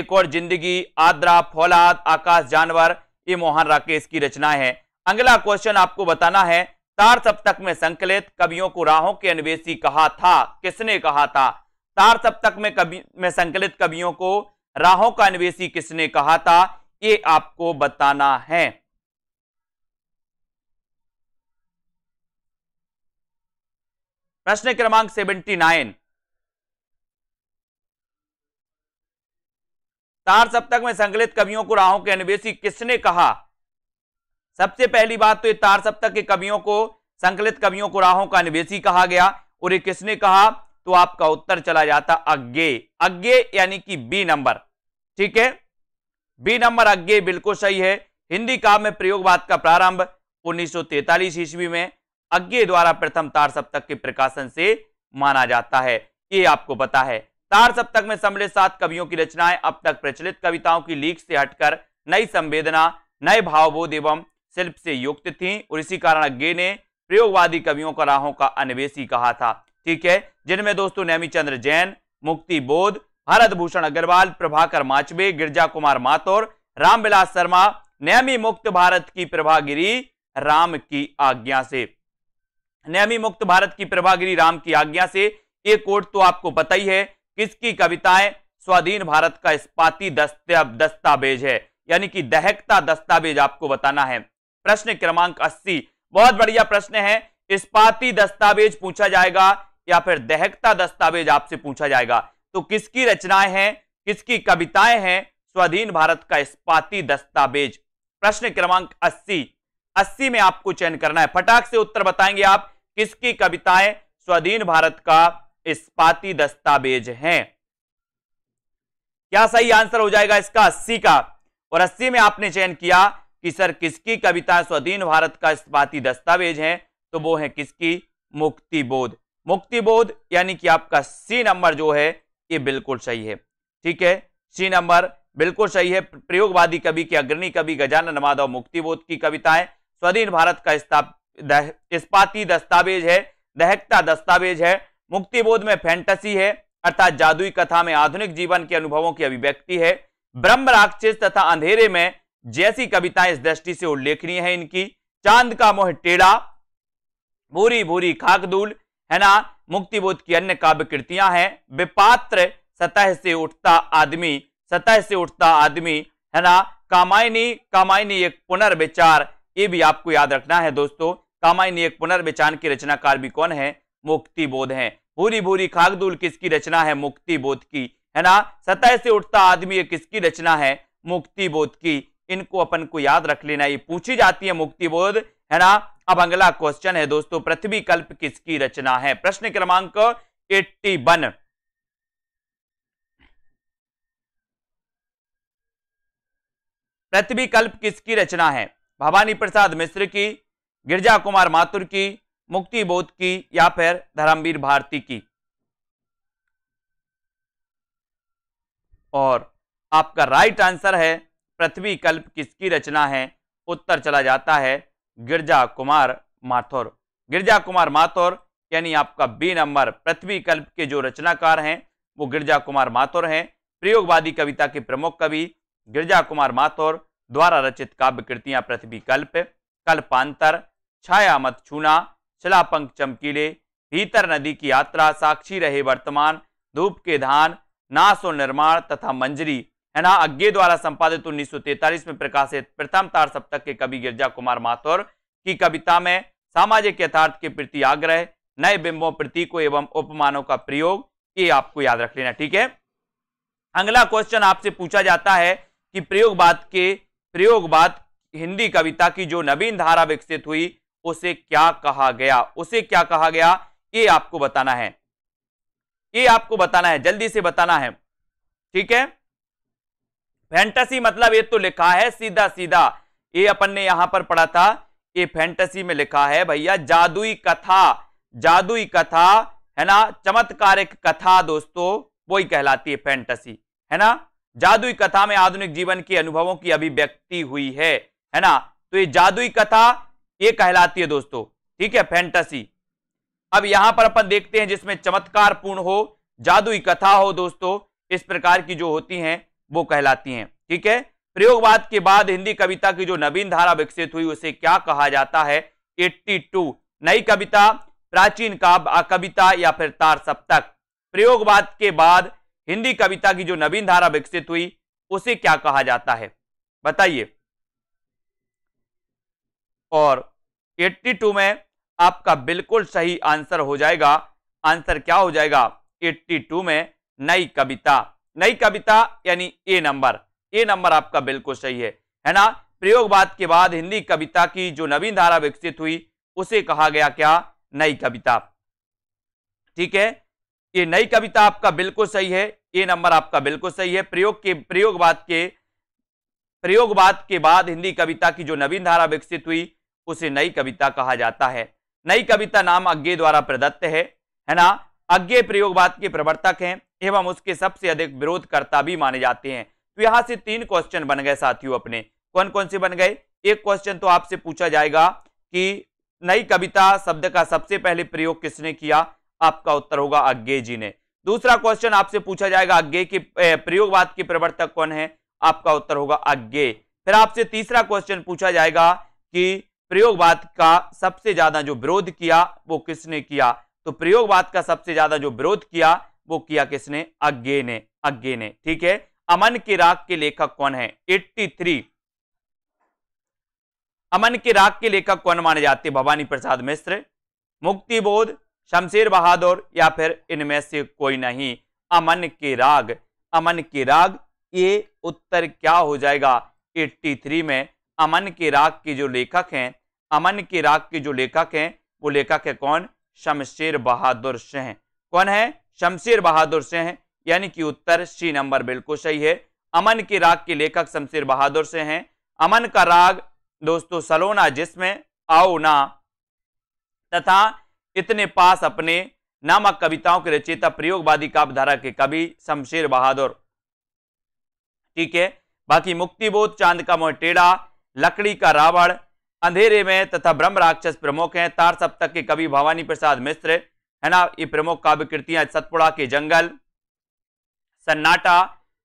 एक और जिंदगी आद्रा फौलाद आकाश जानवर ये मोहन राकेश की रचना है अगला क्वेश्चन आपको बताना है तार सप्तक में संकलित कवियों को राहों के अन्वेषी कहा था किसने कहा था तार सप्तक में कवि में संकलित कवियों को राहों का अन्वेषी किसने कहा था ये आपको बताना है प्रश्न क्रमांक सेवेंटी नाइन तार सप्तक में संकलित कवियों को राहों के अन्वेषी किसने कहा सबसे पहली बात तो ये सप्तक के कवियों को संकलित कवियों को राहों का निवेशी कहा गया और ये किसने कहा तो आपका उत्तर चला जाता अज्ञे अज्ञे यानी कि बी नंबर ठीक है बी नंबर अज्ञे बिल्कुल सही है हिंदी काव्य में प्रयोगवाद का प्रारंभ 1943 ईस्वी में अज्ञे द्वारा प्रथम तार सप्तक के प्रकाशन से माना जाता है ये आपको पता है तार सप्तक में सम्मिलित सात कवियों की रचनाएं अब तक प्रचलित कविताओं की लीक से हटकर नई संवेदना नए भावबोध एवं शिल्प से युक्त थी और इसी कारण अज्ञे ने प्रयोगवादी कवियों का राहों का अन्वेषी कहा था ठीक है जिनमें दोस्तों चंद्र जैन मुक्ति बोध भरत भूषण अग्रवाल प्रभाकर माचबे गिरजा कुमार माथोर रामविलास शर्मा नैमी मुक्त भारत की प्रभागिरी राम की आज्ञा से नैमी मुक्त भारत की प्रभागिरी राम की आज्ञा से ये कोट तो आपको पता ही है किसकी कविताएं स्वाधीन भारत का इस्पाती दस्तावेज है यानी कि दहकता दस्तावेज आपको बताना है प्रश्न क्रमांक 80 बहुत बढ़िया प्रश्न है इस्पाती दस्तावेज पूछा जाएगा या फिर दहकता दस्तावेज आपसे पूछा जाएगा तो किसकी रचनाएं हैं किसकी कविताएं हैं स्वाधीन भारत का इस्पाती दस्तावेज प्रश्न क्रमांक 80 80 में आपको चयन करना है फटाक से उत्तर बताएंगे आप किसकी कविताएं स्वाधीन भारत का इस्पाती दस्तावेज है क्या सही आंसर हो जाएगा इसका अस्सी का और अस्सी में आपने चयन किया कि सर किसकी कविता स्वधीन भारत का इस्पाती दस्तावेज है तो वो है किसकी मुक्ति बोध मुक्ति बोध यानी कि आपका सी नंबर जो है ये बिल्कुल सही है ठीक है सी नंबर बिल्कुल सही है प्रयोगवादी कवि के अग्रणी कवि गजानन माधव बोध की कविताएं स्वधीन भारत का इस्पाती दस्तावेज है दहकता दस्तावेज है मुक्ति बोध में फैंटसी है अर्थात जादुई कथा में आधुनिक जीवन के अनुभवों की अभिव्यक्ति है ब्रह्म राक्षस तथा अंधेरे में जैसी कविता इस दृष्टि से उल्लेखनीय है इनकी चांद का मोह टेढ़ा भूरी भूरी खाकदूल है ना मुक्तिबोध की अन्य काव्य कृतियां हैं विपात्र सतह से उठता आदमी सतह से उठता आदमी है ना कामायनी कामायनी एक पुनर्विचार ये भी आपको याद रखना है दोस्तों कामायनी एक पुनर्विचार की रचनाकार भी कौन है मुक्ति बोध है भूरी भूरी खाकदूल किसकी रचना है मुक्ति बोध की है ना सतह से उठता आदमी किसकी रचना है मुक्ति बोध की इनको अपन को याद रख लेना ये पूछी जाती है मुक्ति बोध है ना अब अगला क्वेश्चन है दोस्तों पृथ्वी कल्प किसकी रचना है प्रश्न क्रमांक एट्टी वन पृथ्वी कल्प किसकी रचना है भवानी प्रसाद मिश्र की गिरजा कुमार माथुर की मुक्ति बोध की या फिर धर्मवीर भारती की और आपका राइट आंसर है पृथ्वी कल्प किसकी रचना है उत्तर चला जाता है गिरजा कुमार माथुर गिरजा कुमार माथुर यानी आपका बी नंबर पृथ्वी कल्प के जो रचनाकार हैं वो गिरजा कुमार माथुर हैं प्रयोगवादी कविता के प्रमुख कवि गिरजा कुमार माथुर द्वारा रचित काव्य कृतियां पृथ्वी कल्प कल्पांतर छाया मत छूना शिलापंक चमकीले भीतर नदी की यात्रा साक्षी रहे वर्तमान धूप के धान नास और निर्माण तथा मंजरी है ना अज्ञे द्वारा संपादित उन्नीस सौ तैतालीस में प्रकाशित प्रथम तार सप्तक के कवि गिरजा कुमार माथुर की कविता में सामाजिक यथार्थ के प्रति आग्रह नए बिंबों प्रतीकों एवं उपमानों का प्रयोग ये आपको याद रख लेना ठीक है अगला क्वेश्चन आपसे पूछा जाता है कि प्रयोगवाद के प्रयोगवाद हिंदी कविता की जो नवीन धारा विकसित हुई उसे क्या कहा गया उसे क्या कहा गया ये आपको बताना है ये आपको बताना है जल्दी से बताना है ठीक है फैंटसी मतलब ये तो लिखा है सीधा सीधा ये अपन ने यहां पर पढ़ा था ये फैंटसी में लिखा है भैया जादुई कथा जादुई कथा है ना चमत्कारिक कथा दोस्तों वही कहलाती है फैंटसी है ना जादुई कथा में आधुनिक जीवन के अनुभवों की अभिव्यक्ति हुई है है ना तो ये जादुई कथा ये कहलाती है दोस्तों ठीक है फैंटसी अब यहां पर अपन देखते हैं जिसमें चमत्कार पूर्ण हो जादुई कथा हो दोस्तों इस प्रकार की जो होती हैं वो कहलाती हैं ठीक है प्रयोगवाद के बाद हिंदी कविता की जो नवीन धारा विकसित हुई उसे क्या कहा जाता है 82 नई कविता प्राचीन काव्य कविता या फिर तार सप्तक प्रयोगवाद के बाद हिंदी कविता की जो नवीन धारा विकसित हुई उसे क्या कहा जाता है बताइए और 82 में आपका बिल्कुल सही आंसर हो जाएगा आंसर क्या हो जाएगा 82 में नई कविता नई कविता यानी ए नंबर ए नंबर आपका बिल्कुल सही है है ना प्रयोगवाद के बाद हिंदी कविता की जो नवीन धारा विकसित हुई उसे कहा गया क्या नई कविता ठीक है ये नई कविता आपका बिल्कुल सही है ए नंबर आपका बिल्कुल सही है प्रयोग के प्रयोगवाद के प्रयोगवाद के बाद हिंदी कविता की जो नवीन धारा विकसित हुई उसे नई कविता कहा जाता है नई कविता नाम अज्ञे द्वारा प्रदत्त है है ना अज्ञे प्रयोगवाद के प्रवर्तक हैं एवं उसके सबसे अधिक विरोधकर्ता भी माने जाते हैं तो यहाँ से तीन क्वेश्चन बन गए साथियों अपने कौन कौन से बन गए एक क्वेश्चन तो आपसे पूछा जाएगा कि नई कविता शब्द का सबसे पहले प्रयोग किसने किया आपका उत्तर होगा अज्ञे जी ने दूसरा क्वेश्चन आपसे पूछा जाएगा अज्ञे के प्रयोगवाद के प्रवर्तक कौन है आपका उत्तर होगा अज्ञे फिर आपसे तीसरा क्वेश्चन पूछा जाएगा कि प्रयोगवाद का सबसे ज्यादा जो विरोध किया वो किसने किया तो प्रयोगवाद का सबसे ज्यादा जो विरोध किया वो किया किसने अज्ञे ने अज्ञे ने ठीक है अमन के राग के लेखक कौन है 83 अमन के राग के लेखक कौन माने जाते भवानी प्रसाद मिश्र मुक्ति बोध शमशेर बहादुर या फिर इनमें से कोई नहीं अमन के राग अमन के राग ये उत्तर क्या हो जाएगा 83 में अमन के राग के जो लेखक हैं अमन के राग के जो लेखक हैं वो लेखक है कौन शमशेर बहादुर शाह कौन है शमशेर बहादुर से हैं यानी कि उत्तर सी नंबर बिल्कुल सही है अमन के राग के लेखक शमशेर बहादुर से हैं अमन का राग दोस्तों सलोना जिसमें आओ ना तथा इतने पास अपने नामक कविताओं के रचयिता प्रयोगवादी काव्यधारा के कवि शमशेर बहादुर ठीक है बाकी मुक्तिबोध चांद का मोह टेढ़ा लकड़ी का रावण अंधेरे में तथा ब्रह्म राक्षस प्रमुख हैं तार सप्तक के कवि भवानी प्रसाद मिश्र है ना ये प्रमुख काव्य कृतियां सतपुड़ा के जंगल सन्नाटा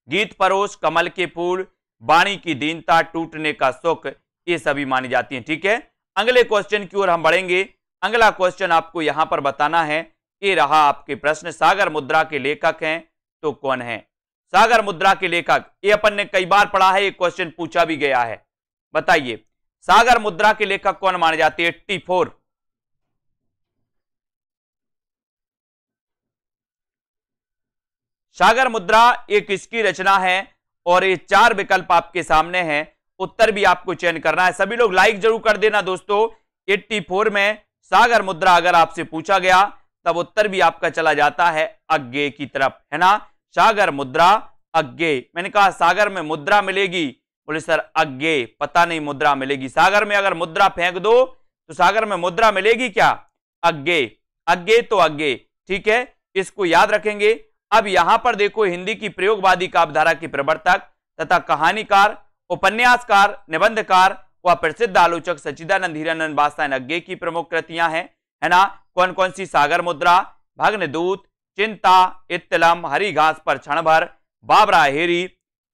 गीत परोस कमल के फूल बाणी की दीनता टूटने का सुख ये सभी मानी जाती हैं ठीक है अगले क्वेश्चन की ओर हम बढ़ेंगे अगला क्वेश्चन आपको यहां पर बताना है ये रहा आपके प्रश्न सागर मुद्रा के लेखक हैं तो कौन है सागर मुद्रा के लेखक ये अपन ने कई बार पढ़ा है ये क्वेश्चन पूछा भी गया है बताइए सागर मुद्रा के लेखक कौन माने जाते हैं एट्टी फोर सागर मुद्रा ये किसकी रचना है और ये चार विकल्प आपके सामने हैं उत्तर भी आपको चयन करना है सभी लोग लाइक जरूर कर देना दोस्तों 84 में सागर मुद्रा अगर आपसे पूछा गया तब उत्तर भी आपका चला जाता है अज्ञे की तरफ है ना सागर मुद्रा अज्ञे मैंने कहा सागर में मुद्रा मिलेगी बोले सर अज्ञे पता नहीं मुद्रा मिलेगी सागर में अगर मुद्रा फेंक दो तो सागर में मुद्रा मिलेगी क्या अज्ञे अज्ञे तो अज्ञे ठीक है इसको याद रखेंगे अब यहां पर देखो हिंदी की प्रयोगवादी काव्यधारा की प्रवर्तक तथा कहानीकार उपन्यासकार निबंधकार व प्रसिद्ध आलोचक सचिदानंद हीरानंद बादशाह नग्गे की प्रमुख कृतियां हैं है ना कौन कौन सी सागर मुद्रा दूत चिंता इतलम हरी घास पर क्षण भर बाबरा हेरी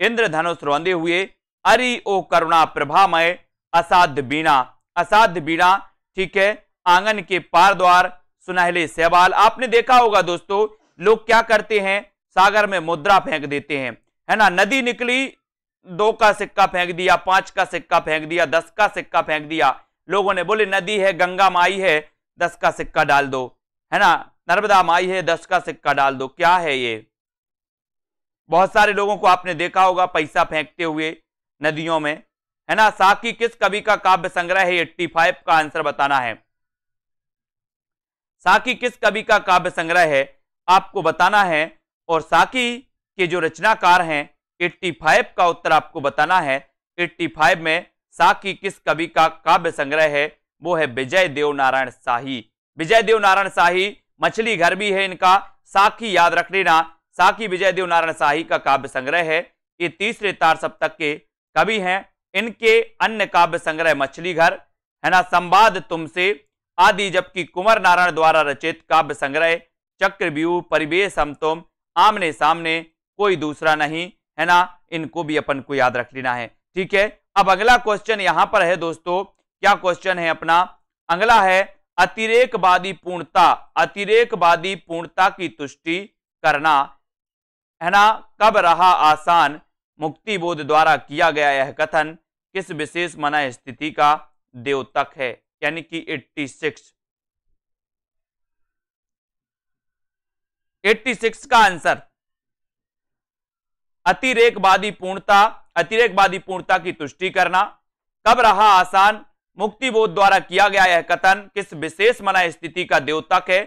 इंद्र धनुष रोंदे हुए अरि ओ करुणा प्रभामय असाध्य बीणा असाध्य बीणा ठीक है आंगन के पार द्वार सुनहले सहवाल आपने देखा होगा दोस्तों लोग क्या करते हैं सागर में मुद्रा फेंक देते हैं है ना नदी निकली दो का सिक्का फेंक दिया पांच का सिक्का फेंक दिया दस का सिक्का फेंक दिया लोगों ने बोले नदी है गंगा माई है दस का सिक्का डाल दो है ना नर्मदा माई है दस का सिक्का डाल दो क्या है ये बहुत सारे लोगों को आपने देखा होगा पैसा फेंकते हुए नदियों में है ना साकी किस कवि का काव्य संग्रह है एट्टी फाइव का आंसर बताना है साकी किस कवि का काव्य संग्रह है आपको बताना है और साकी के जो रचनाकार हैं 85 का उत्तर आपको बताना है 85 में साकी किस कवि का काव्य संग्रह है वो है विजय देव नारायण शाही विजय देव नारायण शाही मछली घर भी है इनका साकी याद रख लेना साकी विजय देव नारायण शाही का काव्य संग्रह है ये तीसरे तार सप्तक के कवि हैं इनके अन्य काव्य संग्रह मछली घर है ना संवाद तुमसे आदि जबकि कुंवर नारायण द्वारा रचित काव्य संग्रह चक्रव्यूह परिवेश समतोम आमने सामने कोई दूसरा नहीं है ना इनको भी अपन को याद रख लेना है ठीक है अब अगला क्वेश्चन यहाँ पर है दोस्तों क्या क्वेश्चन है अपना अगला है अतिरेकवादी पूर्णता अतिरेकवादी पूर्णता की तुष्टि करना है ना कब रहा आसान मुक्ति बोध द्वारा किया गया यह कथन किस विशेष मना स्थिति का देवतक है यानी कि 86 86 का आंसर अतिरेकवादी पूर्णता अतिरेकवादी पूर्णता की तुष्टि करना कब रहा आसान मुक्ति बोध द्वारा किया गया यह कथन किस विशेष मना स्थिति का द्योतक है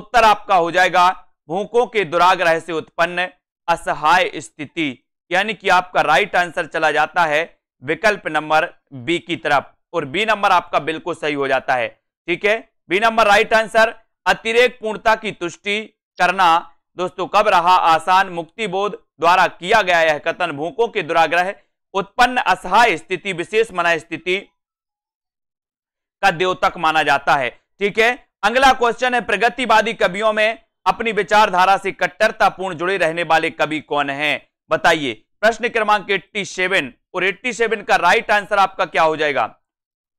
उत्तर आपका हो जाएगा भूखों के दुराग्रह से उत्पन्न असहाय स्थिति यानी कि आपका राइट आंसर चला जाता है विकल्प नंबर बी की तरफ और बी नंबर आपका बिल्कुल सही हो जाता है ठीक है बी नंबर राइट आंसर अतिरेक पूर्णता की तुष्टि करना दोस्तों कब रहा आसान मुक्ति बोध द्वारा किया गया यह कथन भूखों के दुराग्रह उत्पन्न असहाय स्थिति विशेष मना स्थिति का द्योतक माना जाता है ठीक है अगला क्वेश्चन है प्रगतिवादी कवियों में अपनी विचारधारा से कट्टरतापूर्ण जुड़े रहने वाले कवि कौन हैं बताइए प्रश्न क्रमांक 87 और 87 का राइट आंसर आपका क्या हो जाएगा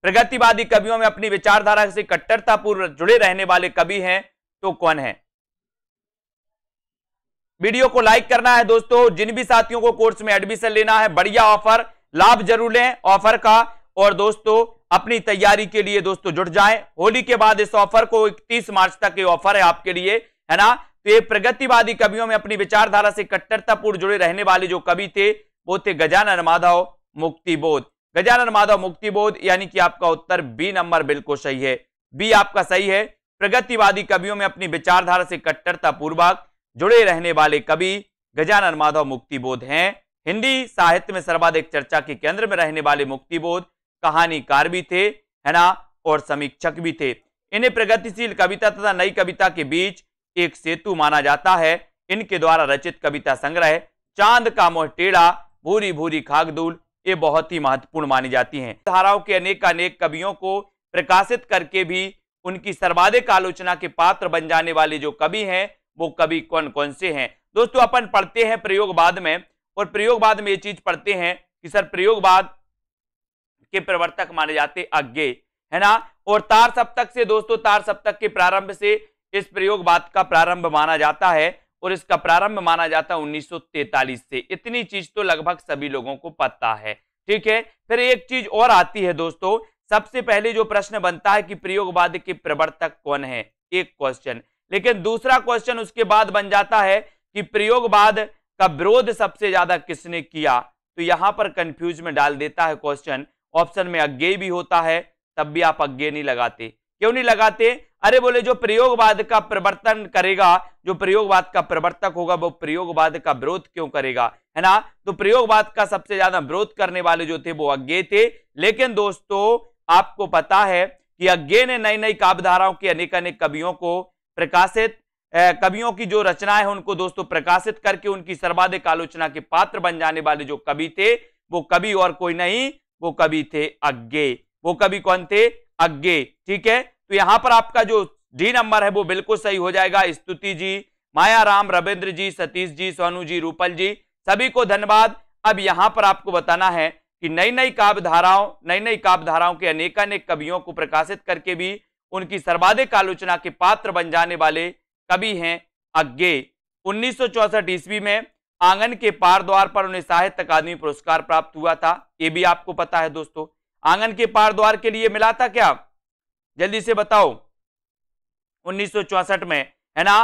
प्रगतिवादी कवियों में अपनी विचारधारा से कट्टरतापूर्ण जुड़े रहने वाले कवि हैं तो कौन है वीडियो को लाइक करना है दोस्तों जिन भी साथियों को कोर्स में एडमिशन लेना है बढ़िया ऑफर लाभ जरूर लें ऑफर का और दोस्तों अपनी तैयारी के लिए दोस्तों जुट जाएं होली के बाद इस ऑफर को 31 मार्च तक ये ऑफर है आपके लिए है ना तो ये प्रगतिवादी कवियों में अपनी विचारधारा से कट्टरतापूर्ण जुड़े रहने वाले जो कवि थे वो थे गजानन माधव मुक्तिबोध गजानन माधव मुक्तिबोध यानी कि आपका उत्तर बी नंबर बिल्कुल सही है बी आपका सही है प्रगतिवादी कवियों में अपनी विचारधारा से कट्टरता पूर्वक जुड़े रहने वाले कवि गजानन माधव मुक्तिबोध हैं हिंदी साहित्य में सर्वाधिक चर्चा के केंद्र में रहने वाले मुक्तिबोध कहानीकार भी थे है ना और समीक्षक भी थे इन्हें प्रगतिशील कविता तथा नई कविता के बीच एक सेतु माना जाता है इनके द्वारा रचित कविता संग्रह चांद का मोह टेढ़ा भूरी भूरी खागदूल ये बहुत ही महत्वपूर्ण मानी जाती हैं धाराओं के अनेक अनेक कवियों को प्रकाशित करके भी उनकी सर्वाधिक आलोचना के पात्र बन जाने वाले जो कवि हैं वो कवि कौन कौन से हैं दोस्तों अपन पढ़ते हैं प्रयोगवाद में और प्रयोगवाद में ये चीज पढ़ते हैं कि सर प्रयोगवाद के प्रवर्तक माने जाते अज्ञे है ना और तार सप्तक से दोस्तों तार सप्तक के प्रारंभ से इस प्रयोगवाद का प्रारंभ माना जाता है और इसका प्रारंभ माना जाता है उन्नीस से इतनी चीज तो लगभग सभी लोगों को पता है ठीक है फिर एक चीज और आती है दोस्तों सबसे पहले जो प्रश्न बनता है कि प्रयोगवाद के प्रवर्तक कौन है एक क्वेश्चन लेकिन दूसरा क्वेश्चन उसके बाद बन जाता है कि प्रयोगवाद का विरोध सबसे ज्यादा किसने किया तो यहां पर कंफ्यूज में डाल देता है क्वेश्चन ऑप्शन में अज्ञे भी होता है तब भी आप अज्ञे नहीं लगाते क्यों नहीं लगाते अरे बोले जो प्रयोगवाद का प्रवर्तन करेगा जो प्रयोगवाद का प्रवर्तक होगा वो प्रयोगवाद का विरोध क्यों करेगा है ना तो प्रयोगवाद का सबसे ज्यादा विरोध करने वाले जो थे वो अज्ञे थे लेकिन दोस्तों आपको पता है कि अज्ञे ने नई नई काव्यधाराओं के अनेक अनेक कवियों को प्रकाशित कवियों की जो रचनाएं हैं उनको दोस्तों प्रकाशित करके उनकी सर्वाधिक आलोचना के पात्र बन जाने वाले जो कवि थे वो कवि और कोई नहीं वो कवि थे अज्ञे वो कवि कौन थे अज्ञे ठीक है तो यहां पर आपका जो डी नंबर है वो बिल्कुल सही हो जाएगा स्तुति जी माया राम रविंद्र जी सतीश जी सोनू जी रूपल जी सभी को धन्यवाद अब यहां पर आपको बताना है कि नई नई काव्य धाराओं नई नई काव्य धाराओं के अनेकानेक कवियों को प्रकाशित करके भी उनकी सर्वाधिक आलोचना के पात्र बन जाने वाले कवि हैं अज्ञे उन्नीस ईस्वी में आंगन के पार द्वार पर उन्हें साहित्य अकादमी पुरस्कार प्राप्त हुआ था ये भी आपको पता है दोस्तों आंगन के पार द्वार के लिए मिला था क्या जल्दी से बताओ उन्नीस में है ना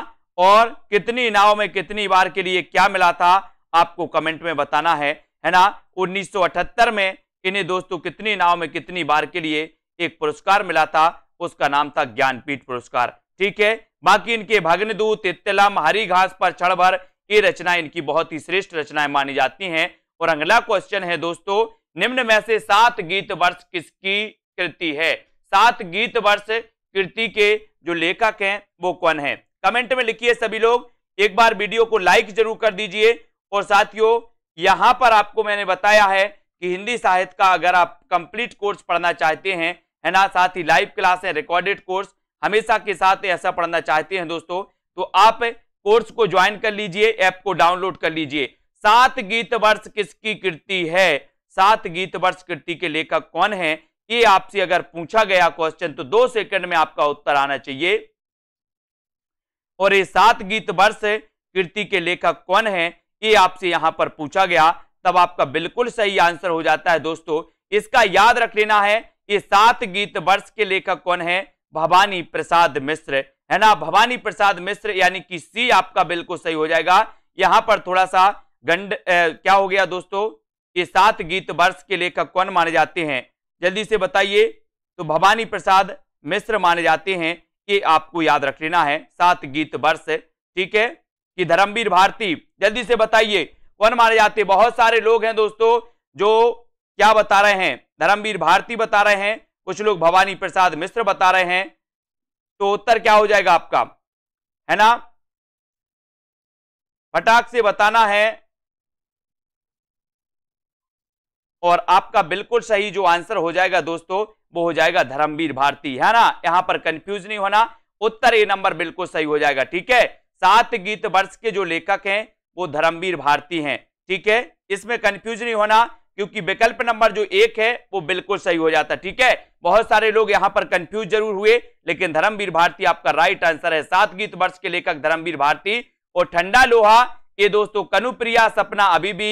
और कितनी नाव में कितनी बार के लिए क्या मिला था आपको कमेंट में बताना है है ना 1978 में इन्हें दोस्तों कितनी नाव में कितनी बार के लिए एक पुरस्कार मिला था उसका नाम था ज्ञानपीठ पुरस्कार ठीक है बाकी इनके भग्न दूत इतलम हरी घास पर छड़ भर ये रचनाएं इनकी बहुत ही श्रेष्ठ रचनाएं मानी जाती हैं और अगला क्वेश्चन है दोस्तों निम्न में से सात गीत वर्ष किसकी कृति है सात गीत वर्ष कृति के जो लेखक हैं वो कौन है कमेंट में लिखिए सभी लोग एक बार वीडियो को लाइक जरूर कर दीजिए और साथियों यहाँ पर आपको मैंने बताया है कि हिंदी साहित्य का अगर आप कंप्लीट कोर्स पढ़ना चाहते हैं है ना साथ ही लाइव क्लास है रिकॉर्डेड कोर्स हमेशा के साथ ऐसा पढ़ना चाहते हैं दोस्तों तो आप कोर्स को ज्वाइन कर लीजिए ऐप को डाउनलोड कर लीजिए सात गीत वर्ष किसकी कृति है सात गीत वर्ष कृति के लेखक कौन है ये आपसे अगर पूछा गया क्वेश्चन तो दो सेकंड में आपका उत्तर आना चाहिए और ये सात गीत वर्ष कृति के लेखक कौन है ये आपसे यहां पर पूछा गया तब आपका बिल्कुल सही आंसर हो जाता है दोस्तों इसका याद रख लेना है ये सात गीत वर्ष के लेखक कौन है भवानी प्रसाद मिश्र है ना भवानी प्रसाद मिश्र यानी कि सी आपका बिल्कुल सही हो जाएगा यहां पर थोड़ा सा गंड ए, क्या हो गया दोस्तों ये सात गीत वर्ष के लेखक कौन माने जाते हैं जल्दी से बताइए तो भवानी प्रसाद मिश्र माने जाते हैं ये आपको याद रख लेना है सात गीत वर्ष ठीक है कि धर्मवीर भारती जल्दी से बताइए कौन माने जाते बहुत सारे लोग हैं दोस्तों जो क्या बता रहे हैं धर्मवीर भारती बता रहे हैं कुछ लोग भवानी प्रसाद मिश्र बता रहे हैं तो उत्तर क्या हो जाएगा आपका है ना फटाक से बताना है और आपका बिल्कुल सही जो आंसर हो जाएगा दोस्तों वो हो जाएगा धर्मवीर भारती है ना यहां पर कंफ्यूज नहीं होना उत्तर ये नंबर बिल्कुल सही हो जाएगा ठीक है सात गीत वर्ष के जो लेखक हैं वो धर्मवीर भारती हैं ठीक है इसमें कंफ्यूज नहीं होना क्योंकि विकल्प नंबर जो एक है वो बिल्कुल सही हो जाता ठीक है बहुत सारे लोग यहां पर कंफ्यूज जरूर हुए लेकिन धर्मवीर भारती आपका राइट आंसर है सात गीत वर्ष के लेखक धर्मवीर भारती और ठंडा लोहा ये दोस्तों कनुप्रिया सपना अभी भी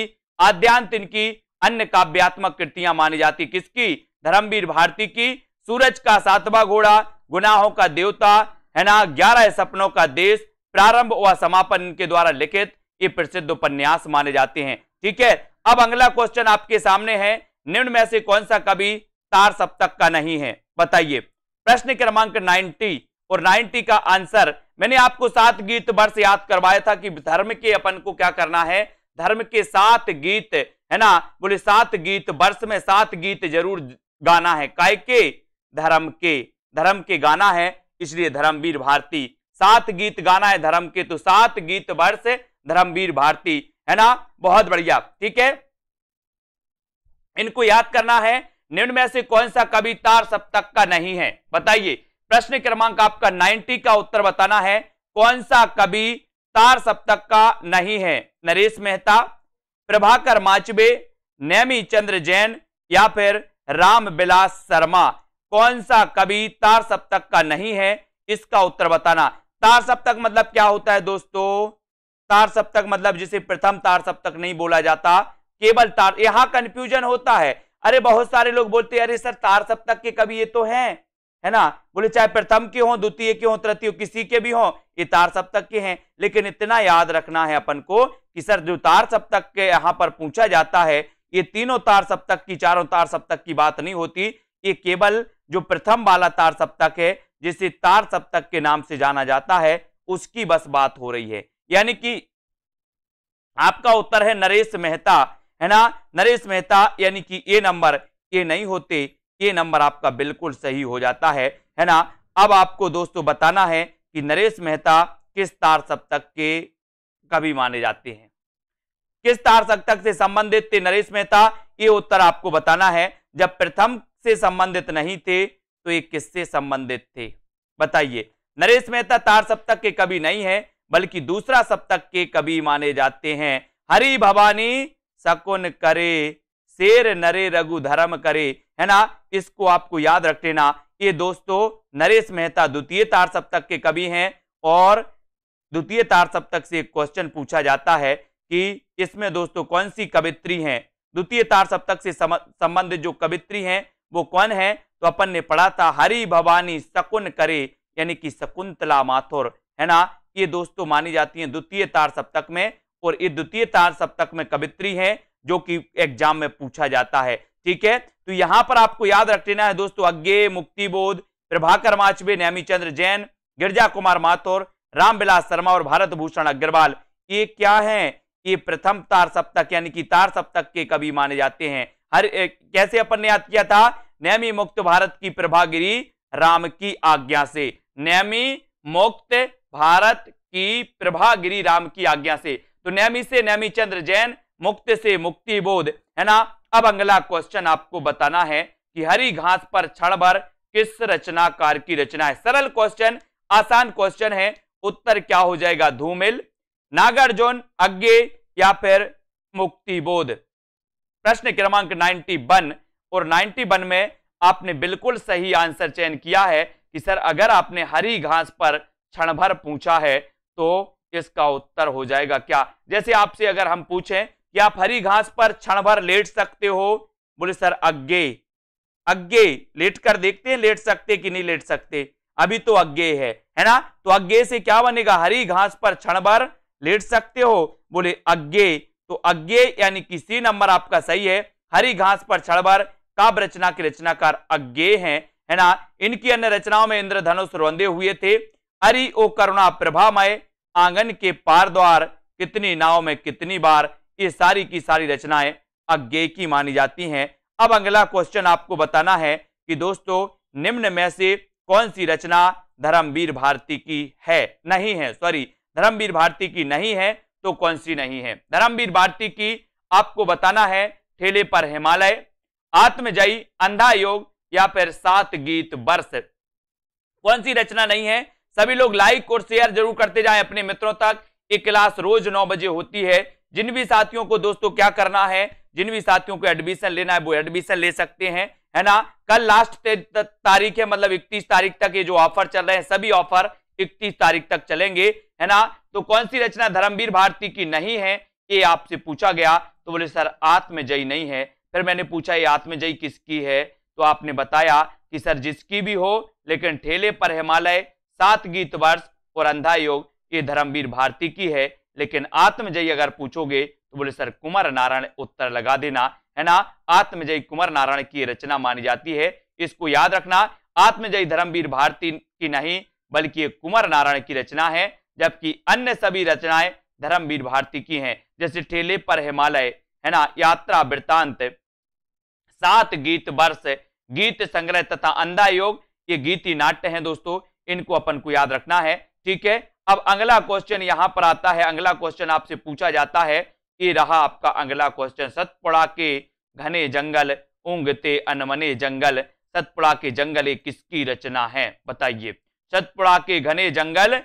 आद्यांत इनकी अन्य काव्यात्मक कृतियां मानी जाती किसकी धर्मवीर भारती की सूरज का सातवा घोड़ा गुनाहों का देवता है ना ग्यारह सपनों का देश प्रारंभ व समापन के द्वारा लिखित ये प्रसिद्ध उपन्यास माने जाते हैं ठीक है अब अगला क्वेश्चन आपके सामने है निम्न में से कौन सा कवि तार सप्तक का नहीं है बताइए प्रश्न क्रमांक 90 और 90 का आंसर मैंने आपको सात गीत वर्ष याद करवाया था कि धर्म के अपन को क्या करना है धर्म के सात गीत है ना बोले सात गीत वर्ष में सात गीत जरूर गाना है काय के धर्म के धर्म के गाना है इसलिए धर्मवीर भारती सात गीत गाना है धर्म के तो सात गीत वर्ष धर्मवीर भारती है ना बहुत बढ़िया ठीक है इनको याद करना है निम्न में से कौन सा कवि तार सप्तक का नहीं है बताइए प्रश्न क्रमांक आपका 90 का उत्तर बताना है कौन सा कवि तार सप्तक का नहीं है नरेश मेहता प्रभाकर माचबे नैमी चंद्र जैन या फिर राम बिलास शर्मा कौन सा कवि तार सप्तक का नहीं है इसका उत्तर बताना तार सप्तक मतलब क्या होता है दोस्तों तार सप्तक मतलब जिसे प्रथम तार सप्तक नहीं बोला जाता केवल तार यहां कंफ्यूजन होता है अरे बहुत सारे लोग बोलते हैं अरे सर तार सप्तक के कवि ये तो हैं है ना बोले चाहे प्रथम के हों द्वितीय के हों तृतीय किसी के भी हों ये तार सप्तक के हैं लेकिन इतना याद रखना है अपन को कि सर जो तार सप्तक के यहाँ पर पूछा जाता है ये तीनों तार सप्तक की चारों तार सप्तक की बात नहीं होती ये केवल जो प्रथम वाला तार सप्तक है जिसे तार सप्तक के नाम से जाना जाता है उसकी बस बात हो रही है यानी कि आपका उत्तर है नरेश मेहता है ना नरेश मेहता यानी कि ए नंबर ये नहीं होते ये नंबर आपका बिल्कुल सही हो जाता है है ना अब आपको दोस्तों बताना है कि नरेश मेहता किस तार सप्तक के कवि माने जाते हैं किस तार सप्तक से संबंधित थे नरेश मेहता ये उत्तर आपको बताना है जब प्रथम से संबंधित नहीं थे तो ये किससे संबंधित थे बताइए नरेश मेहता तार सप्तक के कवि नहीं है बल्कि दूसरा सप्तक के कवि माने जाते हैं हरि भवानी सकुन करे शेर नरे रघु धर्म करे है ना इसको आपको याद रख लेना ये दोस्तों नरेश मेहता द्वितीय तार सप्तक के कवि हैं और द्वितीय तार सप्तक से एक क्वेश्चन पूछा जाता है कि इसमें दोस्तों कौन सी कवित्री हैं द्वितीय तार सप्तक से संबंधित जो कवित्री हैं वो कौन है तो अपन ने पढ़ा था हरि भवानी शकुन करे यानी कि शकुंतला माथुर है ना ये दोस्तों मानी जाती हैं द्वितीय तार सप्तक में और ये द्वितीय तार सप्तक में कवित्री है जो कि एग्जाम में पूछा जाता है ठीक है तो यहां पर आपको याद रख लेना है दोस्तों अज्ञे मुक्तिबोध प्रभाकर माचवे नैमी चंद्र जैन गिरजा कुमार माथुर रामविलास शर्मा और भारत भूषण अग्रवाल ये क्या है ये प्रथम तार सप्तक यानी कि तार सप्तक के कवि माने जाते हैं हर एक, कैसे अपन ने याद किया था नैमी मुक्त भारत की प्रभागिरी राम की आज्ञा से नैमी मुक्त भारत की प्रभा गिरी राम की आज्ञा से तो नैमी से नैमी चंद्र जैन मुक्त से मुक्ति बोध है ना अब अगला क्वेश्चन आपको बताना है कि हरी घास पर क्षण भर किस रचनाकार की रचना है सरल क्वेश्चन आसान क्वेश्चन है उत्तर क्या हो जाएगा धूमिल नागार्जुन अज्ञे या फिर मुक्ति बोध प्रश्न क्रमांक 91 और 91 में आपने बिल्कुल सही आंसर चयन किया है कि सर अगर आपने हरी घास पर क्षण भर पूछा है तो इसका उत्तर हो जाएगा क्या जैसे आपसे अगर हम पूछें कि आप हरी घास पर क्षण भर लेट सकते हो बोले सर अग्गे अग्गे लेट कर देखते हैं लेट सकते कि नहीं लेट सकते अभी तो अग्गे है है ना तो अग्गे से क्या बनेगा हरी घास पर क्षण भर लेट सकते हो बोले अग्गे तो अग्गे यानी कि सी नंबर आपका सही है हरी घास पर क्षण भर काव्य रचना के रचनाकार अग्गे हैं है ना इनकी अन्य रचनाओं में इंद्रधनुष रौंदे हुए थे हरि ओ करुणा प्रभा मय आंगन के पार द्वार कितनी नाव में कितनी बार ये सारी की सारी रचनाएं अज्ञे की मानी जाती हैं अब अगला क्वेश्चन आपको बताना है कि दोस्तों निम्न में से कौन सी रचना धर्मवीर भारती की है नहीं है सॉरी धर्मवीर भारती की नहीं है तो कौन सी नहीं है धर्मवीर भारती की आपको बताना है ठेले पर हिमालय आत्मजयी अंधा योग या फिर सात गीत वर्ष कौन सी रचना नहीं है सभी लोग लाइक और शेयर जरूर करते जाएं अपने मित्रों तक ये क्लास रोज नौ बजे होती है जिन भी साथियों को दोस्तों क्या करना है जिन भी साथियों को एडमिशन लेना है वो एडमिशन ले सकते हैं है ना कल लास्ट तारीख है मतलब इकतीस तारीख तक ये जो ऑफर चल रहे हैं सभी ऑफर इकतीस तारीख तक चलेंगे है ना तो कौन सी रचना धर्मवीर भारती की नहीं है ये आपसे पूछा गया तो बोले सर आत्मजयी नहीं है फिर मैंने पूछा ये आत्मजयी किसकी है तो आपने बताया कि सर जिसकी भी हो लेकिन ठेले पर हिमालय सात गीत वर्ष और अंधा योग ये धर्मवीर भारती की है लेकिन आत्मजयी अगर पूछोगे तो बोले सर कुमार नारायण उत्तर लगा देना है ना आत्मजय कुमार नारायण की रचना मानी जाती है इसको याद रखना आत्मजय धर्मवीर भारती की नहीं बल्कि ये कुमार नारायण की रचना है जबकि अन्य सभी रचनाएं धर्मवीर भारती की हैं जैसे ठेले पर हिमालय है ना यात्रा वृतांत सात गीत वर्ष गीत संग्रह तथा अंधा योग ये गीति नाट्य हैं दोस्तों इनको अपन को याद रखना है ठीक है अब अगला क्वेश्चन यहां पर आता है अगला क्वेश्चन आपसे पूछा जाता है ये रहा आपका अगला क्वेश्चन सतपुड़ा के घने जंगल उंगते अनमने जंगल सतपुड़ा के जंगल किसकी रचना है बताइए सतपुड़ा के घने जंगल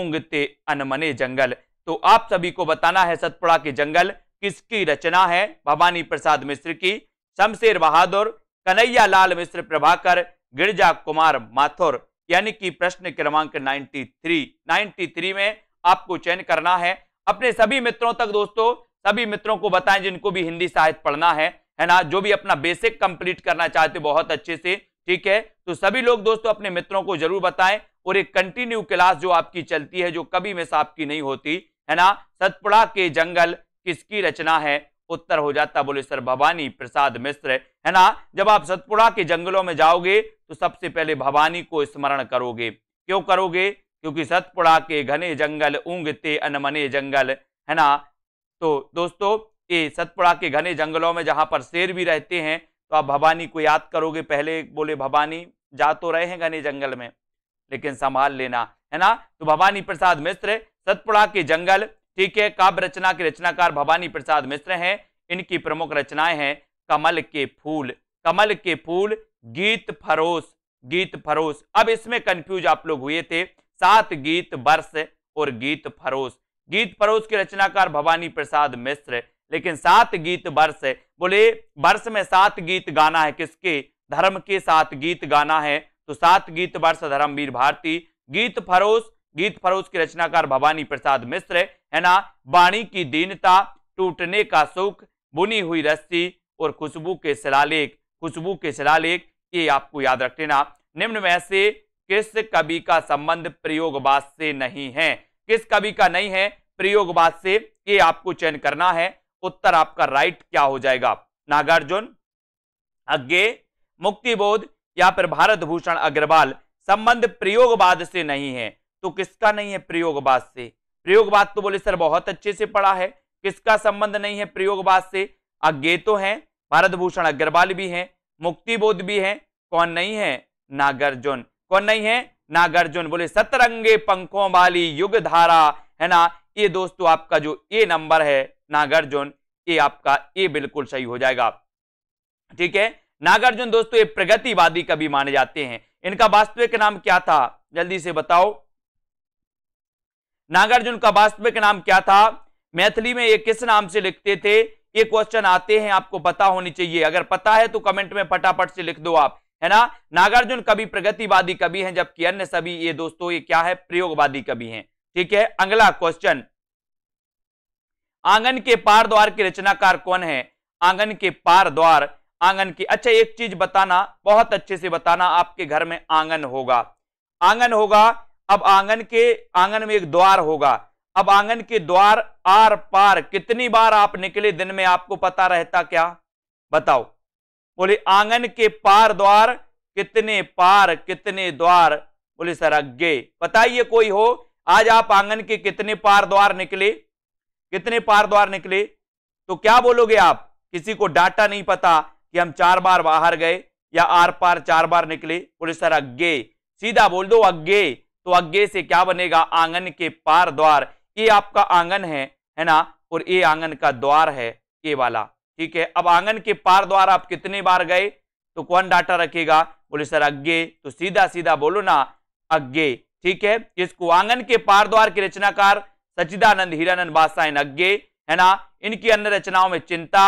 उंगते अनमने जंगल तो आप सभी को बताना है सतपुड़ा के जंगल किसकी रचना है भवानी प्रसाद मिश्र की शमशेर बहादुर कन्हैया लाल मिश्र प्रभाकर गिरजा कुमार माथुर यानी कि प्रश्न क्रमांक 93 93 में आपको चयन करना है अपने सभी मित्रों तक दोस्तों सभी मित्रों को बताएं जिनको भी हिंदी साहित्य पढ़ना है है ना जो भी अपना बेसिक कंप्लीट करना चाहते बहुत अच्छे से ठीक है तो सभी लोग दोस्तों अपने मित्रों को जरूर बताएं और एक कंटिन्यू क्लास जो आपकी चलती है जो कभी मिस आपकी नहीं होती है ना सतपुड़ा के जंगल किसकी रचना है उत्तर हो जाता बोले सर भवानी प्रसाद मिश्र है ना जब आप सतपुड़ा के जंगलों में जाओगे तो सबसे पहले भवानी को स्मरण करोगे क्यों करोगे क्योंकि सतपुड़ा के घने जंगल ऊंगते अनमने जंगल है ना तो दोस्तों ये सतपुड़ा के घने जंगलों में जहाँ पर शेर भी रहते हैं तो आप भवानी को याद करोगे पहले बोले भवानी जा तो रहे हैं घने जंगल में लेकिन संभाल लेना है ना तो भवानी प्रसाद मिश्र सतपुड़ा के जंगल ठीक है काव्य रचना के रचनाकार भवानी प्रसाद मिश्र हैं इनकी प्रमुख रचनाएं हैं कमल के फूल कमल के फूल गीत फरोश गीत फरोश अब इसमें कंफ्यूज आप लोग हुए थे सात गीत वर्ष और गीत फरोश गीत फरोश के रचनाकार भवानी प्रसाद मिश्र लेकिन सात गीत वर्ष बोले वर्ष में सात गीत गाना है किसके धर्म के सात गीत गाना है तो सात गीत वर्ष धर्मवीर भारती गीत फरोश गीत फरोज के रचनाकार भवानी प्रसाद मिश्र है ना वाणी की दीनता टूटने का सुख बुनी हुई रस्सी और खुशबू के शिलालेख खुशबू के शिलालेख ये आपको याद रख लेना निम्न में से किस कवि का संबंध प्रयोगवाद से नहीं है किस कवि का नहीं है प्रयोगवाद से ये आपको चयन करना है उत्तर आपका राइट क्या हो जाएगा नागार्जुन अज्ञे मुक्तिबोध या फिर भारत भूषण अग्रवाल संबंध प्रयोगवाद से नहीं है तो किसका नहीं है प्रयोगवाद से प्रयोगवाद तो बोले सर बहुत अच्छे से पढ़ा है किसका संबंध नहीं है प्रयोगवाद से अज्ञे तो है भारत भूषण अग्रवाल भी हैं मुक्तिबोध भी हैं कौन नहीं है नागार्जुन कौन नहीं है नागार्जुन बोले सतरंगे पंखों वाली युग धारा है ना ये दोस्तों आपका जो ए नंबर है नागार्जुन ये आपका ए बिल्कुल सही हो जाएगा ठीक है नागार्जुन दोस्तों ये प्रगतिवादी कभी माने जाते हैं इनका वास्तविक नाम क्या था जल्दी से बताओ नागार्जुन का वास्तविक नाम क्या था मैथिली में ये किस नाम से लिखते थे ये क्वेश्चन आते हैं आपको पता होनी चाहिए अगर पता है तो कमेंट में फटाफट से लिख दो आप है ना नागार्जुन कवि प्रगतिवादी कवि हैं जबकि अन्य सभी ये दोस्तों ये क्या है प्रयोगवादी कवि हैं ठीक है अगला क्वेश्चन आंगन के पार द्वार के रचनाकार कौन है आंगन के पार द्वार आंगन की अच्छा एक चीज बताना बहुत अच्छे से बताना आपके घर में आंगन होगा आंगन होगा अब आंगन के आंगन में एक द्वार होगा अब आंगन के द्वार आर पार कितनी बार आप निकले दिन में आपको पता रहता क्या बताओ बोले आंगन के पार द्वार कितने पार कितने द्वार बोले सर अज्ञे बताइए कोई हो आज आप आंगन के कितने पार द्वार निकले कितने पार द्वार निकले तो क्या बोलोगे आप किसी को डाटा नहीं पता कि हम चार बार बाहर गए या आर पार चार बार निकले बोले सर अज्ञे सीधा बोल दो अज्ञे तो अग्ञे से क्या बनेगा आंगन के पार द्वार ये आपका आंगन है है ना और ये आंगन का द्वार है ये वाला ठीक है अब आंगन के पार द्वार आप कितने बार गए तो कौन डाटा रखेगा बोले सर अग्ञे तो सीधा सीधा बोलो ना अग्ञे ठीक है इसको आंगन के पार द्वार के रचनाकार सचिदानंद हीरानंद बासाइन अग्ञे है ना इनकी अन्य रचनाओं में चिंता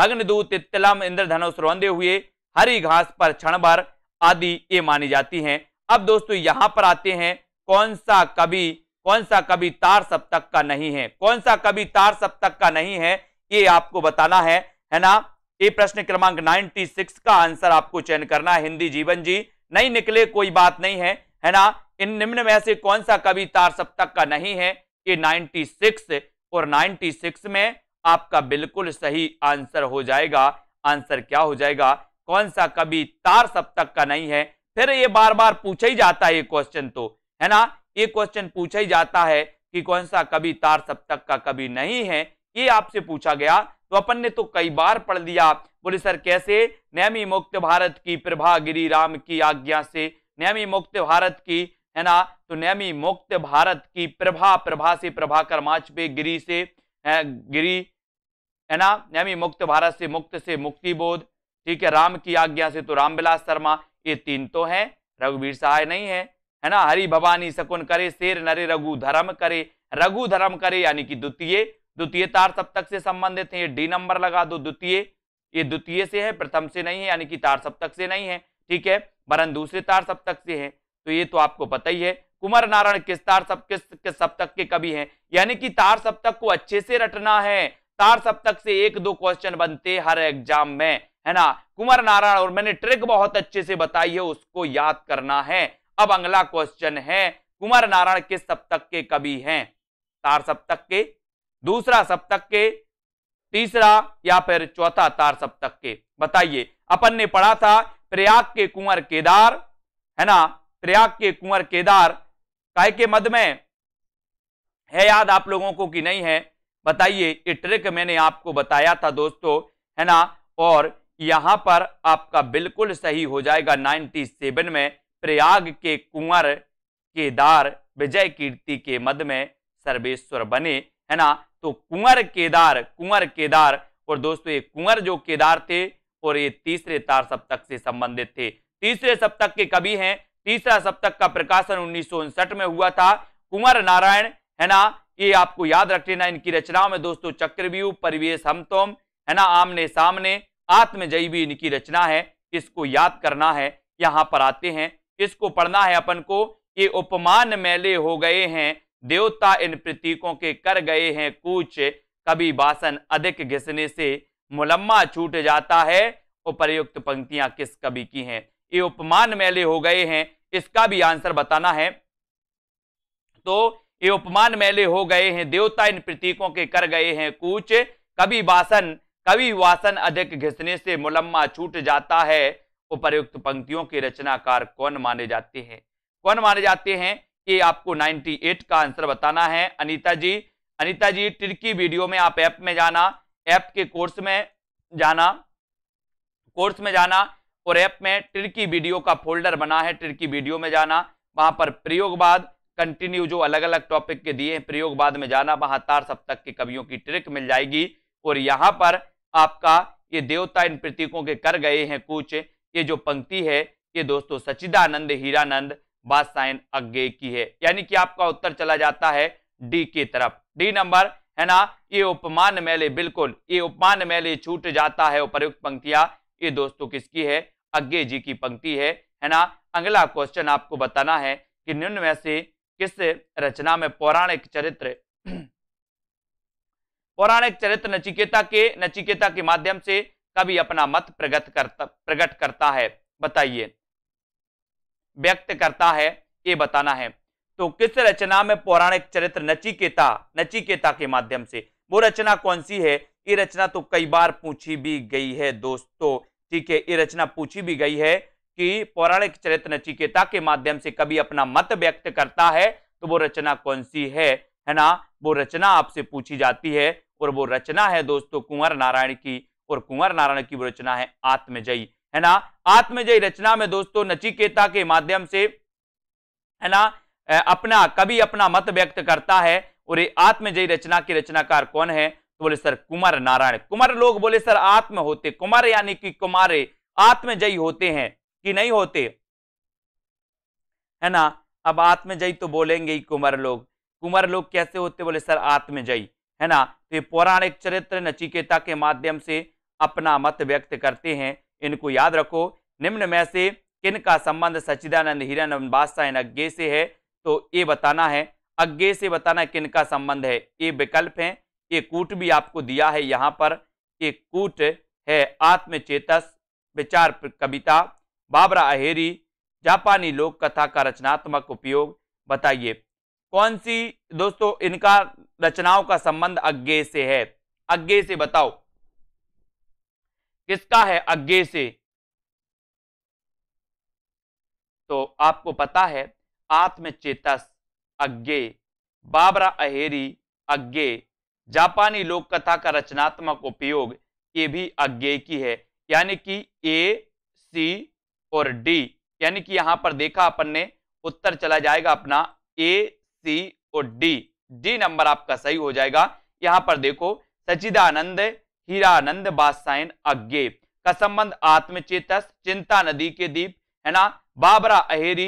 भग्न दूत इतलम इंद्रधनुष रौंदे हुए हरी घास पर क्षण भर आदि ये मानी जाती हैं अब दोस्तों यहां पर आते हैं कौन सा कवि कौन सा कवि तार सप्तक का नहीं है कौन सा कवि तार सप्तक का नहीं है ये आपको बताना है है ना ये प्रश्न क्रमांक 96 का आंसर आपको चयन करना है हिंदी जीवन जी नहीं निकले कोई बात नहीं है है ना इन निम्न में से कौन सा कवि तार सप्तक का नहीं है ये 96 और 96 में आपका बिल्कुल सही आंसर हो जाएगा आंसर क्या हो जाएगा कौन सा कवि तार सप्तक का नहीं है फिर ये बार बार पूछा ही जाता है ये क्वेश्चन तो है ना ये क्वेश्चन पूछा ही जाता है कि कौन सा कभी तार सप्तक का कभी नहीं है ये आपसे पूछा गया तो अपन ने तो कई बार पढ़ लिया बोले सर कैसे नैमी मुक्त भारत की प्रभा गिरी राम की आज्ञा से नैमी मुक्त भारत की है ना तो नैमी मुक्त भारत की प्रभा प्रभा से प्रभाकर माच पे गिरी से है, गिरी है ना नैमी मुक्त भारत से मुक्त से मुक्ति बोध ठीक है राम की आज्ञा से तो रामविलास शर्मा ये तीन तो हैं रघुवीर सहाय नहीं है है ना हरि भवानी शकुन करे शेर नरे रघु धर्म करे रघु धर्म करे यानी कि द्वितीय द्वितीय तार सप्तक से संबंधित है ये डी नंबर लगा दो द्वितीय ये द्वितीय से है प्रथम से नहीं है यानी कि तार सप्तक से नहीं है ठीक है वरन दूसरे तार सप्तक से है तो ये तो आपको पता ही है कुमार नारायण किस तार सब किस किस सप्तक के कवि हैं यानी कि तार सप्तक को अच्छे से रटना है तार सप्तक से एक दो क्वेश्चन बनते हर एग्जाम में है ना कुमार नारायण और मैंने ट्रिक बहुत अच्छे से बताई है उसको याद करना है अब अगला क्वेश्चन है कुमार नारायण किस सप्तक के कवि हैं तार सप्तक के दूसरा सप्तक के तीसरा या फिर चौथा तार सप्तक के बताइए अपन ने पढ़ा था प्रयाग के कुंवर केदार है ना प्रयाग के कुंवर केदार काय के मद में है याद आप लोगों को कि नहीं है बताइए ये ट्रिक मैंने आपको बताया था दोस्तों है ना और यहां पर आपका बिल्कुल सही हो जाएगा 97 में प्रयाग के कुंवर केदार विजय कीर्ति के मद में सर्वेश्वर बने है ना तो कुंवर केदार कुंवर केदार और दोस्तों ये कुंवर जो केदार थे और ये तीसरे तार सप्तक से संबंधित थे तीसरे सप्तक के कवि हैं तीसरा सप्तक का प्रकाशन उन्नीस में हुआ था कुंवर नारायण है ना ये आपको याद रख लेना इनकी रचनाओं में दोस्तों चक्रव्यूह परिवेश हमतोम है ना आमने सामने आत्मजयी भी इनकी रचना है इसको याद करना है यहां पर आते हैं किसको पढ़ना है अपन को कि उपमान मेले हो गए हैं देवता इन प्रतीकों के कर गए हैं कूच कभी बासन अधिक घिसने से मुलम्मा छूट जाता है उपर्युक्त पंक्तियां किस कवि की हैं ये उपमान मेले हो गए हैं इसका भी आंसर बताना है तो ये उपमान मेले हो गए हैं देवता इन प्रतीकों के कर गए हैं कूच कभी बासन कभी वासन अधिक घिसने से मुलम्मा छूट जाता है उपर्युक्त पंक्तियों के रचनाकार कौन माने जाते हैं कौन माने जाते हैं कि आपको 98 का आंसर बताना है अनीता जी अनीता जी टिरकी वीडियो में आप ऐप में जाना ऐप के कोर्स में जाना कोर्स में जाना और ऐप में टिरकी वीडियो का फोल्डर बना है टिरकी वीडियो में जाना वहां पर प्रयोगवाद कंटिन्यू जो अलग अलग टॉपिक के दिए हैं प्रयोगवाद में जाना वहां तार सप्तक के कवियों की ट्रिक मिल जाएगी और यहाँ पर आपका ये देवता इन प्रतीकों के कर गए हैं कुछ ये जो पंक्ति है ये दोस्तों सचिदानंद हीरानंद बादशाहन अग्गे की है यानी कि आपका उत्तर चला जाता है डी की तरफ डी नंबर है ना ये उपमान मेले बिल्कुल ये उपमान मेले छूट जाता है उपयुक्त पंक्तियां ये दोस्तों किसकी है अज्ञे जी की पंक्ति है है ना अगला क्वेश्चन आपको बताना है कि निम्न में से किस रचना में पौराणिक चरित्र पौराणिक चरित्र नचिकेता के नचिकेता के माध्यम से का भी अपना मत प्रगत करता प्रकट करता है बताइए व्यक्त करता है ये बताना है तो किस रचना में पौराणिक चरित्र नचिकेता नचिकेता के माध्यम से वो रचना कौन सी है ये रचना तो कई बार पूछी भी गई है दोस्तों ठीक है ये रचना पूछी भी गई है कि पौराणिक चरित्र नचिकेता के माध्यम से कभी अपना मत व्यक्त करता है तो वो रचना कौन सी है है ना वो रचना आपसे पूछी जाती है और वो रचना है दोस्तों कुंवर नारायण की और कुंवर नारायण की रचना है आत्मजयी है ना आत्मजयी रचना में दोस्तों नचिकेता के माध्यम से है ना अपना कभी अपना मत व्यक्त करता है और ये आत्मजयी रचना के रचनाकार कौन है तो बोले सर कुमार नारायण कुमार लोग बोले सर आत्म होते कुमार यानी कि कुमारे आत्मजयी होते हैं कि नहीं होते है ना अब आत्मजयी तो बोलेंगे ही कुमार लोग कुमार लोग कैसे होते बोले सर आत्मजयी है ना तो ये पौराणिक चरित्र नचिकेता के माध्यम से अपना मत व्यक्त करते हैं इनको याद रखो निम्न में से किन का संबंध सचिदानंद हीरानंद बादशाह अज्ञे से है तो ये बताना है अज्ञे से बताना किन का संबंध है ये विकल्प है ये कूट भी आपको दिया है यहाँ पर ये कूट है आत्मचेतस विचार कविता बाबरा अहेरी जापानी लोक कथा का रचनात्मक उपयोग बताइए कौन सी दोस्तों इनका रचनाओं का संबंध अज्ञे से है अज्ञे से बताओ किसका है अज्ञे से तो आपको पता है आत्मचेतस अज्ञे बाबरा अहेरी अज्ञे जापानी लोक कथा का रचनात्मक उपयोग ये भी अज्ञे की है यानी कि ए सी और डी यानी कि यहां पर देखा अपन ने उत्तर चला जाएगा अपना ए सी और डी डी नंबर आपका सही हो जाएगा यहां पर देखो सचिदानंद हीरानंद बासाइन अज्ञे का संबंध आत्मचेतस चिंता नदी के दीप है ना बाबरा अहेरी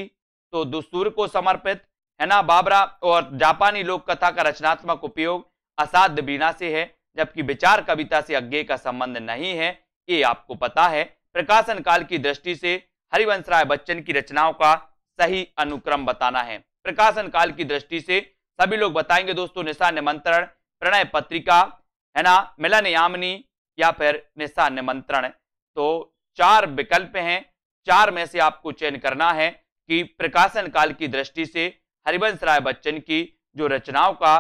तो दुसूर को समर्पित है ना बाबरा और जापानी लोक कथा का रचनात्मक उपयोग असाध्य बीना से है जबकि विचार कविता से अज्ञे का संबंध नहीं है ये आपको पता है प्रकाशन काल की दृष्टि से हरिवंश राय बच्चन की रचनाओं का सही अनुक्रम बताना है प्रकाशन काल की दृष्टि से सभी लोग बताएंगे दोस्तों निशा निमंत्रण प्रणय पत्रिका है ना मिलन यामनी या फिर निशा निमंत्रण तो चार विकल्प हैं चार में से आपको चयन करना है कि प्रकाशन काल की दृष्टि से हरिवंश राय बच्चन की जो रचनाओं का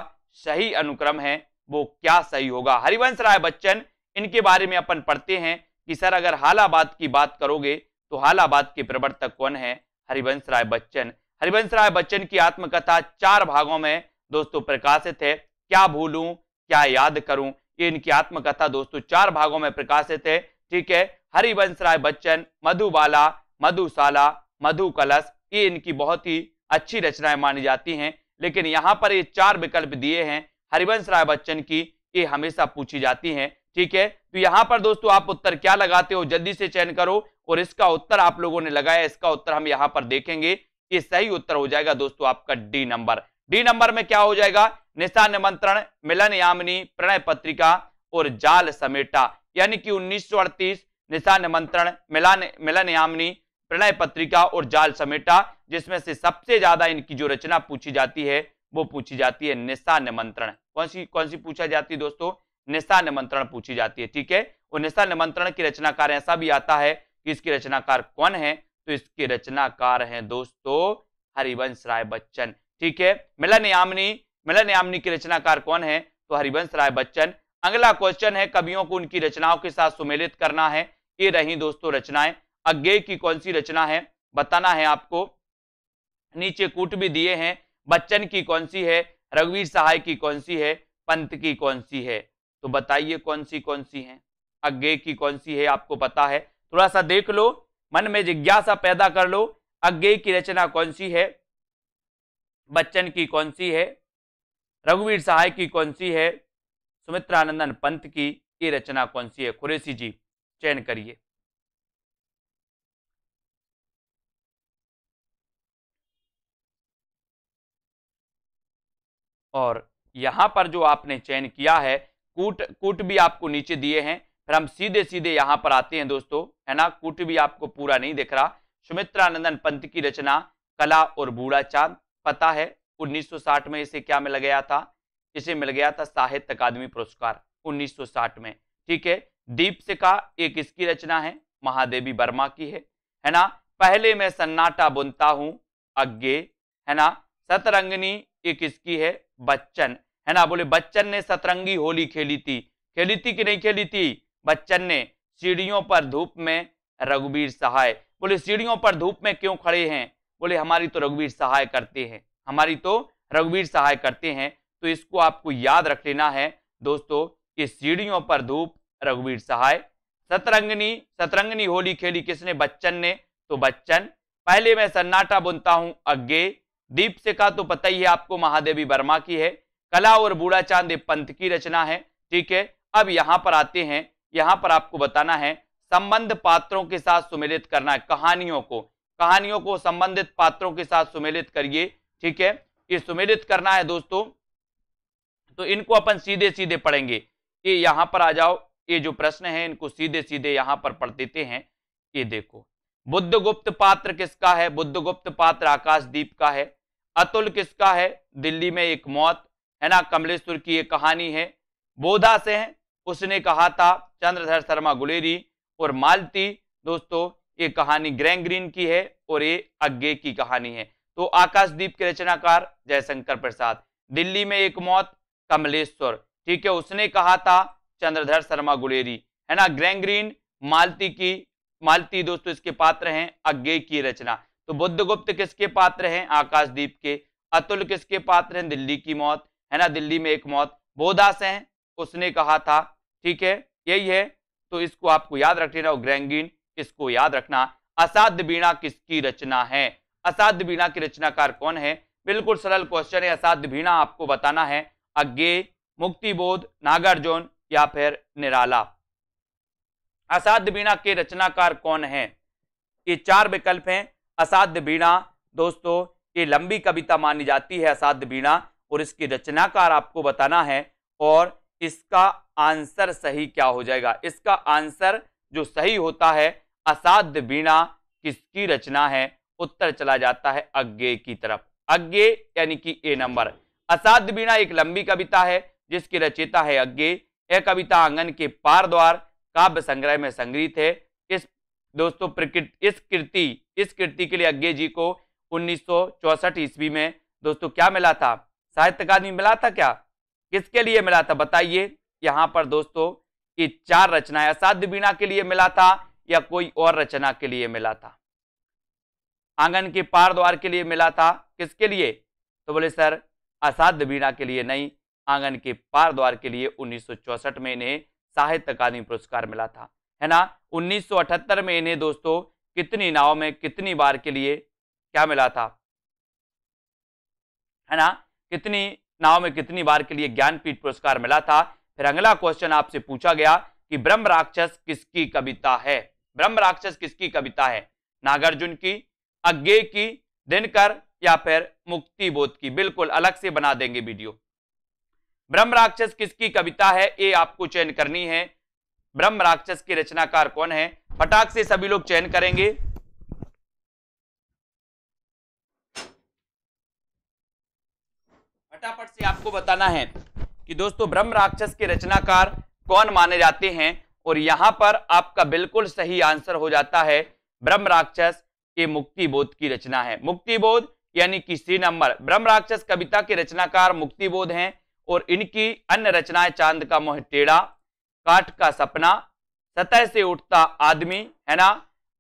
सही अनुक्रम है वो क्या सही होगा हरिवंश राय बच्चन इनके बारे में अपन पढ़ते हैं कि सर अगर हालाबाद की बात करोगे तो हालाबाद के प्रवर्तक कौन है हरिवंश राय बच्चन हरिवंश राय बच्चन की आत्मकथा चार भागों में दोस्तों प्रकाशित है क्या भूलू क्या याद करूं ये इनकी आत्मकथा दोस्तों चार भागों में प्रकाशित है ठीक है हरिवंश राय बच्चन मधुबाला मधुशाला मधु कलश ये इनकी बहुत ही अच्छी रचनाएं मानी जाती हैं लेकिन यहाँ पर ये चार विकल्प दिए हैं हरिवंश राय बच्चन की ये हमेशा पूछी जाती हैं ठीक है तो यहाँ पर दोस्तों आप उत्तर क्या लगाते हो जल्दी से चयन करो और इसका उत्तर आप लोगों ने लगाया इसका उत्तर हम यहाँ पर देखेंगे ये सही उत्तर हो जाएगा दोस्तों आपका डी नंबर डी नंबर में क्या हो जाएगा निशा निमंत्रण मिलन यामिनी प्रणय पत्रिका और जाल समेटा यानी कि 1938 निशा निमंत्रण मिलन मिलन यामिनी प्रणय पत्रिका और जाल समेटा जिसमें से सबसे ज्यादा इनकी जो रचना पूछी जाती है वो पूछी जाती है निशा निमंत्रण कौन सी कौन सी पूछा जाती है दोस्तों निशा निमंत्रण पूछी जाती है ठीक है और निशा निमंत्रण की रचनाकार ऐसा भी आता है कि इसके रचनाकार कौन है तो इसके रचनाकार हैं दोस्तों हरिवंश राय बच्चन ठीक है मिलन यामिनी मिलनयामनी के रचनाकार कौन है तो हरिवंश राय बच्चन अगला क्वेश्चन है कवियों को उनकी रचनाओं के साथ सुमेलित करना है ये रही दोस्तों रचनाएं अज्ञे की कौन सी रचना है बताना है आपको नीचे कूट भी दिए हैं बच्चन की कौन सी है रघुवीर सहाय की कौन सी है पंत की कौन सी है तो बताइए कौन सी कौन सी है अज्ञे की कौन सी है आपको पता है थोड़ा सा देख लो मन में जिज्ञासा पैदा कर लो अज्ञे की रचना कौन सी है बच्चन की कौन सी है रघुवीर सहाय की कौन सी है सुमित्रानंदन पंत की ये रचना कौन सी है खुरेसी जी चयन करिए और यहां पर जो आपने चयन किया है कूट कूट भी आपको नीचे दिए हैं फिर हम सीधे सीधे यहां पर आते हैं दोस्तों है ना कूट भी आपको पूरा नहीं दिख रहा सुमित्रानंदन पंत की रचना कला और बूढ़ा चांद पता है 1960 में इसे क्या मिल गया था इसे मिल गया था साहित्य अकादमी पुरस्कार 1960 में ठीक है दीप से का एक इसकी रचना है महादेवी वर्मा की है है ना पहले मैं सन्नाटा बुनता हूं अज्ञे है ना सतरंगनी एक इसकी है बच्चन है ना बोले बच्चन ने सतरंगी होली खेली थी खेली थी कि नहीं खेली थी बच्चन ने सीढ़ियों पर धूप में रघुवीर सहाय बोले सीढ़ियों पर धूप में क्यों खड़े हैं बोले हमारी तो रघुवीर सहाय करते हैं हमारी तो रघुवीर सहाय करते हैं तो इसको आपको याद रख लेना है दोस्तों कि सीढ़ियों पर धूप रघुवीर सहाय सतरंगनी सतरंगनी होली खेली किसने बच्चन ने तो बच्चन पहले मैं सन्नाटा बुनता हूं अग्गे दीप से का तो पता ही है आपको महादेवी वर्मा की है कला और बूढ़ा चांद पंथ की रचना है ठीक है अब यहां पर आते हैं यहां पर आपको बताना है संबंध पात्रों के साथ सुमेलित करना है कहानियों को कहानियों को संबंधित पात्रों के साथ सुमेलित करिए ठीक है ये सुमेलित करना है दोस्तों तो इनको अपन सीधे सीधे पढ़ेंगे ये यहां पर आ जाओ ये जो प्रश्न है इनको सीधे सीधे यहां पर पढ़ देते हैं ये देखो बुद्धगुप्त पात्र किसका है बुद्धगुप्त पात्र आकाशदीप का है अतुल किसका है दिल्ली में एक मौत है ना कमलेश्वर की ये कहानी है बोधा से है उसने कहा था चंद्रधर शर्मा गुलेरी और मालती दोस्तों ये कहानी ग्रैंग ग्रीन की है और ये अग्गे की कहानी है तो आकाशदीप के रचनाकार जयशंकर प्रसाद दिल्ली में एक मौत कमलेश्वर ठीक है उसने कहा था चंद्रधर शर्मा गुलेरी है ना ग्रैंग्रीन मालती की मालती दोस्तों इसके पात्र हैं अज्ञे की रचना तो बुद्धगुप्त किसके पात्र हैं आकाशदीप के अतुल किसके पात्र हैं दिल्ली की मौत है ना दिल्ली में एक मौत बोधास हैं उसने कहा था ठीक है यही है तो इसको आपको याद रख लेना और ग्रेंगिन इसको याद रखना असाध्य बीणा किसकी रचना है असाध्य बीणा के रचनाकार कौन है बिल्कुल सरल क्वेश्चन है असाध्य बीणा आपको बताना है अज्ञे मुक्तिबोध नागार्जुन या फिर निराला असाध्य बीणा के रचनाकार कौन है ये चार विकल्प हैं असाध्य बीणा दोस्तों ये लंबी कविता मानी जाती है असाध्य बीणा और इसकी रचनाकार आपको बताना है और इसका आंसर सही क्या हो जाएगा इसका आंसर जो सही होता है असाध्य बीणा किसकी रचना है उत्तर चला जाता है अज्ञे की तरफ अज्ञे यानी कि ए नंबर असाध्य बीणा एक लंबी कविता है जिसकी रचयिता है अज्ञे यह कविता आंगन के पार द्वार काव्य संग्रह में संग्रहित है इस दोस्तों प्रकृत इस कृति इस कृति के लिए अज्ञे जी को उन्नीस ईस्वी में दोस्तों क्या मिला था साहित्य अकादमी मिला था क्या किसके लिए मिला था बताइए यहाँ पर दोस्तों ये चार रचनाएं असाध्य बीणा के लिए मिला था या कोई और रचना के लिए मिला था आंगन के पार द्वार के लिए मिला था किसके लिए तो बोले सर असाध्य वीणा के लिए नहीं आंगन के पार द्वार के लिए 1964 में इन्हें साहित्य अकादमी पुरस्कार मिला था है ना 1978 में इन्हें दोस्तों कितनी नाव में कितनी बार के लिए क्या मिला था है ना कितनी नाव में कितनी बार के लिए ज्ञानपीठ पुरस्कार मिला था फिर अगला क्वेश्चन आपसे पूछा गया कि ब्रह्म राक्षस किसकी कविता है ब्रह्म राक्षस किसकी कविता है नागार्जुन की अज्ञे की दिनकर या फिर मुक्ति बोध की बिल्कुल अलग से बना देंगे वीडियो ब्रह्म राक्षस किसकी कविता है ये आपको चयन करनी है ब्रह्म राक्षस के रचनाकार कौन है फटाक से सभी लोग चयन करेंगे फटाफट से आपको बताना है कि दोस्तों ब्रह्म राक्षस के रचनाकार कौन माने जाते हैं और यहां पर आपका बिल्कुल सही आंसर हो जाता है ब्रह्म राक्षस ये मुक्ति बोध की रचना है मुक्ति बोध यानी कि सी नंबर ब्रह्म राक्षस कविता के रचनाकार मुक्ति बोध है और इनकी अन्य रचनाएं चांद का मोह टेढ़ा काठ का सपना सतह से उठता आदमी है ना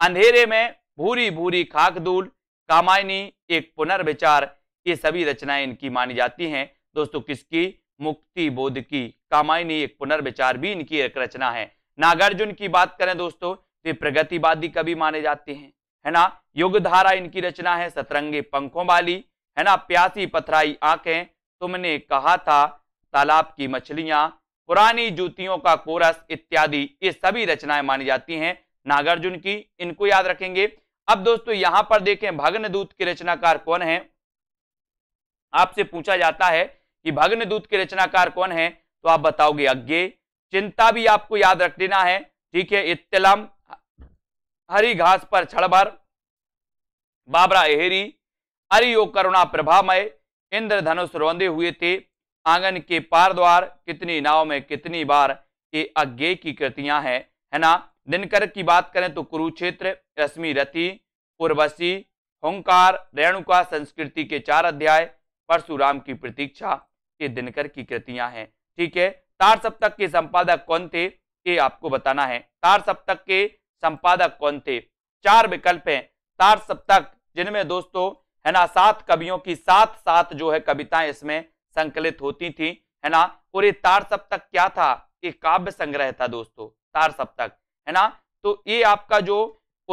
अंधेरे में भूरी भूरी दूल कामायनी एक पुनर्विचार ये सभी रचनाएं इनकी मानी जाती हैं दोस्तों किसकी मुक्ति बोध की कामायनी एक पुनर्विचार भी इनकी एक रचना है नागार्जुन की बात करें दोस्तों तो ये प्रगतिवादी कवि माने जाते हैं है ना युग धारा इनकी रचना है सतरंगे पंखों वाली है ना प्यासी पथराई आंखें तुमने कहा था तालाब की मछलियां पुरानी जूतियों का कोरस इत्यादि ये सभी रचनाएं मानी जाती हैं नागार्जुन की इनको याद रखेंगे अब दोस्तों यहां पर देखें भग्न दूत के रचनाकार कौन है आपसे पूछा जाता है कि भग्न दूत के रचनाकार कौन है तो आप बताओगे अज्ञे चिंता भी आपको याद रख लेना है ठीक है इत्तलम हरी घास पर छड़बर बाबरा एहरी अरियो करुणा प्रभामय धनुष रौंदे हुए थे आंगन के पार द्वार कितनी नाव में कितनी बार ये अज्ञे की कृतियां हैं है ना दिनकर की बात करें तो कुरुक्षेत्र रश्मि रति उर्वशी ओंकार रेणुका संस्कृति के चार अध्याय परशुराम की प्रतीक्षा ये दिनकर की कृतियां हैं ठीक है तार सप्तक के संपादक कौन थे ये आपको बताना है तार सप्तक के संपादक कौन थे चार विकल्प हैं तार सप्तक जिनमें दोस्तों है ना सात कवियों की सात सात जो है कविताएं इसमें संकलित होती थी है ना और ये तार सप्तक क्या था ये काव्य संग्रह था दोस्तों तार सप्तक है ना तो ये आपका जो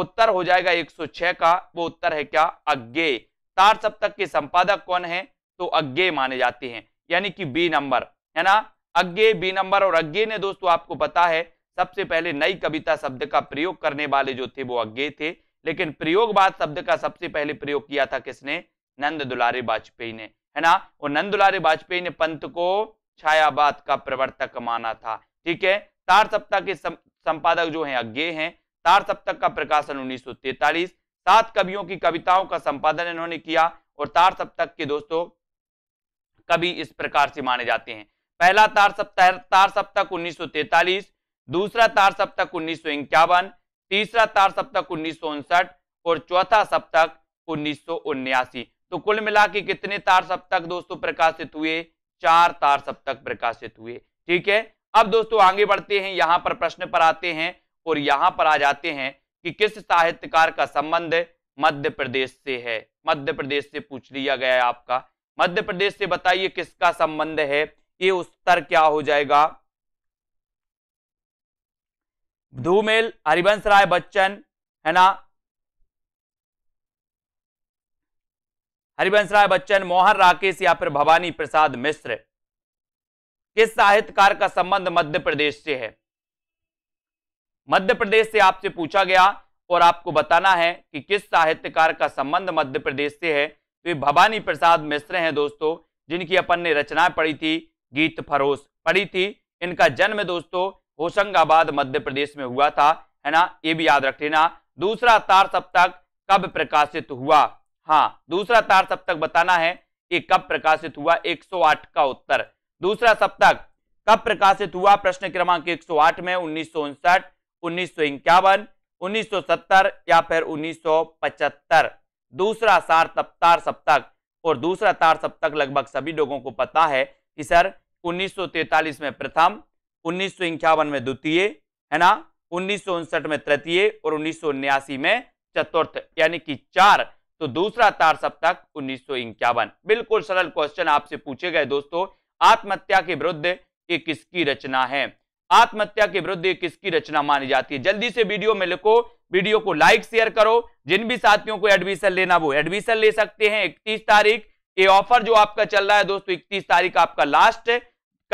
उत्तर हो जाएगा 106 का वो उत्तर है क्या अज्ञे तार सप्तक के संपादक कौन है तो अज्ञे माने जाते हैं यानी कि बी नंबर है ना अज्ञे बी नंबर और अज्ञे ने दोस्तों आपको पता है सबसे पहले नई कविता शब्द का प्रयोग करने वाले जो थे वो अज्ञे थे लेकिन प्रयोगवाद शब्द का सबसे पहले प्रयोग किया था किसने नंद दुलारी वाजपेयी ने है ना और नंद दुलारी वाजपेयी ने पंत को छायावाद का प्रवर्तक माना था ठीक है तार सप्ताह के संपादक जो है अज्ञे हैं तार सप्तक का प्रकाशन उन्नीस सात कवियों की कविताओं का संपादन इन्होंने किया और तार सप्तक के दोस्तों कवि इस प्रकार से माने जाते हैं पहला तार सप्ताह तार सप्तक तैतालीस दूसरा तार सप्तक उन्नीस तीसरा तार सप्तक उन्नीस और चौथा सप्तक उन्नीस तो कुल मिला के कितने तार सप्तक दोस्तों प्रकाशित हुए चार तार सप्तक प्रकाशित हुए ठीक है अब दोस्तों आगे बढ़ते हैं यहाँ पर प्रश्न पर आते हैं और यहाँ पर आ जाते हैं कि किस साहित्यकार का संबंध मध्य प्रदेश से है मध्य प्रदेश से पूछ लिया गया है आपका मध्य प्रदेश से बताइए किसका संबंध है ये उत्तर क्या हो जाएगा धूमेल हरिवंश राय बच्चन है ना हरिवंश राय बच्चन मोहन राकेश या फिर भवानी प्रसाद मिश्र किस साहित्यकार का संबंध मध्य प्रदेश से है मध्य प्रदेश से आपसे पूछा गया और आपको बताना है कि किस साहित्यकार का संबंध मध्य प्रदेश से है तो ये भवानी प्रसाद मिश्र हैं दोस्तों जिनकी अपन ने रचनाएं पढ़ी थी गीत फरोश पढ़ी थी इनका जन्म दोस्तों होशंगाबाद मध्य प्रदेश में हुआ था है ना ये भी याद रख लेना दूसरा तार तक कब प्रकाशित हुआ हाँ दूसरा तार सप्तक बताना है कि कब प्रकाशित हुआ 108 का उत्तर दूसरा सप्तक कब प्रकाशित हुआ प्रश्न क्रमांक 108 में उन्नीस सौ उनसठ उन्नीस सौ इक्यावन उन्नीस सौ सत्तर या फिर उन्नीस सौ पचहत्तर दूसरा सार तार सप्तक और दूसरा तार सप्तक लगभग सभी लोगों को पता है कि सर 1943 में प्रथम उन्नीस में द्वितीय है ना उन्नीस में तृतीय और उन्नीस में चतुर्थ यानी कि चार तो दूसरा तार सप्ताह उन्नीस बिल्कुल सरल क्वेश्चन आपसे पूछे गए दोस्तों आत्महत्या के विरुद्ध ये किसकी रचना है आत्महत्या के विरुद्ध ये किसकी रचना मानी जाती है जल्दी से वीडियो में लिखो वीडियो को लाइक शेयर करो जिन भी साथियों को एडमिशन लेना वो एडमिशन ले सकते हैं इकतीस तारीख ये ऑफर जो आपका चल रहा है दोस्तों इकतीस तारीख आपका लास्ट है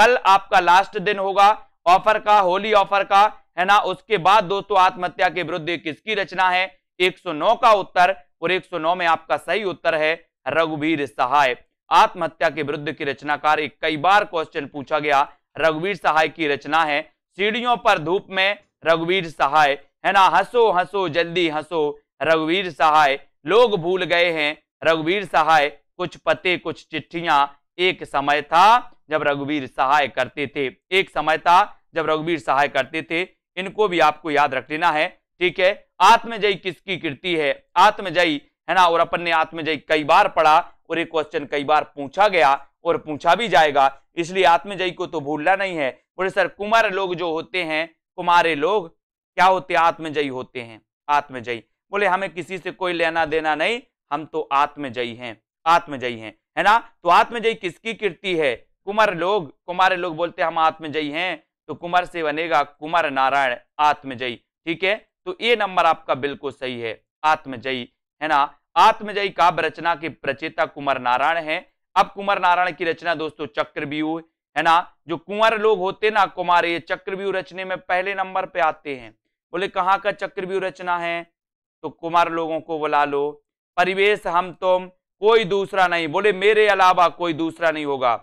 कल आपका लास्ट दिन होगा ऑफर का होली ऑफर का है ना उसके बाद दोस्तों आत्महत्या के विरुद्ध किसकी रचना है 109 का उत्तर और 109 में आपका सही उत्तर है रघुवीर सहाय आत्महत्या के विरुद्ध की रचनाकार एक कई बार क्वेश्चन पूछा गया रघुवीर सहाय की रचना है सीढ़ियों पर धूप में रघुवीर सहाय है ना हंसो हंसो जल्दी हंसो रघुवीर सहाय लोग भूल गए हैं रघुवीर सहाय कुछ पते कुछ चिट्ठियां एक समय था जब रघुवीर सहाय करते थे एक समय था जब रघुवीर सहाय करते थे इनको भी आपको याद रख लेना है ठीक है आत्मजयी किसकी कृति है आत्मजयी है ना और अपन ने आत्मजय कई बार पढ़ा और एक क्वेश्चन कई बार पूछा गया और पूछा भी जाएगा इसलिए आत्मजयी को तो भूलना नहीं है बोले सर कुमार लोग जो होते हैं कुमारे लोग क्या होते हैं आत्मजयी होते हैं आत्मजयी बोले हमें किसी से कोई लेना देना नहीं हम तो आत्मजयी हैं आत्मजयी हैं है ना तो आत्मजयी किसकी कृति है कुमार लोग कुमार लोग बोलते हम आत्मजयी हैं तो कुमार से बनेगा कुमार नारायण आत्मजयी ठीक है तो ये नंबर आपका बिल्कुल सही है आत्मजयी है ना आत्मजयी काव्य रचना के प्रचेता कुमार नारायण है अब कुमार नारायण की रचना दोस्तों चक्रव्यूह है ना जो कुंवर लोग होते ना कुमार ये चक्रव्यूह रचने में पहले नंबर पे आते हैं बोले कहाँ का चक्रव्यूह रचना है तो कुमार लोगों को बुला लो परिवेश हम तुम कोई दूसरा नहीं बोले मेरे अलावा कोई दूसरा नहीं होगा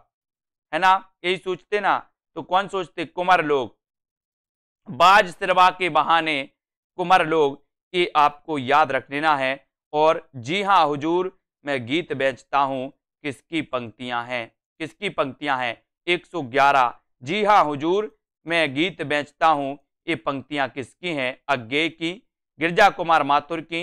है ना यही सोचते ना तो कौन सोचते कुमार लोग बाज सिरवा के बहाने कुमार लोग ये आपको याद रख लेना है और जी हाँ हुजूर मैं गीत बेचता हूँ किसकी पंक्तियाँ हैं किसकी पंक्तियाँ हैं 111 जी हाँ हुजूर मैं गीत बेचता हूँ ये पंक्तियाँ किसकी हैं अज्ञे की गिरजा कुमार माथुर की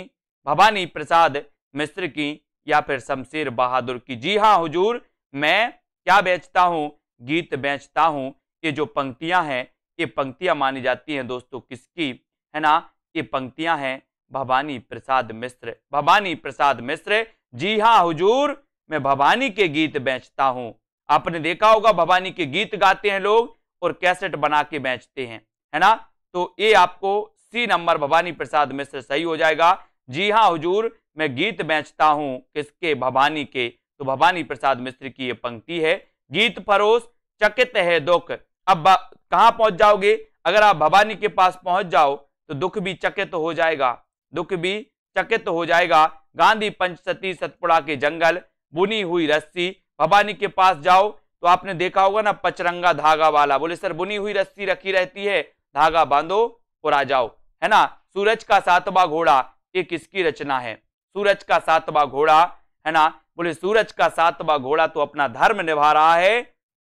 भवानी प्रसाद मिश्र की या फिर शमशेर बहादुर की जी हाँ हुजूर मैं क्या बेचता हूँ गीत बेचता हूँ ये जो पंक्तियाँ हैं ये पंक्तियाँ मानी जाती हैं दोस्तों किसकी है ना ये पंक्तियाँ हैं भवानी प्रसाद मिश्र भवानी प्रसाद मिश्र जी हाँ हुजूर मैं भवानी के गीत बेचता हूँ आपने देखा होगा भवानी के गीत गाते हैं लोग और कैसेट बना के बेचते हैं है ना तो ये आपको सी नंबर भवानी प्रसाद मिश्र सही हो जाएगा जी हाँ हुजूर मैं गीत बेचता हूँ किसके भवानी के तो भवानी प्रसाद मिश्र की ये पंक्ति है गीत फरोश चकित है दुख अब कहाँ पहुंच जाओगे अगर आप भवानी के पास पहुंच जाओ तो दुख भी चकित हो जाएगा दुख भी चकित हो जाएगा गांधी पंचसती सतपुड़ा के जंगल बुनी हुई रस्सी भवानी के पास जाओ तो आपने देखा होगा ना पचरंगा धागा वाला बोले सर बुनी हुई रस्सी रखी रहती है धागा बांधो और आ जाओ है ना सूरज का सातवा घोड़ा ये किसकी रचना है सूरज का सातवा घोड़ा है ना बोले सूरज का सातवा घोड़ा तो अपना धर्म निभा रहा है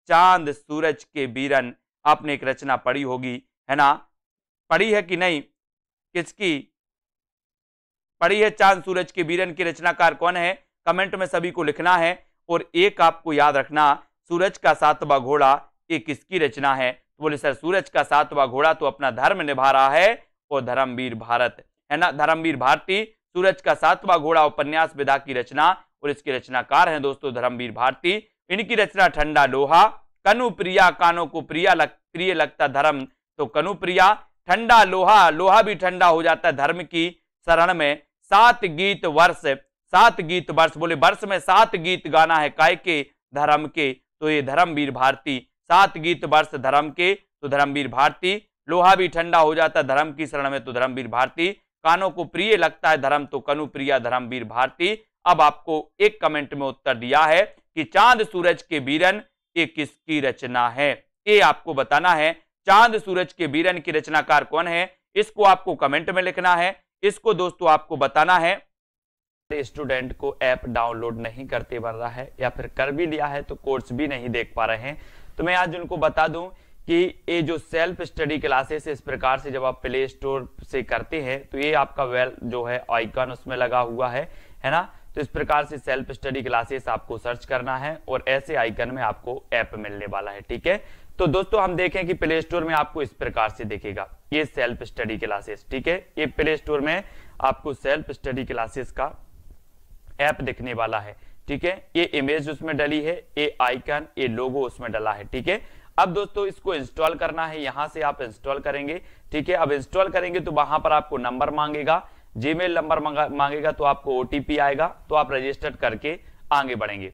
चांद सूरज के बीरन आपने एक रचना पढ़ी होगी है ना पढ़ी है कि नहीं किसकी पढ़ी है चांद सूरज के बीरन की रचनाकार कौन है कमेंट में सभी को लिखना है और एक आपको याद रखना सूरज का सातवा घोड़ा ये किसकी रचना है तो बोले सर सूरज का सातवा घोड़ा तो अपना धर्म निभा रहा है और धर्मवीर भारत है ना धर्मवीर भारती सूरज का सातवा घोड़ा उपन्यास विधा की रचना और इसके रचनाकार हैं दोस्तों धर्मवीर भारती इनकी रचना ठंडा लोहा कनु प्रिया कानों को प्रिया लग, प्रिय लगता धर्म तो कनु प्रिया ठंडा लोहा लोहा भी ठंडा हो जाता है धर्म की शरण में सात गीत वर्ष सात गीत वर्ष बोले वर्ष में सात गीत गाना है काय के धर्म के तो ये धर्मवीर भारती सात गीत वर्ष धर्म के तो धर्मवीर भारती लोहा भी ठंडा हो जाता है धर्म की शरण में तो धर्मवीर भारती कानों को प्रिय लगता है धर्म तो कनु प्रिया धर्मवीर भारती अब आपको एक कमेंट में उत्तर दिया है कि चांद सूरज के बीरन ये किसकी रचना है ये आपको बताना है चांद सूरज के बीरन की रचनाकार कौन है इसको आपको कमेंट में लिखना है इसको दोस्तों आपको बताना है स्टूडेंट को ऐप डाउनलोड नहीं करते बन रहा है या फिर कर भी लिया है तो कोर्स भी नहीं देख पा रहे हैं तो मैं आज उनको बता दूं कि ये जो सेल्फ स्टडी क्लासेस इस प्रकार से जब आप प्ले स्टोर से करते हैं तो ये आपका वेल जो है आइकन उसमें लगा हुआ है है ना तो इस प्रकार से सेल्फ स्टडी क्लासेस आपको सर्च करना है और ऐसे आइकन में आपको ऐप मिलने वाला है ठीक है तो दोस्तों हम देखें कि प्ले स्टोर में आपको इस प्रकार से देखेगा ये सेल्फ स्टडी क्लासेस ठीक है ये प्ले स्टोर में आपको सेल्फ स्टडी क्लासेस का ऐप दिखने वाला है ठीक है ये इमेज उसमें डली है ये आइकन ये लोगो उसमें डला है ठीक है अब दोस्तों इसको इंस्टॉल करना है यहां से आप इंस्टॉल करेंगे ठीक है अब इंस्टॉल करेंगे तो वहां पर आपको नंबर मांगेगा जीमेल नंबर मांगेगा तो आपको ओटीपी आएगा तो आप रजिस्टर्ड करके आगे बढ़ेंगे